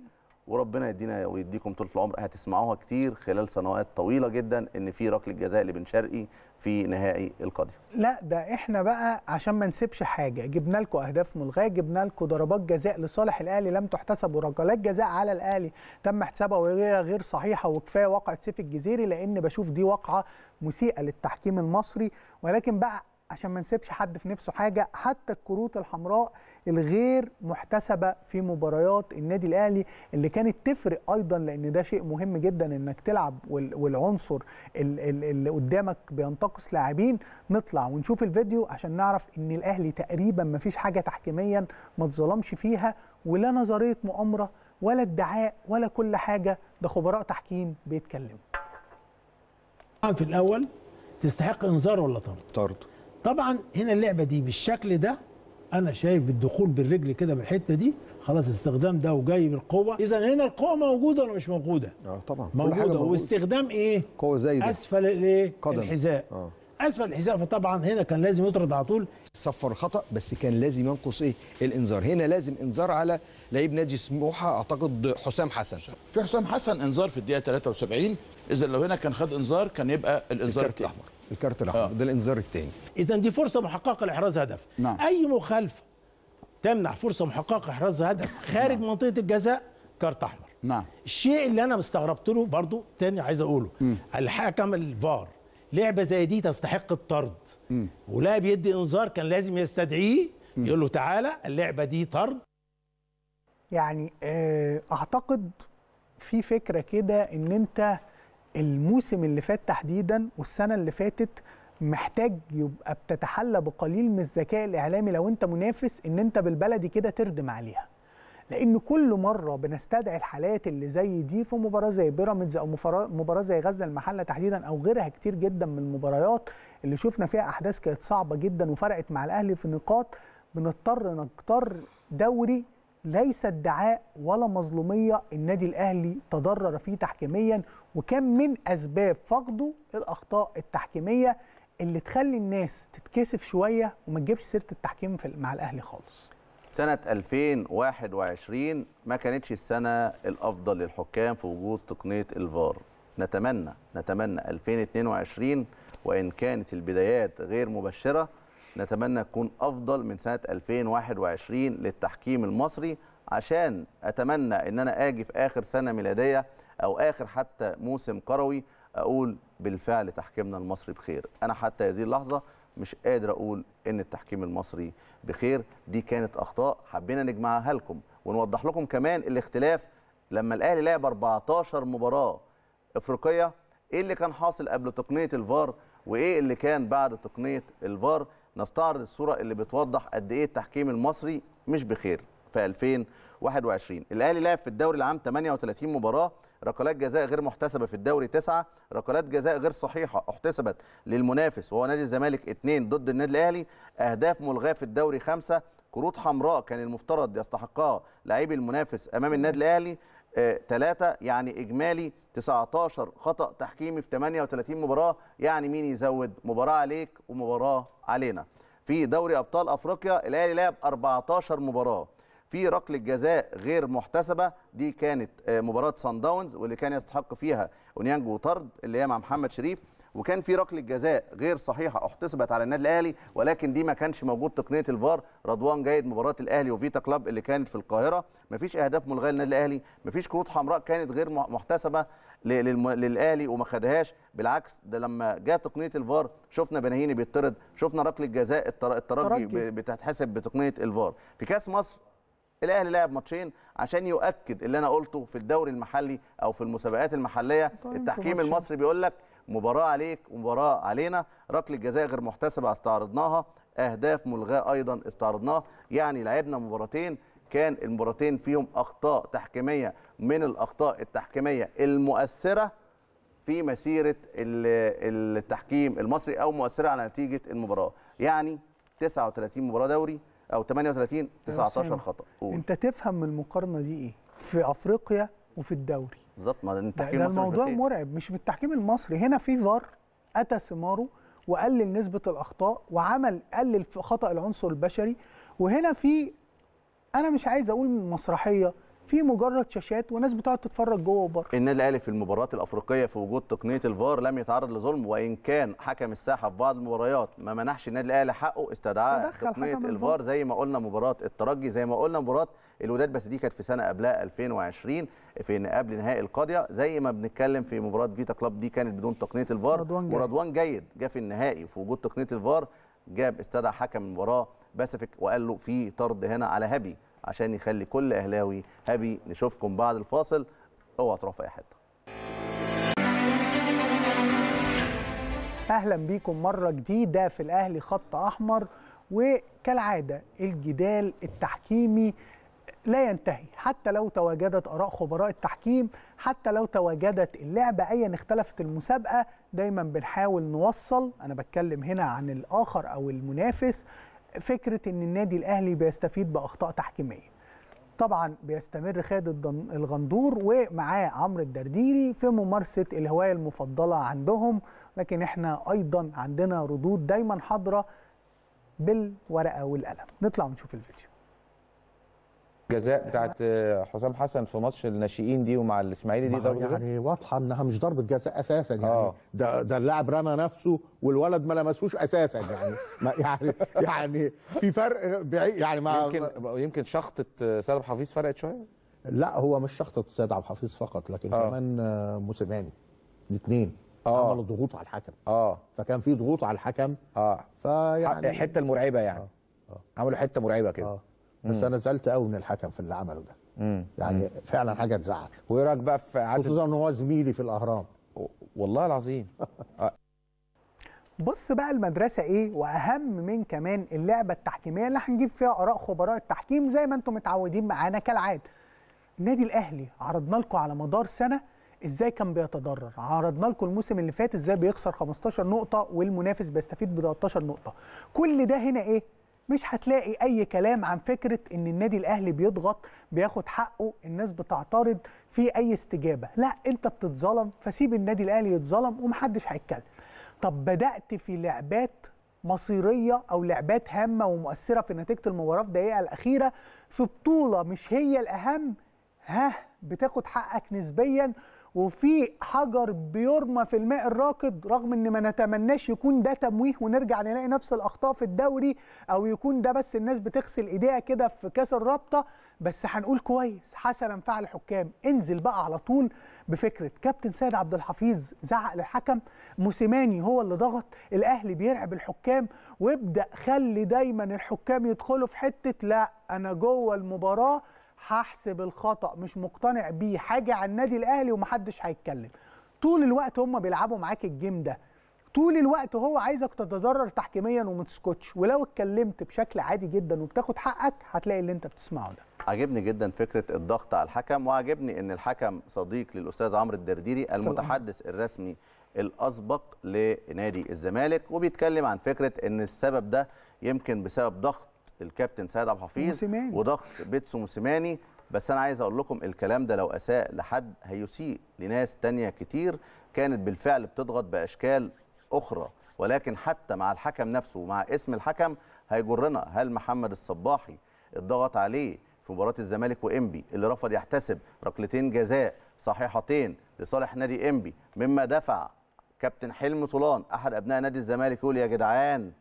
وربنا يدينا ويديكم طول العمر هتسمعوها كتير خلال سنوات طويله جدا ان في ركله جزاء لبن شرقي في نهائي القضيه. لا ده احنا بقى عشان ما نسيبش حاجه جبنا لكم اهداف ملغاه جبنا لكم ضربات جزاء لصالح الاهلي لم تحتسب وركلات جزاء على الاهلي تم احتسابها وهي غير صحيحه وكفايه وقعه سيف الجزيري لان بشوف دي واقعه مسيئه للتحكيم المصري ولكن بقى عشان ما نسيبش حد في نفسه حاجه حتى الكروت الحمراء الغير محتسبه في مباريات النادي الاهلي اللي كانت تفرق ايضا لان ده شيء مهم جدا انك تلعب والعنصر اللي قدامك بينتقص لاعبين نطلع ونشوف الفيديو عشان نعرف ان الاهلي تقريبا ما فيش حاجه تحكيميا ما اتظلمش فيها ولا نظريه مؤامره ولا ادعاء ولا كل حاجه ده خبراء تحكيم بيتكلموا في الاول تستحق انذار ولا طرد؟ طرد طبعا هنا اللعبه دي بالشكل ده انا شايف بالدخول بالرجل كده من الحته دي خلاص استخدام ده وجاي بالقوه اذا هنا القوه موجوده ولا مش موجوده اه طبعا موجوده, واستخدام ايه قوه زي اسفل الايه الحذاء آه. اسفل الحذاء فطبعا هنا كان لازم يطرد على طول صفر خطا بس كان لازم ينقص ايه الانذار هنا لازم انذار على لعيب نادي سموحه اعتقد حسام حسن في حسام حسن انذار في الدقيقه 73 اذا لو هنا كان خد انذار كان يبقى الانذار الاحمر الكارت الاحمر آه. ده الانذار الثاني اذا دي فرصه محققه لاحراز هدف نعم. اي مخالفه تمنع فرصه محققه احراز هدف خارج نعم. منطقه الجزاء كارت احمر نعم الشيء اللي انا استغربت له برضو تاني عايز اقوله مم. الحكم الفار لعبه زي دي تستحق الطرد ولا بيدي انذار كان لازم يستدعيه يقول له تعالى اللعبه دي طرد يعني آه، اعتقد في فكره كده ان انت الموسم اللي فات تحديدا والسنه اللي فاتت محتاج يبقى بتتحلى بقليل من الذكاء الاعلامي لو انت منافس ان انت بالبلدي كده تردم عليها لان كل مره بنستدعي الحالات اللي زي دي في مباراه زي بيراميدز او مباراه زي غزه المحله تحديدا او غيرها كتير جدا من المباريات اللي شفنا فيها احداث كانت صعبه جدا وفرقت مع الاهلي في نقاط بنضطر نختار دوري ليس ادعاء ولا مظلوميه النادي الاهلي تضرر فيه تحكيميا وكان من اسباب فقده الاخطاء التحكيميه اللي تخلي الناس تتكسف شويه وما تجيبش سيره التحكيم مع الاهلي خالص سنة 2021 ما كانتش السنة الأفضل للحكام في وجود تقنية الفار نتمنى نتمنى 2022 وإن كانت البدايات غير مبشرة نتمنى تكون أفضل من سنة 2021 للتحكيم المصري عشان أتمنى إن أنا آجي في آخر سنة ميلادية او اخر حتى موسم كروي اقول بالفعل تحكيمنا المصري بخير انا حتى هذه اللحظه مش قادر اقول ان التحكيم المصري بخير دي كانت اخطاء حبينا نجمعها لكم ونوضح لكم كمان الاختلاف لما الاهلي لعب 14 مباراه افريقيه ايه اللي كان حاصل قبل تقنيه الفار وايه اللي كان بعد تقنيه الفار نستعرض الصوره اللي بتوضح قد ايه التحكيم المصري مش بخير في 2021 الاهلي لعب في الدوري العام 38 مباراه ركلات جزاء غير محتسبه في الدوري تسعه ركلات جزاء غير صحيحه احتسبت للمنافس وهو نادي الزمالك اثنين ضد النادي الاهلي اهداف ملغاه في الدوري خمسه كروت حمراء كان المفترض يستحقها لاعبي المنافس امام النادي الاهلي ثلاثة آه، يعني إجمالي 19 خطأ تحكيمي في 38 مباراة يعني مين يزود مباراة عليك ومباراة علينا في دوري أبطال أفريقيا الأهلي لعب 14 مباراة في ركله جزاء غير محتسبه دي كانت آه، مباراه سان داونز واللي كان يستحق فيها اونيانجو طرد اللي هي مع محمد شريف وكان في ركله جزاء غير صحيحه احتسبت على النادي الاهلي ولكن دي ما كانش موجود تقنيه الفار رضوان جيد مباراه الاهلي وفيتا كلاب اللي كانت في القاهره مفيش اهداف ملغيه للنادي الاهلي مفيش كروت حمراء كانت غير محتسبه للاهلي وما خدهاش بالعكس ده لما جاء تقنيه الفار شفنا بنهيني بيطرد شفنا ركله جزاء الترجي بتتحسب بتقنيه الفار في كاس مصر الاهلي لعب ماتشين عشان يؤكد اللي انا قلته في الدوري المحلي او في المسابقات المحليه التحكيم المصري بيقول لك مباراه عليك ومباراه علينا ركله جزاء غير محتسبه استعرضناها اهداف ملغاه ايضا استعرضناها يعني لعبنا مباراتين كان المباراتين فيهم اخطاء تحكيميه من الاخطاء التحكيميه المؤثره في مسيره التحكيم المصري او مؤثره على نتيجه المباراه يعني 39 مباراه دوري او 38 19 أيوة، يعني خطا قول. انت تفهم من المقارنه دي ايه في افريقيا وفي الدوري بالظبط ما التحكيم المصري الموضوع مرعب مش بالتحكيم المصري هنا في فار اتى ثماره وقلل نسبه الاخطاء وعمل قلل في خطا العنصر البشري وهنا في انا مش عايز اقول مسرحيه في مجرد شاشات وناس بتقعد تتفرج جوه وبره النادي الاهلي في المباريات الافريقيه في وجود تقنيه الفار لم يتعرض لظلم وان كان حكم الساحه في بعض المباريات ما منحش النادي الاهلي حقه استدعاء تقنيه الفار زي ما قلنا مباراه الترجي زي ما قلنا مباراه الوداد بس دي كانت في سنه قبلها 2020 في قبل نهائي القاضيه زي ما بنتكلم في مباراه فيتا كلاب دي كانت بدون تقنيه الفار ورضوان جيد جه في النهائي في وجود تقنيه الفار جاب استدعى حكم المباراه بسفك وقال له في طرد هنا على هبي عشان يخلي كل اهلاوي هابي نشوفكم بعد الفاصل اوعى تروح في اي حته اهلا بيكم مره جديده في الاهلي خط احمر وكالعاده الجدال التحكيمي لا ينتهي حتى لو تواجدت اراء خبراء التحكيم حتى لو تواجدت اللعبه ايا اختلفت المسابقه دايما بنحاول نوصل انا بتكلم هنا عن الاخر او المنافس فكره ان النادي الاهلي بيستفيد باخطاء تحكيميه طبعا بيستمر خالد الغندور ومعاه عمرو الدرديري في ممارسه الهوايه المفضله عندهم لكن احنا ايضا عندنا ردود دايما حاضره بالورقه والقلم نطلع ونشوف الفيديو جزاء بتاعت حسام حسن في ماتش الناشئين دي ومع الاسماعيلي دي ضربه يعني واضحه انها مش ضربه جزاء اساسا يعني آه. ده ده اللاعب رمى نفسه والولد ما لمسوش اساسا يعني يعني يعني في فرق بعيد يعني ما يمكن يمكن شخطه سيد عبد الحفيظ فرقت شويه؟ لا هو مش شخطه سيد عبد الحفيظ فقط لكن أوه. كمان موسيماني الاثنين آه. عملوا ضغوط على الحكم اه فكان في ضغوط على الحكم اه فيعني الحته المرعبه يعني آه. آه. عملوا حته مرعبه كده آه. بس انا زعلت قوي من الحكم في اللي عمله ده مم. يعني مم. فعلا حاجه تزعل وايه رايك بقى في عدد خصوصا ان هو زميلي في الاهرام والله العظيم آه. بص بقى المدرسه ايه واهم من كمان اللعبه التحكيميه اللي هنجيب فيها اراء خبراء التحكيم زي ما انتم متعودين معانا كالعاده النادي الاهلي عرضنا لكم على مدار سنه ازاي كان بيتضرر عرضنا لكم الموسم اللي فات ازاي بيخسر 15 نقطه والمنافس بيستفيد ب 13 نقطه كل ده هنا ايه مش هتلاقي اي كلام عن فكره ان النادي الاهلي بيضغط بياخد حقه الناس بتعترض في اي استجابه لا انت بتتظلم فسيب النادي الاهلي يتظلم ومحدش هيتكلم طب بدات في لعبات مصيريه او لعبات هامه ومؤثره في نتيجه المباراه في الدقيقه الاخيره في بطوله مش هي الاهم ها بتاخد حقك نسبيا وفي حجر بيرمى في الماء الراكد رغم ان ما نتمناش يكون ده تمويه ونرجع نلاقي نفس الاخطاء في الدوري او يكون ده بس الناس بتغسل ايديها كده في كاس الرابطه بس هنقول كويس حسنا فعل الحكام انزل بقى على طول بفكره كابتن سيد عبد الحفيظ زعق للحكم موسيماني هو اللي ضغط الاهلي بيرعب الحكام وابدا خلي دايما الحكام يدخلوا في حته لا انا جوه المباراه هحسب الخطا مش مقتنع بيه حاجه على النادي الاهلي ومحدش هيتكلم طول الوقت هم بيلعبوا معاك الجيم ده طول الوقت هو عايزك تتضرر تحكيميا وما تسكتش ولو اتكلمت بشكل عادي جدا وبتاخد حقك هتلاقي اللي انت بتسمعه ده عجبني جدا فكره الضغط على الحكم وعجبني ان الحكم صديق للاستاذ عمرو الدرديري المتحدث الرسمي الاسبق لنادي الزمالك وبيتكلم عن فكره ان السبب ده يمكن بسبب ضغط الكابتن سيد عبد الحفيظ وضغط بيتسو موسيماني بس انا عايز اقول لكم الكلام ده لو اساء لحد هيسيء لناس تانية كتير كانت بالفعل بتضغط باشكال اخرى ولكن حتى مع الحكم نفسه ومع اسم الحكم هيجرنا هل محمد الصباحي اتضغط عليه في مباراه الزمالك وانبي اللي رفض يحتسب ركلتين جزاء صحيحتين لصالح نادي انبي مما دفع كابتن حلمي طولان احد ابناء نادي الزمالك يقول يا جدعان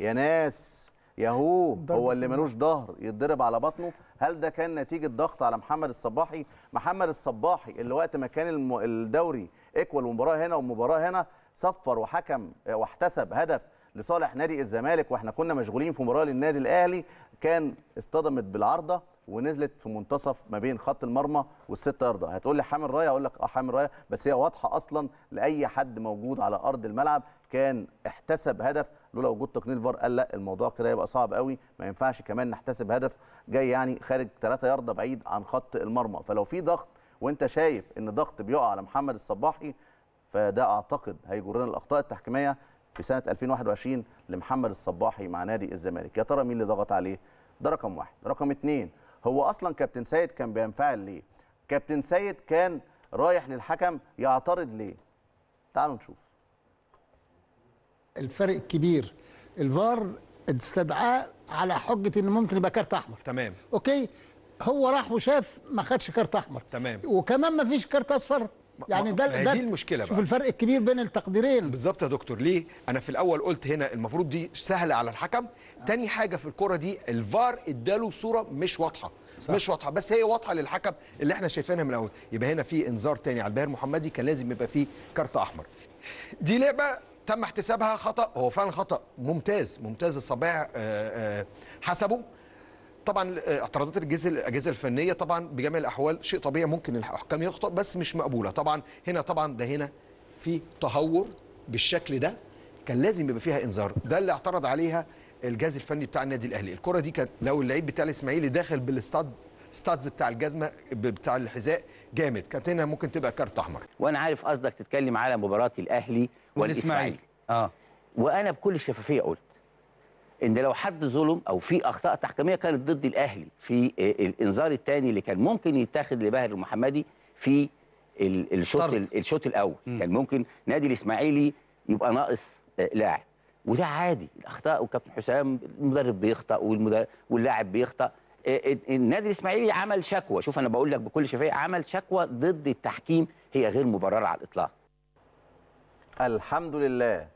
يا ناس ياهو هو اللي ملوش ظهر يتضرب على بطنه هل ده كان نتيجه ضغط على محمد الصباحي محمد الصباحي اللي وقت ما كان الدوري ايكوال ومباراه هنا ومباراه هنا صفر وحكم واحتسب هدف لصالح نادي الزمالك واحنا كنا مشغولين في مباراه للنادي الاهلي كان اصطدمت بالعارضه ونزلت في منتصف ما بين خط المرمى والست يارده هتقول لي حامل رايه اقول لك اه حامل رايه بس هي واضحه اصلا لاي حد موجود على ارض الملعب كان احتسب هدف لولا وجود تقنيه الفار قال لا الموضوع كده يبقى صعب قوي ما ينفعش كمان نحتسب هدف جاي يعني خارج 3 يارده بعيد عن خط المرمى فلو في ضغط وانت شايف ان ضغط بيقع على محمد الصباحي فده اعتقد هيجرنا الاخطاء التحكيميه في سنه 2021 لمحمد الصباحي مع نادي الزمالك يا ترى مين اللي ضغط عليه ده رقم واحد رقم اتنين هو اصلا كابتن سيد كان بينفعل ليه كابتن سيد كان رايح للحكم يعترض ليه تعالوا نشوف الفرق الكبير الفار استدعاه على حجه ان ممكن يبقى كارت احمر تمام اوكي هو راح وشاف ما خدش كارت احمر تمام وكمان ما فيش كارت اصفر يعني ده ده دي المشكله بقى شوف الفرق الكبير بين التقديرين بالظبط يا دكتور ليه انا في الاول قلت هنا المفروض دي سهله على الحكم آه. تاني حاجه في الكره دي الفار اداله صوره مش واضحه صح. مش واضحه بس هي واضحه للحكم اللي احنا شايفينها من الاول يبقى هنا في انذار تاني على الباهر محمدي كان لازم يبقى فيه كارت احمر دي لعبه تم احتسابها خطا هو فعلا خطا ممتاز ممتاز الصباع آه، آه، حسبه طبعا آه، اعتراضات الجزء الاجهزه الفنيه طبعا بجميع الاحوال شيء طبيعي ممكن الحكام يخطئ بس مش مقبوله طبعا هنا طبعا ده هنا في تهور بالشكل ده كان لازم يبقى فيها انذار ده اللي اعترض عليها الجهاز الفني بتاع النادي الاهلي الكره دي كانت لو اللعيب بتاع الاسماعيلي داخل بالاستاد ستادز بتاع الجزمه بتاع الحذاء جامد كانت هنا ممكن تبقى كارت احمر وانا عارف قصدك تتكلم على مباراه الاهلي والاسماعيلي اه وانا بكل شفافيه قلت ان لو حد ظلم او في اخطاء تحكيميه كانت ضد الاهلي في آه، الانذار الثاني اللي كان ممكن يتاخد لباهر المحمدي في الشوط الشوط الاول م. كان ممكن نادي الاسماعيلي يبقى ناقص آه، لاعب وده عادي الاخطاء وكابتن حسام المدرب بيخطا واللاعب بيخطا آه، النادي الاسماعيلي عمل شكوى شوف انا بقول لك بكل شفافيه عمل شكوى ضد التحكيم هي غير مبرره على الاطلاق الحمد لله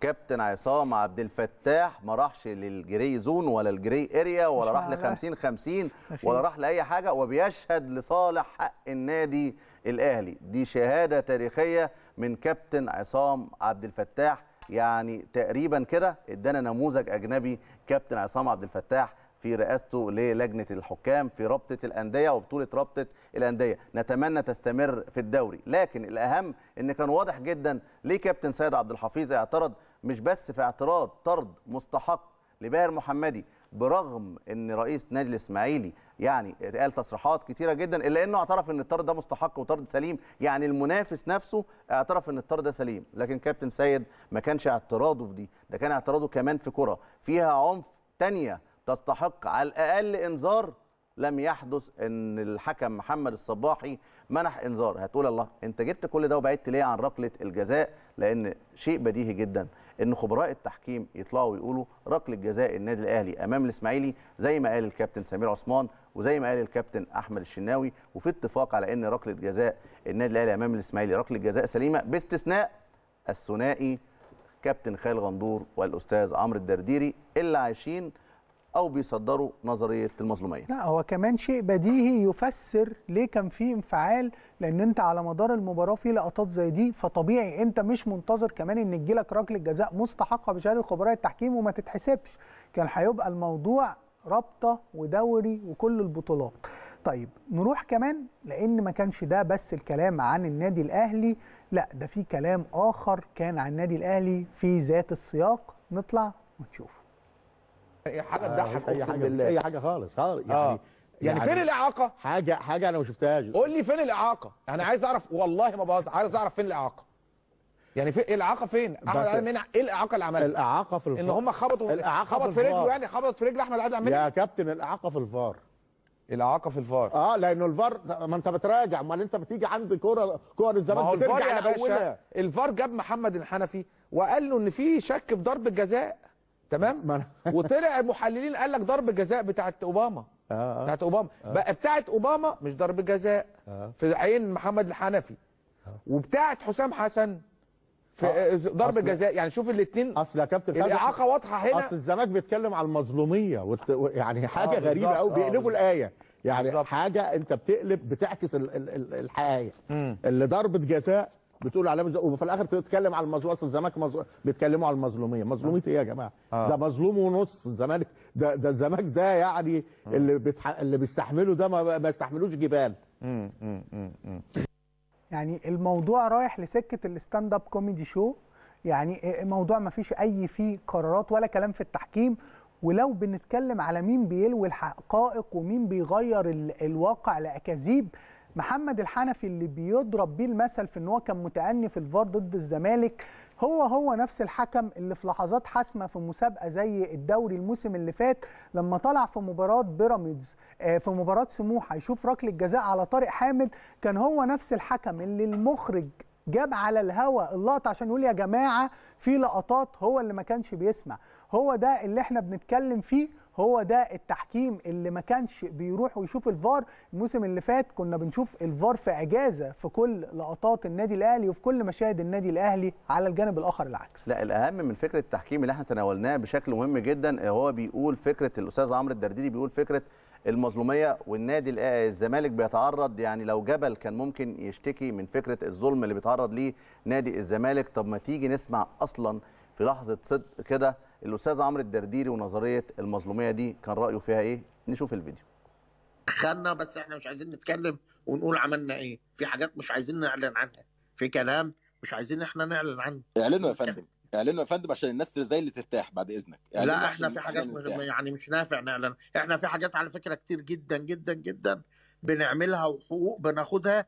كابتن عصام عبد الفتاح ما راحش للجري زون ولا الجري اريا ولا راح ل 50 50 ولا راح لاي حاجه وبيشهد لصالح حق النادي الاهلي دي شهاده تاريخيه من كابتن عصام عبد الفتاح يعني تقريبا كده ادانا نموذج اجنبي كابتن عصام عبد الفتاح في رئاسته للجنه الحكام في رابطه الانديه وبطوله رابطه الانديه نتمنى تستمر في الدوري لكن الاهم ان كان واضح جدا ليه كابتن سيد عبد الحفيظ اعترض مش بس في اعتراض طرد مستحق لباهر محمدي برغم ان رئيس نادي الاسماعيلي يعني قال تصريحات كتيره جدا الا انه اعترف ان الطرد ده مستحق وطرد سليم يعني المنافس نفسه اعترف ان الطرد ده سليم لكن كابتن سيد ما كانش اعتراضه في دي ده كان اعتراضه كمان في كره فيها عنف تانية تستحق على الاقل انذار لم يحدث ان الحكم محمد الصباحي منح انذار هتقول الله انت جبت كل ده وبعدت ليه عن ركله الجزاء لان شيء بديهي جدا ان خبراء التحكيم يطلعوا ويقولوا ركله جزاء النادي الاهلي امام الاسماعيلي زي ما قال الكابتن سمير عثمان وزي ما قال الكابتن احمد الشناوي وفي اتفاق على ان ركله جزاء النادي الاهلي امام الاسماعيلي ركله جزاء سليمه باستثناء الثنائي كابتن خالد غندور والاستاذ عمرو الدرديري اللي عايشين او بيصدروا نظريه المظلوميه لا هو كمان شيء بديهي يفسر ليه كان في انفعال لان انت على مدار المباراه في لقطات زي دي فطبيعي انت مش منتظر كمان ان تجيلك ركله جزاء مستحقه بشهاده خبراء التحكيم وما تتحسبش كان هيبقى الموضوع رابطه ودوري وكل البطولات طيب نروح كمان لان ما كانش ده بس الكلام عن النادي الاهلي لا ده في كلام اخر كان عن النادي الاهلي في ذات السياق نطلع ونشوف حاجه آه، تضحك اي حاجه بالله. اي حاجه خالص خالص يعني آه. يعني, يعني فين الاعاقه حاجه حاجه انا ما شفتهاش قول لي فين الاعاقه انا عايز اعرف والله ما بهزر عايز اعرف فين الاعاقه يعني في الاعاقه فين احمد عادل منع ايه الاعاقه اللي عملها الاعاقه في الفار ان هم خبطوا الاعاقه خبط في, رجله يعني خبط في رجل احمد عادل منع يا كابتن الاعاقه في الفار الاعاقه في الفار اه لانه الفار ما انت بتراجع امال انت بتيجي عند كوره كور الزمالك بترجع لاولها الفار جاب محمد الحنفي وقال له ان في شك في ضربه جزاء تمام وطلع المحللين قال لك ضربه جزاء بتاعت اوباما آه،, آه بتاعت اوباما آه. بقى بتاعت اوباما مش ضربه جزاء آه. في عين محمد الحنفي آه. وبتاعت حسام حسن في آه. آه، ضربه جزاء يعني شوف الاثنين اصل يا كابتن الاعاقه واضحه هنا اصل الزمالك بيتكلم على المظلوميه وت... يعني آه، حاجه آه غريبه قوي بيقلبوا آه الايه يعني بالزبط. حاجه انت بتقلب بتعكس الحقيقه اللي ضربه جزاء بتقول على مزل... وفي الاخر تتكلم على المظلوم اصل الزمالك مز... بيتكلموا على المظلوميه مظلوميه آه. ايه يا جماعه آه. ده مظلوم ونص الزمالك ده ده الزمالك ده يعني آه. اللي بتح... اللي بيستحمله ده ما, بيستحملوش جبال يعني الموضوع رايح لسكه الستاند اب كوميدي شو يعني موضوع ما فيش اي فيه قرارات ولا كلام في التحكيم ولو بنتكلم على مين بيلوي الحقائق ومين بيغير ال... الواقع لاكاذيب محمد الحنفي اللي بيضرب بيه المثل في ان هو كان متأني في الفار ضد الزمالك هو هو نفس الحكم اللي في لحظات حاسمه في مسابقه زي الدوري الموسم اللي فات لما طلع في مباراه بيراميدز آه، في مباراه سموحه يشوف ركله جزاء على طارق حامد كان هو نفس الحكم اللي المخرج جاب على الهوا اللقطه عشان يقول يا جماعه في لقطات هو اللي ما كانش بيسمع هو ده اللي احنا بنتكلم فيه هو ده التحكيم اللي ما كانش بيروح ويشوف الفار الموسم اللي فات كنا بنشوف الفار في اجازه في كل لقطات النادي الاهلي وفي كل مشاهد النادي الاهلي على الجانب الاخر العكس لا الاهم من فكره التحكيم اللي احنا تناولناه بشكل مهم جدا هو بيقول فكره الاستاذ عمرو الدرديدي بيقول فكره المظلوميه والنادي الزمالك بيتعرض يعني لو جبل كان ممكن يشتكي من فكره الظلم اللي بيتعرض ليه نادي الزمالك طب ما تيجي نسمع اصلا في لحظه صدق كده الاستاذ عمرو الدرديري ونظريه المظلوميه دي كان رايه فيها ايه نشوف الفيديو خدنا بس احنا مش عايزين نتكلم ونقول عملنا ايه في حاجات مش عايزين نعلن عنها في كلام مش عايزين احنا نعلن عنه اعلنوا يا فندم اعلنوا يا فندم عشان الناس زي اللي ترتاح بعد اذنك لا احنا في حاجات مش يعني مش نافع نعلن احنا في حاجات على فكره كتير جدا جدا جدا بنعملها وحقوق بناخدها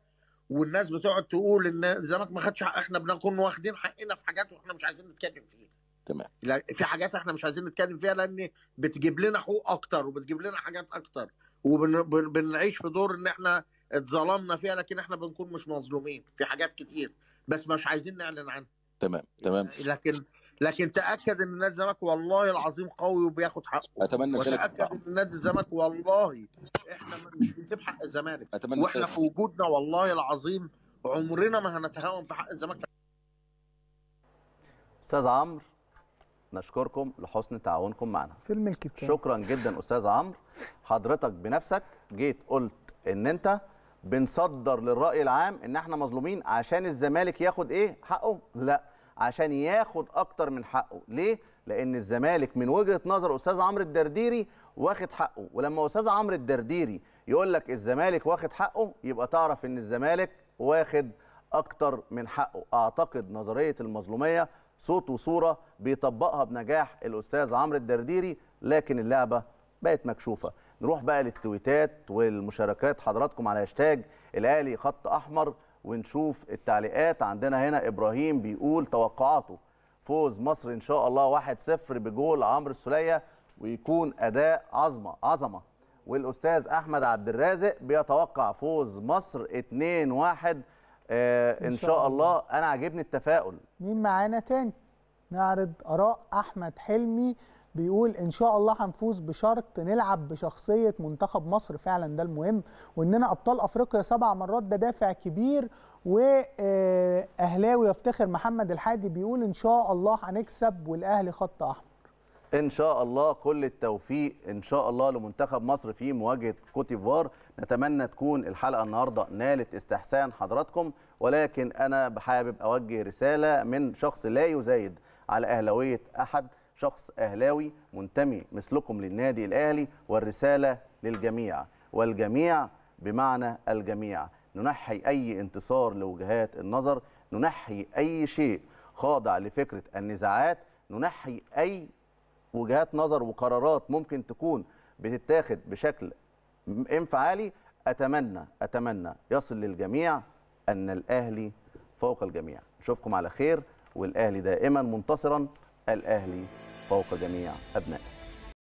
والناس بتقعد تقول ان الزمالك ما خدش حق احنا بنكون واخدين حقنا في حاجات واحنا مش عايزين نتكلم فيها تمام في حاجات احنا مش عايزين نتكلم فيها لان بتجيب لنا حقوق اكتر وبتجيب لنا حاجات اكتر وبنعيش في دور ان احنا اتظلمنا فيها لكن احنا بنكون مش مظلومين في حاجات كتير بس مش عايزين نعلن عنها تمام تمام لكن لكن تاكد ان نادي الزمالك والله العظيم قوي وبياخد حقه اتمنى وتاكد ان نادي الزمالك والله احنا مش بنسيب حق الزمالك أتمنى واحنا في وجودنا والله العظيم عمرنا ما هنتهاون في حق الزمالك استاذ عمرو نشكركم لحسن تعاونكم معنا الملك التاني. شكرا جدا استاذ عمرو حضرتك بنفسك جيت قلت ان انت بنصدر للراي العام ان احنا مظلومين عشان الزمالك ياخد ايه حقه لا عشان ياخد اكتر من حقه ليه لان الزمالك من وجهه نظر استاذ عمرو الدرديري واخد حقه ولما استاذ عمرو الدرديري يقول لك الزمالك واخد حقه يبقى تعرف ان الزمالك واخد اكتر من حقه اعتقد نظريه المظلوميه صوت وصوره بيطبقها بنجاح الاستاذ عمرو الدرديري لكن اللعبه بقت مكشوفه نروح بقى للتويتات والمشاركات حضراتكم على هاشتاج الاهلي خط احمر ونشوف التعليقات عندنا هنا ابراهيم بيقول توقعاته فوز مصر ان شاء الله 1-0 بجول عمرو السوليه ويكون اداء عظمه عظمه والاستاذ احمد عبد الرازق بيتوقع فوز مصر 2-1 آه ان شاء الله. الله انا عاجبني التفاؤل مين معانا تاني نعرض اراء احمد حلمي بيقول ان شاء الله هنفوز بشرط نلعب بشخصيه منتخب مصر فعلا ده المهم واننا ابطال افريقيا سبع مرات ده دافع كبير واهلاوي يفتخر محمد الحادي بيقول ان شاء الله هنكسب والاهلي خط احمر ان شاء الله كل التوفيق ان شاء الله لمنتخب مصر في مواجهه كوتيفوار نتمنى تكون الحلقه النهارده نالت استحسان حضراتكم ولكن انا حابب اوجه رساله من شخص لا يزايد على اهلاويه احد شخص اهلاوي منتمي مثلكم للنادي الاهلي والرساله للجميع والجميع بمعنى الجميع ننحي اي انتصار لوجهات النظر ننحي اي شيء خاضع لفكره النزاعات ننحي اي وجهات نظر وقرارات ممكن تكون بتتاخد بشكل انفعالي اتمنى اتمنى يصل للجميع ان الاهلي فوق الجميع نشوفكم على خير والاهلي دائما منتصرا الاهلي فوق جميع أبنائه